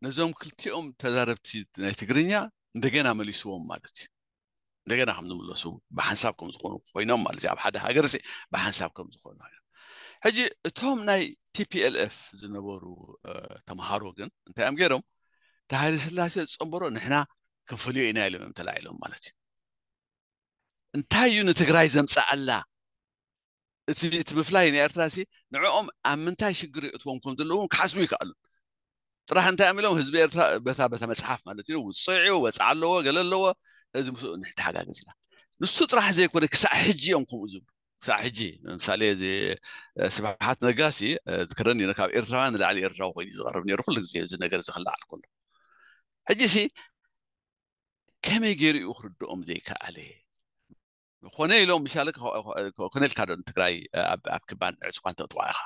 [SPEAKER 2] ነዞም ክልቲኦም ተዛረብቲ ናይ ትግርኛ እንደገና መሊስዎም ማለት እዩ እንደገና ከም ዝምለሱ ብሓንሳብ ከም ዝኮኑ ኮይኖም ማለት እዩ ኣብ ሓደ ሃገር ብሓንሳብ ከም ዝኮኑ ኮይኖም ሕጂ እቶም ናይ ቲፒኤልኤፍ ዝነበሩ ተምሃሮ ግን እንታይ እዮም ገይሮም ተሃይለ ስላሴ ዝፀንበሮ ንሕና ክፍልዮ ኢና ኢሎም እዮም ተላዒሎም ማለት እዩ እንታይ እዩ ንትግራይ ዘምፃእ ኣላ እቲ ምፍላይ ንኤርትራ ሲ ንዕኦም ኣብ ምንታይ ሽግር እትዎም ከም ዘለዎም ክሓስቡ ይከኣሉን ጥራሕ እንታይ ኣሚሎም ህዝቢ ኤርትራ በታ በታ መፅሓፍ ማለት እዩ ውፅዕዩ ወፅዓ ኣለዎ ገለ ኣለዎ እዚ ምስኡ ንሕተሓጋገዝ ኢና ንሱ ጥራሕ ዘይኮነ ክሳዕ ሕጂ እዮም ከምኡ ዝብሉ ክሳዕ ሕጂ ለምሳሌ እዚ ስብሓት ነጋሲ ዝክረኒ ዩ ካብ ኤርትራውያን ንላዕሊ ኤርትራዊ ኮይኑ ዝቐርብ ነሩ ኩሉ ግዜ እዚ ነገር ዝክላዓል ከሎ ሕጂ ሲ ከመይ ገይሩ ኡ ክርድኦም ዘይከኣለ ኮነ ኢሎም ምሻለ ኮነልካ ዶ ንትግራይ ኣብ ክባን ዕፅኳን ተጥዋኢኻ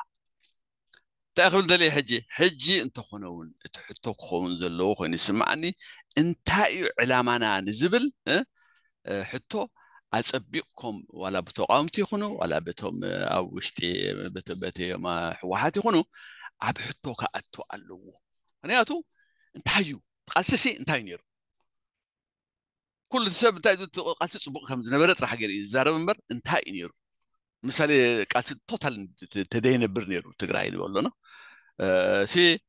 [SPEAKER 2] تأخذ دلي حجي حجي أنت خنون تحطك خون زلوق إني سمعني أنت علامنا نزبل اه, اه، حطه أتسبقكم ولا بتقامتي خنو ولا بتم أوشتي اه، بت بت ما حواحتي خنو أبي حطك أتو ألو أنا أتو أنت هيو قصصي أنت هينير كل سبب تايدو قصص بقهم زنبرت راح جري زارب مبر أنت هينير مثالي قاتل توتال تدين برنيرو تقرأي اللي بقول لنا سي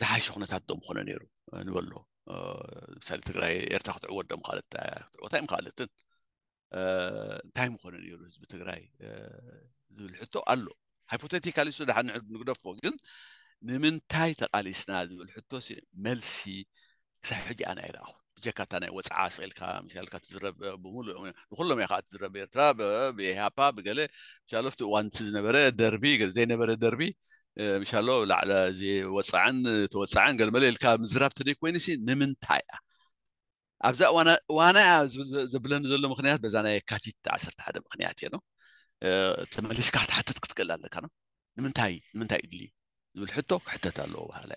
[SPEAKER 2] زحاش خونة تدوم خونة نيرو نقول له مثالي تقرأي يرتاخد عود دم قالت وتايم قالت تايم خونة نيرو هزب تقرأي ذو الحتو قال له هايبوتيتيك قال يسود حن عد نقدر فوقين نمن تاي تقال يسنا ذو الحتو سي ملسي سحجي أنا إيراخو جکا تانه وقت عاسل که مثال کت زرب بمول نخلم یا خات زرب ایرترا به به هاپا بگله مثال افت وان تز نبره دربی گل زین نبره دربی مثال او لعلا زی وقت عن تو وقت عن گل ملی الکام زرب تری کوینیسی نمین تایا عبزا وانا وانا از زبلن زل مخنیات بزنه کاتیت تعسر تحد مخنیاتی نو إيه، تمالیش کات حتت کتکل لکانو نمین تایی نمین تایی دلی نمین حتت کحتت آلو بهاله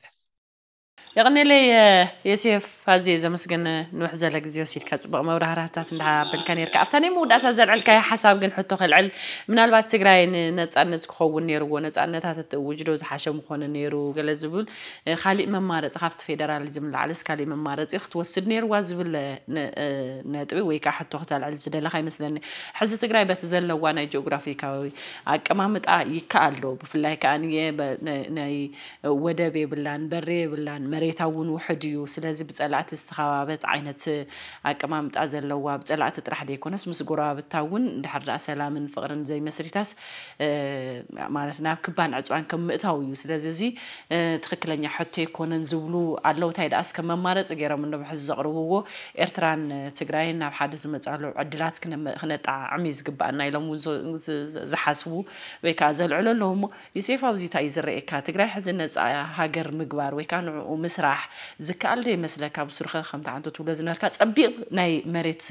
[SPEAKER 1] يغني لي آه، يوسف عزيز مسكن آه، نوحزلك زي وسيل كاتب ما وراه راه تاع تندع بالكانير كافتاني مو داتا زلعلك حساب كن حطو خلعل من البات تقراي نتصنت خو نيرو نتصنت هات وجدو زحاشو مخون نيرو قال زبل آه، خالي ممارز خافت فيدرال زم على سكالي ممارز اخت وسد نيرو زبل نتبي ويك حطو خت العل زدل خاي مثلني حز تقراي بتزل وانا جيوغرافي كاوي اقمامطا يكالو بفلاي كاني ناي ودبي بلان بري بلان መሬታውን ውሕድ እዩ ስለዚ ብፀላእቲ ዝተኸባበት ዓይነት ኣቀማምጣ ዘለዋ ብፀላእቲ ጥራሕ ደይኮነስ ምስ ጎረባብታ እውን እንድሕር ዳኣ ሰላምን ፍቅርን ዘይመስሪታስ ማለት ናብ ክባን ዕፅዋን ከም ምእታው እዩ ስለዚ እዚ ትክክለኛ ሕቶ ይኮነን ዝብሉ ኣለውታይ ደኣስ ከም መማረፂ ገይሮም ንብሕዚ ዘቕርብዎ ኤርትራን ትግራይን ናብ ሓደ ዝመፃሉ ዕድላት ክነጣዕሚ ዝግባአና ኢሎም እውን ዝሓስቡ ወይ ከዓ ዘልዕሉ ኣለዎ እሞ ዩሴፍ ኣብዚታ እዩ ዝረአየካ ትግራይ ሕዚ ነፃ ሃገር ምግባር ወይ ከዓ ንዕኡ ومسرح زكال دي مسلك ابو سرخه خمت عنده تولز نركا صبيق ناي مريت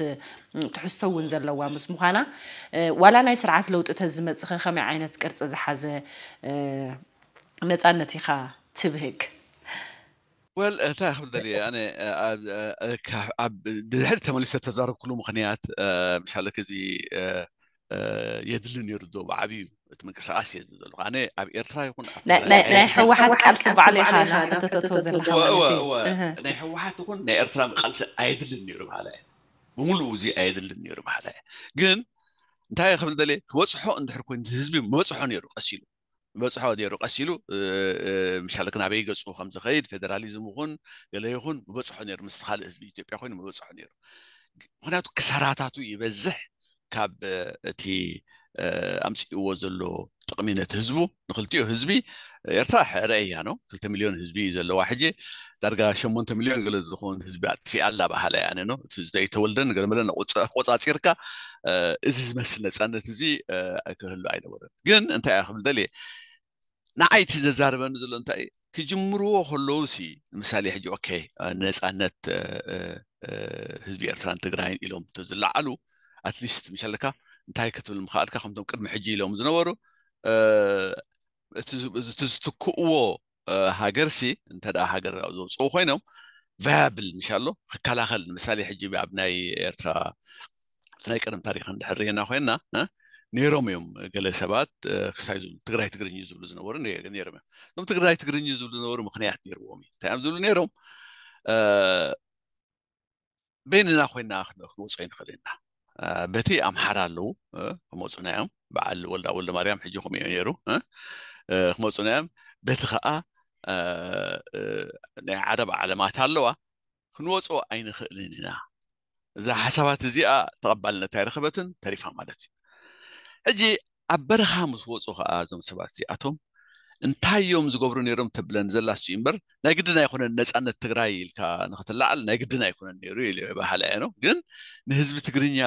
[SPEAKER 1] تحسون زلوا مس مخانا ولا ناي سرعات لو تتهزم تصخ خمي عينت قرص زحازه نصانتي خا تبهك
[SPEAKER 2] ول تا خم دلیه آن که اب دهر تمالی سه تزارو کلو مخنیات مشاله که یه دلیل نیرو دو عبیو تمنقساسي يعني اب ايرترايقون نايح واحد قلص بعلي حالا انت تتوزن الحمد و و نايح واحد تكون نايح ايرترا قلص ايدل النيرو بحالا مولوزي ايدل النيرو بحالا ግን እንታይ ክብል ደልየ ክበፅሖ እንድሕር ኮይኑ ህዝቢ መበፅሖ ነይሩ ቀሲሉ መበፅሖ ነይሩ ቀሲሉ ምሻለ ክናበይ ገፁ ከም ዝኸይድ ፌደራሊዝም ይኹን ገለ ይኹን መበፅሖ ነይሩ ምስ ካልእ ህዝቢ ኢትዮጵያ ኮይኑ መበፅሖ ነይሩ ምክንያቱ ክሳራታቱ ይበዝሕ ካብ እቲ ኣምፂእዎ ዘሎ ጥቅሚ ነት ህዝቡ ንክልቲዮ ህዝቢ ኤርትራ ረአያ ኖ 2 ሚሊዮን ህዝቢ ዘለዋ ሕጂ ዳርጋ 8 ሚሊዮን ገ ዝኮኑ ህዝቢ ኣጥፊኣላ ባህላይ ኣነ እዝይተወልደን ለመለቆፃፂርካ እዚ ዝመስሊ ነፃነት እዚ ክህሉ ኣይነበርን ግን እንታይ እ ክብል ደል ንዓይቲ ዘዛረበኒ ዘሎ እንታ ክጅምርዎ ከለው ንምሳሊ ሕጂ ወኬይ ነፃነት ህዝቢ ኤርትራን ትግራይ ኢሎም ተዝላዓሉ ኣትሊስት ምሻለካ እንታይክትብል ምክኣልካ ከምቶም ቅድሚ ሕጂ ኢሎም ዝነበሩ እቲ ዝትክእዎ ሃገርሲ እንተ ደኣ ሃገር ኣብ ዘውፅኡ ኮይኖም ቫያብል ንሻሎ ክከላኸል ንምሳሌ ሕጂ ኣብ ናይ ኤርትራ ናይ ቀደም ታሪክ እንድሕር ርየና ኮይና ነይሮም እዮም ገለ ሰባት ክሳይ ዝብሉ ትግራይ ትግርኝ ዝብሉ ዝነበሩ ነይሮም እዮም እቶም ትግራይ ትግርኝ ዝብሉ ዝነበሩ ምክንያት ነይርዎም እዩ እንታይ እዮም ዝብሉ ነይሮም በይንና ኮይና ክንወፅኦ ይንኽእል ኢና በቲ ኣምሓራ ኣለው ክመፁ ናዮም በዓል ወልዳ ወልዶ ማርያም ሕጂ ኩም ዮ ነይሩ ክመፁናዮም በቲ ከዓ ናይ ዓረብ ዓለማት ኣለዋ ክንወፁ ኣይንክእልን ኢና እዛ ሓሳባት እዚኣ ተቀባልነት ኣይረክበትን ተሪፋ ማለት እዩ ሕጂ ኣብ በረካ ምስወፁ ከዓ እዞም ሰባት እዚኣቶም እንታይ ዮም ዝገብሩ ነሮም ተብለ ዘላሲእዩ ምበር ናይ ግድና ይኮነን ነፃነት ትግራይ ኢልካ ንክትላዓል ናይ ግድና ይኮነን ይሩ ባህላያኖ ግን ንህዝቢ ትግርኛ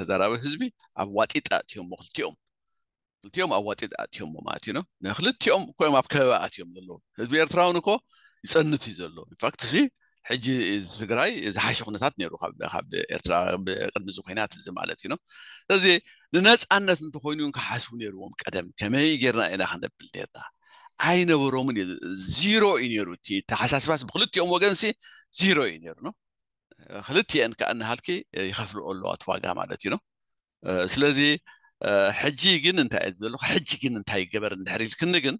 [SPEAKER 2] ተዘረበ ህዝቢ ኣብ ዋጢዮምምኦም ኣብ ዋጢጣ እትዮም ማለት እዩ ንክልትኦም ኮም ኣብ ከበባኣትእዮም ዘለ ህዝቢ ኤርትራውን ኮ ይፀንት እዩ ዘሎ ንፋት ሕጂ ትግራይ ዝሓሽ ኩነታት ነይሩ ካብ ኤርትራ ቅድሚዚ ኮናት እዚ ማለት እዩ ኖ ስለዚ ንነፃነት እንተኮይኑ ክሓስቡ ነይርዎም ቀደም ከመይ ጌርና ኢና ክነብል ነርና ኣይነበሮምን እዩ ዚሮ እዩ ነይሩ እቲ ተሓሳስባስ ብክልትኦም ወገን ሲ ዚሮ እዩ ነይሩ ኖ ክልትአን ከዓ ንሃልኪ ይከፍልኦ ኣለዋ ትዋጋ ማለት እዩ ኖ ስለዚ ሕጂ ግን እንታይ እየ ዝበለኩ ሕጂ ግን እንታይ ይገበር ንድሕሪ ኢልክኒ ግን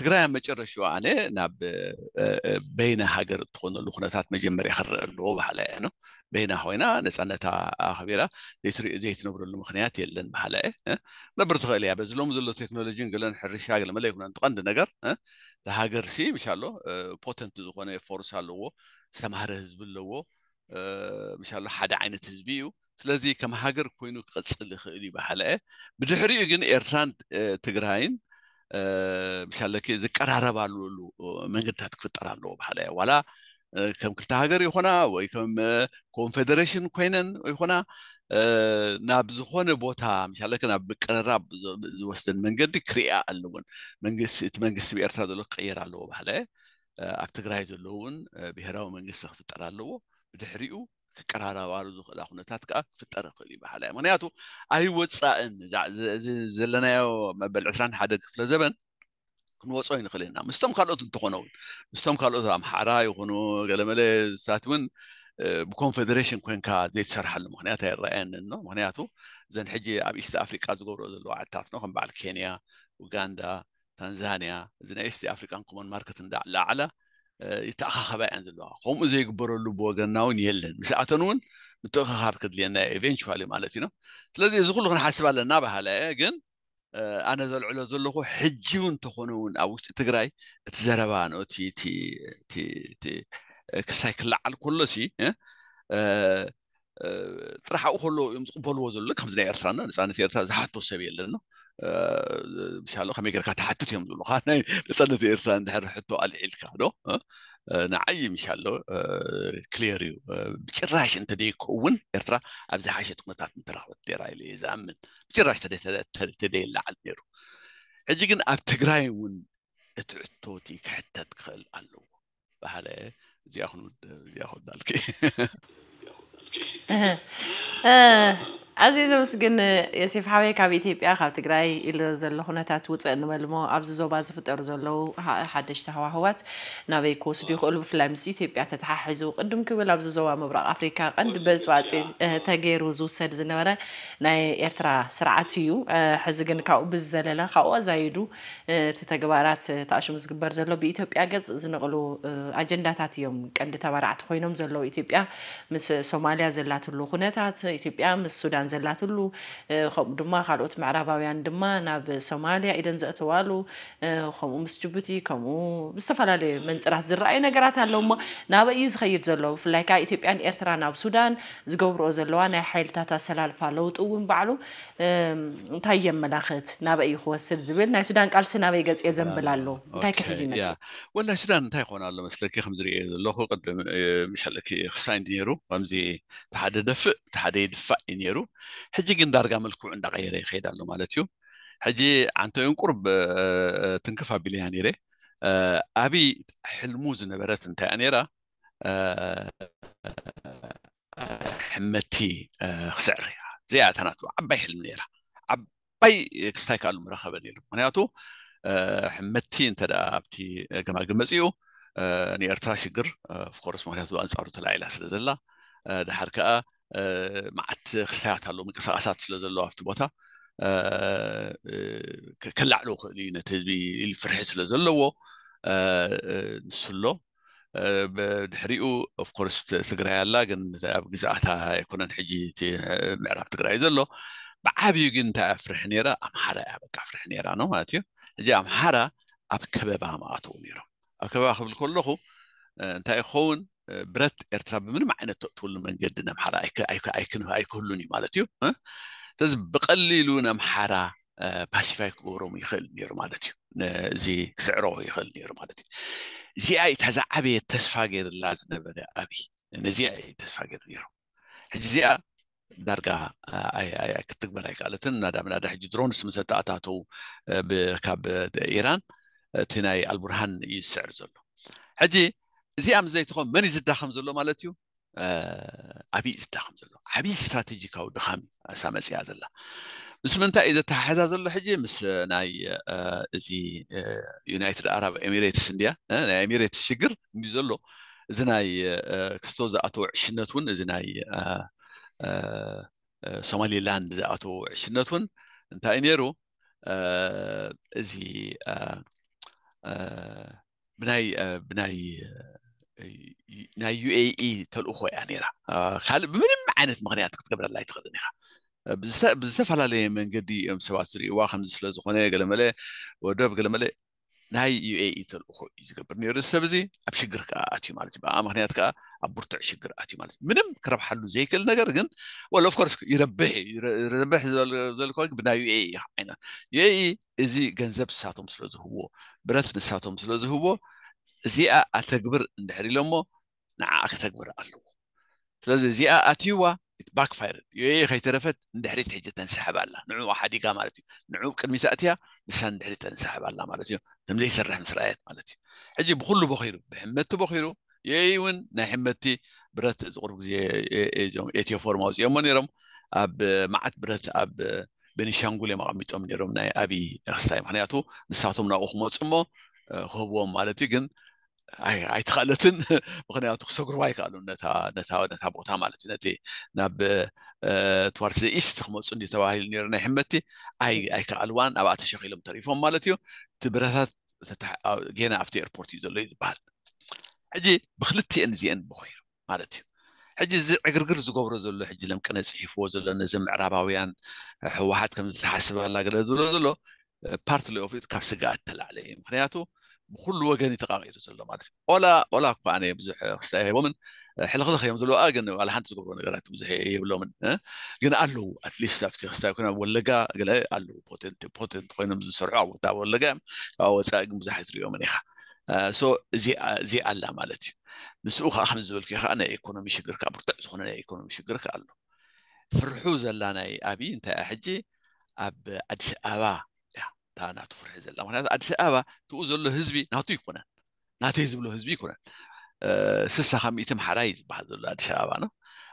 [SPEAKER 2] ትግራይ ኣብ መጨረሻ ኣነ ናብ በይና ሃገር እትኮነሉ ኩነታት መጀመርያ ክርኢ ኣለዎ ባህላ እ በና ኮይና ነፃነታ ክቢራ ዘይትሪኦ ዘይትነብረሉ ምክንያት የለን ባህላ የ ነብር ትኽእል እያ በዚ ሎም ዘሎ ቴክኖሎጂን ገለን ሕርሻ ለመለይኩተቀንዲ ነገር ሃገር ሲ ምሻሎ ፖተንት ዝኮነ ፎርስ ኣለዎ ዝተማሃሪ ህዝቢ ኣለዎ ሻሎ ሓደ ዓይነት ህዝቢ እዩ ስለዚ ከም ሃገር ኮይኑ ክቀፅል ይክእል እዩ ባህላ የ ብድሕሪኡ ግን ኤርትራን ትግራይን ብሻለኪ ዝቀራረባሉ ሉ መንገድታት ክፍጠር ኣለዎ ባህለ ዋላ ከም ክልተ ሃገር ይኮና ወይ ከም ኮንፌደሬሽን ኮይነን ይኮና ናብ ዝኮነ ቦታ ምሻለኪ ናብ ምቀረራብ ዝወስደን መንገዲ ክርያ ኣለውን እቲ መንግስቲ ብኤርትራ ዘሎ ክቀየር ኣለዎ ባህለ ኣብ ትግራይ ዘሎ እውን ብሄራዊ መንግስቲ ክፍጠር ኣለዎ ብድሕሪኡ ክቀራረባሉ ዝኽእላ ኩነታት ከዓ ክፍጠር ይክእል ይባሃላ እዩ ምክንያቱ ኣይ ወፃእን ዚ ዘለናዮ መበል 2ራ ሓደ ክፍለ ዘበን ክንወፆ ይንኽእል ኢና ምስቶም ካልኦት እንትኮነ እውን ምስቶም ካልኦት ኣምሓራ ይኹኑ ገለመለ ስታት እውን ብኮንፌደሬሽን ኮይንካ ዘይትሰርሓሉ ምክንያቱ ኣይረኣየኒኖ ምክንያቱ እዘን ሕጂ ኣብ ኢስቲ ኣፍሪቃ ዝገብርኦ ዘለ ዓልታት ከም በዓል ኬንያ ኡጋንዳ ታንዛኒያ እዚ ናይ ኤስቲ ኣፍሪካን ኮመን ማርኬት እዳላ ዓላ يتأخخ بقى عند الواقع هم إذا يكبروا اللي بوغناون يلن مش أتنون نتوخخ هاب كد لينا إيفين شوالي مالتينا تلازي إذا قلوا نحاسبها لنا بها لأيقن آه، أنا ذا العلا ذا لغو حجيون تخونون أو تقرأي تزربان أو تي تي تي تي آه، كسايكل على كل شيء ترح إيه، آه، أخلو يمتقبلو ذا لك خمزنا إيرترانا نسان في إيرترانا زحطو سبيل لنا مشان آه، خميك ركات حتى تيم دولو خاناي لسنة إيرلان دهر حتو على الكانو آه، نعي مشالو له آه، كليريو بجراش أنت دي كون إرترا أبز حاجة تكون من تراخ الديرة اللي زامن بجراش تدي تدي اللي على الديرو حجي قن أب تقرأي ون اتعتوتي كحتة تدخل ألو بحالة زي أخنود زي أخنود دالكي
[SPEAKER 1] ኣዝየ ዘመስግን የሴፍ ሓበይ ካብ ኢትዮጵያ ካብ ትግራይ ኢሉ ዘሎ ኩነታት ውፅእ ንበል ሞ ኣብዚ ዞባ ዝፍጠሩ ዘለው ሓደሽቲ ሃዋህዋት ናበይ ክወስዱ ይኽእሉ ብፍላይ ምስ ኢትዮጵያ ተተሓሒዙ ቅድም ክብል ኣብዚ ዞባ ምብራቅ ኣፍሪካ ቀንዲ በፅባፂ ተገይሩ ዝውሰድ ዝነበረ ናይ ኤርትራ ስርዓት እዩ ሕዚ ግን ካብኡ ብዝዘለለ ካብኡ ኣዛይዱ እቲ ተግባራት ተኣሽሙ ዝግበር ዘሎ ብኢትዮጵያ ገፅ ዝነቕሉ ኣጀንዳታት እዮም ቀንዲ ተባራዕቲ ኮይኖም ዘለው ኢትዮጵያ ምስ ሶማልያ ዘላትሉ ኩነታት ኢትዮጵያ ምስ ሱዳን سودان زلات اللو خم دما خالوت معرباويان دما ناب سوماليا إذا زأتوالو خمو مسجبتي كمو مستفلا لي من سرح زرعي نجرات هالوما ناب إيز خير زلو في لايكا إثيوبيا إيرترا ناب سودان زجبرو زلوا أنا حيل تاتا سلال فالوت أوم بعلو تايم ملاخت ناب أي خوسر زبل ناي سودان قالس ناب يجز يزنبل هالو تاي كحزي متى
[SPEAKER 2] ولا سودان تاي خونا الله مسلكي خمزري زلو خو قد مش هلكي خساين ديرو خمزي تحدى دفء تحدى يدفع نيرو ሕጂ ግን ዳርጋ መልክዑ እንዳቀየረ ይከይዳ ኣሎ ማለት እዩ ሕጂ ዓንተዮን ቁርብ ትንከፋኣቢለያ ነይረ ኣብይ ሕልሙ ዝነበረት እንታይኣ ነራ ሕመቲ ክስዕርያ ዘኣታናት ዓባይ ሕልሚ ራ ዓባይ ክስታይ ክኣሉ መረከበ ምክንያቱ ሕመቲ እንተ ኣብቲ ገማግመፂ ኡ ንኤርትራ ሽግር ኮርስ ምክንያትኣንፃሩ ተላኢላ ስለ ዘላ ድሓር ከዓ መዓልቲ ክሳያት ኣለዎ ምንቅስቃሳት ስለ ዘለዎ ኣብቲ ቦታ ከላዕሎ ክእል እዩ ነቲ ህዝቢ ፍርሒ ስለ ዘለዎ ንሱ ኣሎ ብድሕሪኡ ኦፍኮርስ ትግራይ ኣላ ግን ኣብ ግዛኣታ ኣይኮነን ሕጂ እቲ ምዕራብ ትግራይ ዘሎ ብዓብዩ ግን እንታይ እያ ፍርሒ ነራ ኣምሓራ እያ በቃ ፍርሒ ነራ ነው ማለት እዩ ሕጂ ኣምሓራ ኣብ ከበባ ማኣትዉ ነይሮም ኣብ ከበባ ክብል ከለኹ እንታይ ይኸውን ብረት ኤርትራ ብምንም ዓይነት ተእትወሉ መንገዲ ነምሓራ ኣይክህሉን እዩ ማለት እዩ ስለዚ ብቀሊሉ ነምሓራ ፓሲፋይ ክገብሮም ይኽእል ነይሩ ማለት እዩ እዚ ክስዕሮ ይኽእል ነይሩ ማለት እዩ እዚኣ እታዛ ዓበየ ተስፋ ገይርላ ዝነበረ ኣብይ ነዚኣ ተስፋ ገይሩ ነይሩ ሕጂ እዚኣ ዳርጋ ክትግበር ኣይከኣለትን እናዳምናዳ ሕጂ ድሮንስ ምስ ተኣታተው ካብ ኢራን እቲ ናይ ኣልቡርሃን እዩ ዝስዕር ዘሎ ሕጂ እዚ ኣብ ዘይትኾም መን ዝዳኸም ዘሎ ማለት እዩ ዓብዪ ዝዳኸም ዘሎ ዓብዪ ስትራቴጂካዊ ድኻም እዩ እሳ መፅያ ዘላ ምስ ምንታይ እዩ ዘተሓሕዛ ዘሎ ሕጂ ምስ ናይ እዚ ዩናይትድ ኣረብ ኤሚሬትስ እንድያ ናይ ኤሚሬትስ ሽግር እንዲ ዘሎ እዚ ናይ ክስቶ ዝኣተወ ዕሽነት እውን እዚ ናይ ሶማሊላንድ ዝኣተወ ዕሽነት እውን እንታይ ነይሩ እዚ ብናይ ناي يو اي اي تل اخو يعني راه خال من معنات مغنيات تقبل الله يتخدني خا بزاف على لي من قدي ام سبع سري واخا من سلاز اخو قال مالي ودوب قال مالي ناي يو اي اي تل اخو يتقبلني راه السبزي ابشقر كاتي مالتي مغنيات كا ابرتع شقر اتي مالتي منم كرب حلو زي كل نقر قن ولا اوف كورس يربح يربح ذلك بنا يو اي اي يو اي اي ازي قنزب ساتهم سلاز هو برات من ساتهم سلاز هو እዚኣ ኣተግብር እንድሕር ኢሎሞ ንዓኣ ክተግብር ኣለዎ ስለዚ እዚኣ ኣትዩዋ ባክፋይር ዩኤ ከይተረፈት ንድሕሪት ሕጂ ተንስሕብ ኣላ ንዕኡ ሓዲጋ ማለት እዩ ንዕኡ ቅድሚት ኣትያ ንሳ ንድሕሪት ተንስሕብ ኣላ ማለት እዩ ከምዘይሰርሕ ምስ ረኣየት ማለት እዩ ሕጂ ብኩሉ በኺሩ ብሕመቲ በኺሩ ዩኤ እውን ናይ ሕመቲ ብረት ዝቁርብ ግዜ ኤትዮፎርማ ውፅኦሞ ነይሮም ኣብ መዓት ብረት ኣብ ቤኒሻንጉል እዮም ኣቐሚጦም ነይሮም ናይ ኣብዪ ክስታይ ምክንያቱ ንሳቶም ናብኡ ክመፁ እሞ ክህብዎም ማለት እዩ ግን ኣይትኽእለትን ምክንያቱ ክሰጉርዋ ይከኣሉን ነታ ቦታ ማለት እዩ ነቲ ናብ ትዋርስ ኢስት ክመፁ እንዲ ተባሂሉ ነሩ ናይ ሕመቲ ኣይከኣልዋን ኣብኣ ተሸኪሎም ተሪፎም ማለት እዩ እቲ ብረታት ጌና ኣብቲ ኤርፖርት እዩ ዘሎ እዩ ዝበሃል ሕጂ ብክልቲአን እዚአን ብኮይሩ ማለት እዩ ሕጂ እዚ ዕግርግር ዝገብሮ ዘሎ ሕጂ ለምቅነ ፅሒፍዎ ዘሎ ነዚ ምዕራባውያን ሕወሓት ከም ዝተሓስበላ ገለ ዝብሎ ዘሎ ፓርቲ ኦፊት ካብ ስጋኣት ተላዕለ እዩ ምክንያቱ بكل وجه تقاعد زلو ما ادري ولا ولا كاني بزح استاهي ومن حل خذ خيام زلو اجن على حد تقول انا قرات بزح اي ولا من قلنا إيه، أه؟ الو اتليست افتي استاهي كنا ولقا قال الو بوتنت بوتنت خوينا بز سرعه وتا ولقا او ساق مزح يوم يومن اخا سو زي زي الا مالتي مسوخ اخ من زول كي انا يكون مش غير كبرت سخنا يكون مش غير الو فرحو زلاناي ابي انت حجي اب ادش ابا تانا تفر حزب الله هذا أدس أبا تؤذل له حزبي نعطيه كنا نعطيه حزب له حزبي كنا آه، سسا خم يتم حرايز بعد الله أدس أبا نو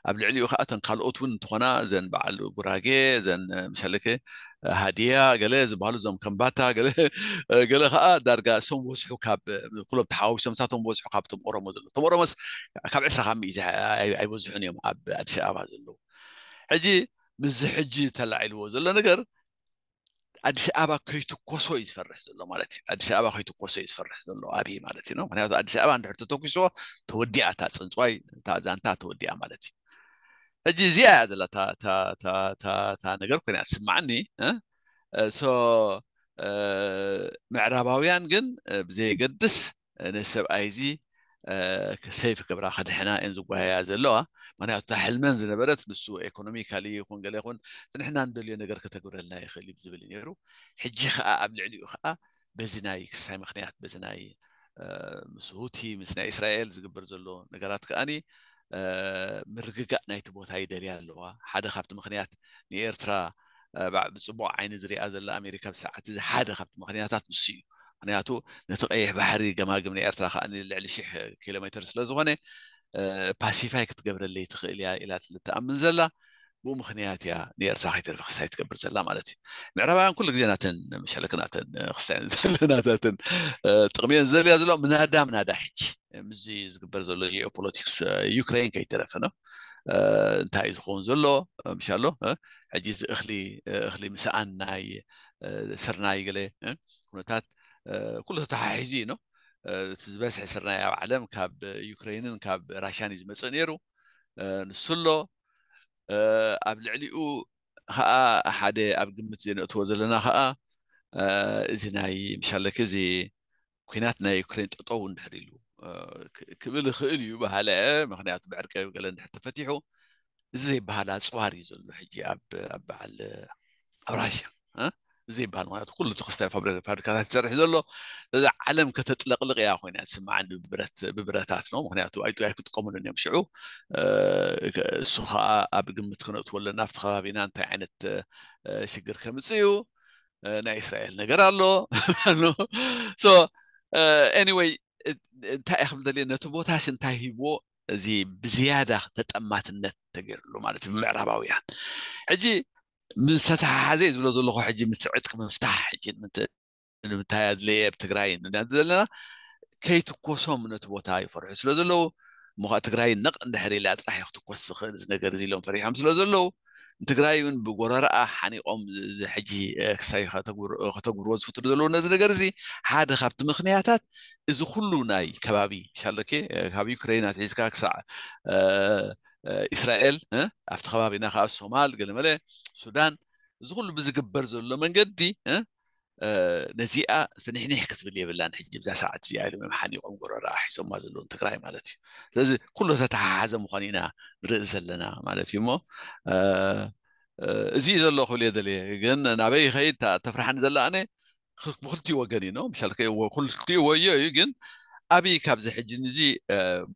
[SPEAKER 2] قبل علي وخاءة قال أوتون تخنا زن بعل قراجة زن آه، مشلكة آه، هدية قال زن بعل زم كم باتا قال قال خاء درجة سوم وسحو كاب كلب تحاوي سوم ساتهم وسحو كاب تم أورام زلوا تم أورامس كاب عشرة خم يتح أي أي وسحوني يوم أب أدس أبا زلوا عجي مزح عجي تلعي الوزل نقر አዲስ አበባ ከይትኮሶ ይዝፈርሕ ዘሎ ማለት እዩ ኣዲስ ኣበባ ከይትኮሶ ይዝፈርሕ ዘሎ ኣብይ ማለት እዩ ምክንያቱ ኣዲስ ኣበባ እንድሕር ተተኪሶ ተወዲኣ እታ ፅንፅዋይ ዛንታ ተወዲኣ ማለት እዩ ሕጂ እዚኣ እያ ዘላ እታ ነገር ኮይና ትስማዓኒ ምዕራባውያን ግን ብዘየገድስ ነሰብኣይ እዚ ሰይፍ ገብራ ከድሕና እዮን ዝጓየያ ዘለዋ ምክንያቱታ ሕልመን ዝነበረት ንሱ ኤኮኖሚካሊ ይኹን ገ ይኹን ንሕና ንደልዮ ነገር ከተግብረልና ይክእል ዝብል ነሩ ሕጂ ከዓ ኣብ ልዕሊ ኡ ከዓ በዚ ናይ ክስሳይ ምክንያት በዚ ናይ ምስውቲ ምስ ናይ እስራኤል ዝግብር ዘሎ ነገራት ከዓኒ ምርግጋእ ናይቲ ቦታ ይደል ኣለዋ ሓደ ካብቲ ምክንያት ንኤርትራ ብፅቡቅ ዓይኒ ዝሪኣ ዘሎ ኣሜሪካ ብሰዓት እዚ ሓደ ካብቲ ምክንያታት ንስ እዩ aniyaatu netoqayeh baxri gamaagim neertaa ani lecli shix kilometer sla zuhone pacifik tgabrallei tkhil ya ila tamn zella ب مخنيات يا نيرتا خي تلف خساي تكبر زلا مالتي معرفة عن كل جزينا تن مشالك ناتن آه، خساي زلنا ناتن آه، تقمية زل يا زلو من هذا من هذا حج مزي تكبر زلو جيو بوليتكس آه، يوكرين كي تلفنا تايز خون زلو مشالو حجيت اخلي اخلي مساء ناي سرناي قلي كنا تات آه، كلها تحيزينه آه، تزبس حسرنا يا علم كاب يوكرينين كاب راشاني زمسنيرو آه، نسلو قبل عليو خا حدا قبل جمت زين اتوزلنا خا زيناي مشال كزي كيناتنا يوكرين تطون دحريلو كبل خيل يبهلا مخنيات بعركه قال حتى فتحوا زي بهلا صواري زلو حجي اب اب على راشا ها زين مالته كله تخص فابريكات تسرح زلو علم كتتلقلق يا اخوي يعني سمع عن ببرت ببرتات نو مخنياتو اي تاي كتقومن انهم شعو السخاء اب قمت كنت آه، ولا نافت خابينا انت عينت آه، شجر آه، له ናይ እስራኤል ነገር انت اخذ دليل انه እየ ከምዘድልየ ነቲ ቦታስ እንታይ ሂቦ እዚ ብዝያዳ ተጠማትነት ተገይሩሉ ማለት እዩ ብምዕራባውያን ሕጂ من ستح حزيز ولا زلخو حجي من سبعتك مفتاح حجي انت انت هاد لي بتقراين انا دلنا كي تقوسو من توتاي فرح سلو مخا تقراين نق نحري لا راح يخت قوسخ نقدر لي لهم فريحهم سلو زلو تقراين بقرر آه، حني قوم حجي آه، كساي خاطر خاطر روز فتر دلو نز نقدر زي حاد خبت مخنياتات اذا كلو ناي كبابي ان شاء الله كي آه، كبابي ساعه እስራኤል ኣብቲ ከባቢና ከዓ ሶማል ገለመለ ሱዳን እዚ ኩሉ ብዝግበር ዘሎ መንገዲ ነዚኣ ፍንሕኒሕ ክትብል የብላን ሕጂ ብዛ ሰዓት እዚኣ ኢሎም እዮም ሓኒቆም ጎረራ ሒዞማ ዘለውን ትግራይ ማለት እዩ ስለዚ ኩሉ ተተሓሓዘ ምኳኑ ኢና ንርኢ ዘለና ማለት እዩ እሞ እዚ ዘሎ ክብል የደልየ ግን ናበይ ይኸይድ ተፍራሕኒ ዘላ ኣነ ብክልቲኡ ወገን ኢኖ ክልቲኡ ወዮ እዩ ግን ኣብይ ካብዚ ሕጂ ንዚ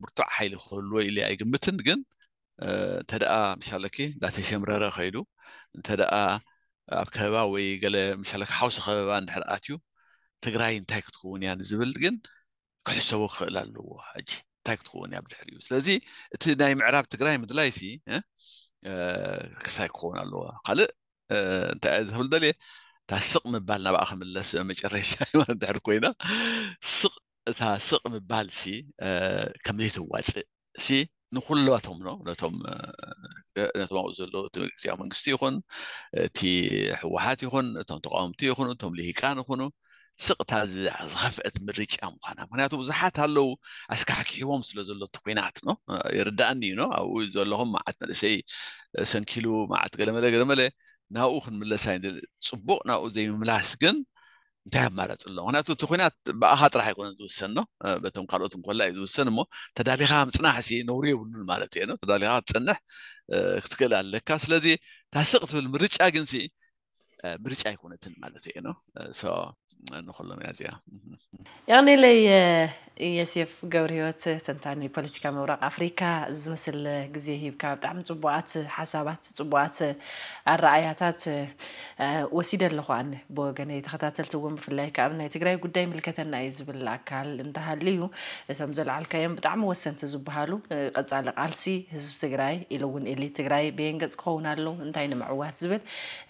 [SPEAKER 2] ብርቱዕ ሓይሊ ክህልዎ ኢለ ኣይግምትን ግን እንተ ደኣ መሻለኪ እዳተሸምረረ ከይዱ እንተ ደኣ ኣብ ከበባ ወይ ገለ መሻለኪ ሓውሶ ከበባ ንድሕርኣት እዩ ትግራይ እንታይ ክትክውንእያ ንዝብል ግን ክሕሰቡ ክክእል ኣለዎ ጂ እንታይ ክትክውን እያ ብድሕር እዩ ስለዚ እቲ ናይ ምዕራብ ትግራይ ምድላይ ሲ ክሳይ ክኸውን ኣለዎ ካልእ እንታይብ ደል እታ ስቅ ምባል ናብኣ ክምለስ መጨረሻ ማ ድሕር ኮይና ስእታ ስቅ ምባል ሲ ከምዘይተዋፅእ እ ንኩላቶም ኖ ነቶም ኣብኡ ዘሎዉ እ ዚያዊ መንግስቲ ይኹን እቲ ሕወሓት ይኹን እቶም ተቃወምቲ ይኹኑ ቶም ልሂቃን ይኹኑ ስቅታ ዝከፍአት ምርጫ ምኳና ምክንያቱ ቡዙሓት ኣለው ኣስካርኪሕቦም ስለ ዘሎቲ ኮናት የርዳእኒዩ ኖ ኣብኡ ዘለኩም ማዓት መልእሰይ ሰንኪሉ መዓት ገለመለ ገለመለ ናብኡ ክንምለሳይ ፅቡቅ ናብኡ ዘይምምላስ ግን እንታይ ኣማረፅ ኣሎ ምክንያቱ እቲ ኩናት ብኣኻ ጥራሕ ኣይኮነን ዝውሰን ኖ በቶም ካልኦት እንኮላ እዩ ዝውሰን እሞ ተዳሊኻ ምፅናሕ ሲ ነብሩ የብሉን ማለት እየ ተዳሊኻ ክትፀንሕ ክትክእል ኣለካ ስለዚ ታስቅ ትብል ምርጫ ግን ምርጫ ኣይኮነትን ማለት እዩ ኖ noħollam jgħadja.
[SPEAKER 1] يعني لي يسيف قبر هيوت تنتعني بوليتيكا مورا أفريكا زمسل جزيه بكا بتعمل تبوعات حسابات تبوعات الرأياتات آه، وسيدة لخوان بوغاني تخطاتل توم في الله كابنا تقرأي قداي ملكتنا يزبل أكال انتهى ليو سمزل على الكيام بتعم وسنت زبهالو آه، قد على قالسي هزب تقرأي إلون إلي تقرأي بين قد قونا له انتهينا معوات زبل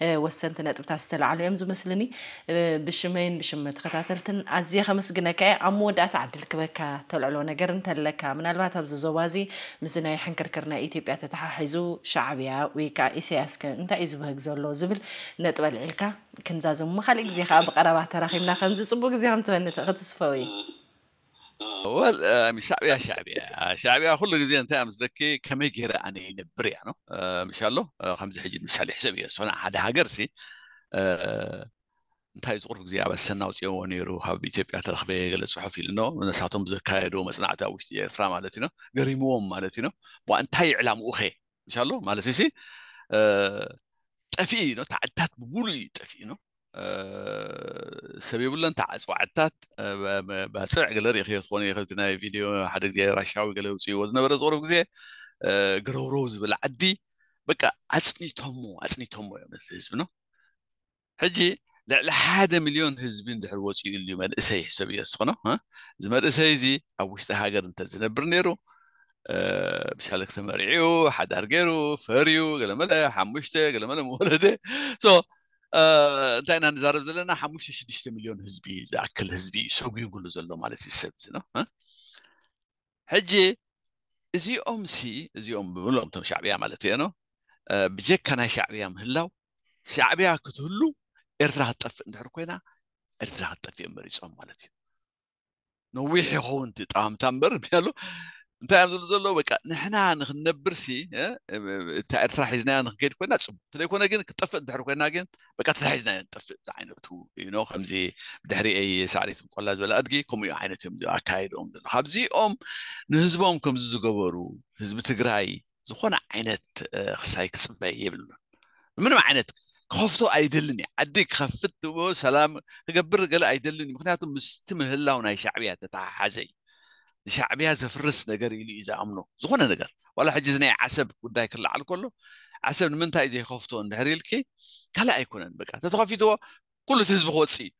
[SPEAKER 1] آه، وسنت نتبتاستل على يوم زمسلني بشمين بشمت خطاتلتن عزيه خمس جنكاء عمود أتع تلك بكا تلعلو نجرن تلكا من البات أبز زوازي مزنا يحنكر كرنا إيتي بيعت تحيزو شعبيا ويكا إسياس كن أنت إذا بهك زول زبل نتقبل علكا كن زازم مخلي زي خاب قربة تراخي من خمس سبوق زي هم تبنت غدس فوي
[SPEAKER 2] وال شعبيا شعبيا شعبيا كل جزيرة أنت أمس ذكي كم يجرى أنا نبري يعني مشالله خمس حجج مسالح شعبيا صنع هذا هجرسي እንታይ ዝቁርብ ግዜ ኣብ ኣሰና ውፅኦዎ ነይሩ ካብ ኢትዮጵያ ተረክበ ገለ ፅሑፍ ኢሉኖ ነሳቶም ዘካየዶ መፅናዕቲ ኣብ ውሽጢ ኤርትራ ማለት እዩ ገሪምዎም ማለት እዩ እንታይ ዕላምኡ ኸ ይሻሎ ማለት እዩ ጠፊኢ ኢኖ ተዓድታት ብሙሉ እዩ ጠፊኢ ኢኖ ሰብ የብለን ተዓፅዋዕታት ባፅዕ ገለ ርእክዮ ዝኮነ ይክእልቲ ናይ ቪድዮ ሓደ ግዜ ራሻዊ ገለ ውፅእዎ ዝነበረ ዝቅርብ ግዜ ግረውረው ዝብል ዓዲ በቃ ኣፅኒቶሞ ኣፅኒቶሞ እዮም ነቲ ህዝቢ ኖ ሕጂ لا لا حدا مليون هزبين دحر وشي اللي ما دسي حسب يسخنا ها زعما دسي زي او وش تهاجر انت زنبر نيرو أه مش هلك ثمريو حدا هرجيرو فريو قال ملا حموشته قال ملا مولده سو so, آه، انت انا نزار زلنا حموشه شدشت مليون هزبي ذاك الهزبي سوق يقول زلو على السب زين ها حجي زي امسي زي ام بقول لهم شعبيه مالتي انا أه بجيك انا شعبيه مهلاو شعبيه كتهلو ኤርትራ ክትጠፍእ እንድሕር ኮይና ኤርትራ ክትጠፍእ እዮም መሪፆም ማለት እዩ ነዊሕ ይኸውን ጣምታ እምበር ኣሎ እንታይ እዮም ዝብሉ ዘሎ በቃ ንሕና ንክንነብርሲ እታ ኤርትራ ሒዝናያ ንክንከይድ ኮይና ፅቡቅ ስለይኮነ ግን ክጠፍእ እንድሕር ኮይና ግን በቃ ተታሒዝናያ ንጠፍእ እዚ ዓይነቱ ዩኖ ከምዚ ብድሕሪአይ ሳዕሪት ቆላ ዝበለ ኣድጊ ከምኡ ዓይነት እዮም ኣካይድኦም ዘሎ ካብዚኦም ንህዝቦም ከምዚ ዝገበሩ ህዝቢ ትግራይ ዝኾነ ዓይነት ክሳይ ክፅበይ የብሉን ምንም ዓይነት خفتو ايدلني عديك خفت سلام قبر قال ايدلني مخناته مستمه لا وناي شعبيه تاع حزي شعبيه زفرس نقر لي اذا امنو زغنا نقر ولا حجزني عسب وداي كل على كله عسب من تاي زي خفتو نهري لك قال ايكون بقى تخفيتو كل تزب خوصي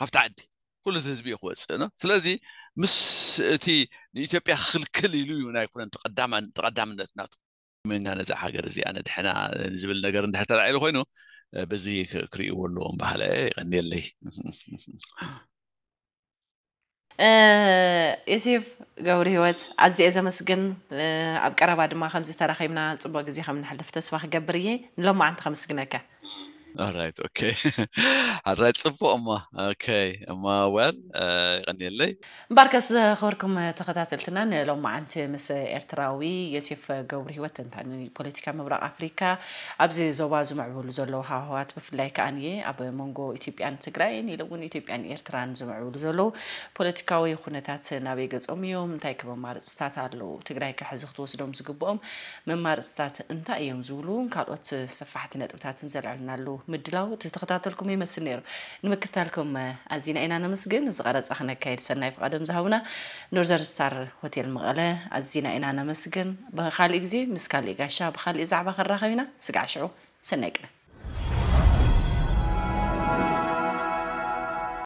[SPEAKER 2] خفت عدي كل تزب يخوصي انا سلازي مس تي نيتيوبيا خلكل يلو يونا يكون تقدم تقدم ناتو መንጋነ ዝሓገር እዚ ኣነ ድሕና ዝብል ነገር እንድሕር ተላዒሉ ኮይኑ በዚ ክርእይዎ ኣለዎም ባህለ ይቀኒየለይ ዮሴፍ ገብሪ ሂወት
[SPEAKER 1] ኣዝየ ዘመስግን ኣብ ቀረባ ድማ ከምዚ ተራኺብና ፅቡቅ ግዜ ከም ንሕልፍ ተስፋ ክገብር እየ ንሎማዓንቲ ከምስግነካ
[SPEAKER 2] alright right, alright صفو اما okay. اما well, غني لي
[SPEAKER 1] باركس خوركم تغدات التنان لو ما انت مس ارتراوي يسيف قبر هيوت انت عن بوليتيكا مبرق افريكا ابزي زوا زمعول زلو هاهوات بفلاي كاني اب منغو ايثيوبيان تግራይን ኢሉ እውን ኢትዮጵያን ኤርትራን ዝምዕብሉ ዘለው ፖለቲካዊ ኩነታት ናበይ ገጾም እዮም እንታይ ከ መማርፅታት ኣለው ትግራይ ክሕዚ ክትወስዶም ዝግብኦም መማርፅታት እንታይ እዮም ዝብሉ ካልኦት ሰፋሕቲ ነጥብታትን ዘለዕልናሉ ምድላው ተተኸታተልኩም ይመስል ነይሩ ንምክታልኩም ኣዝና ኢና ነመስግን ዝቐረፃ ክነካየድ ሰናይ ፍቓዶም ዝሃቡና ኖርዘር ስታር ሆቴል መቐለ ኣዝና ኢና ነመስግን ብካሊእ ግዜ ምስ ካሊእ ጋሻ ብካሊእ ዛዕባ ክራኸብ ኢና ስጋዕ ሽዑ ሰናይ ቅነ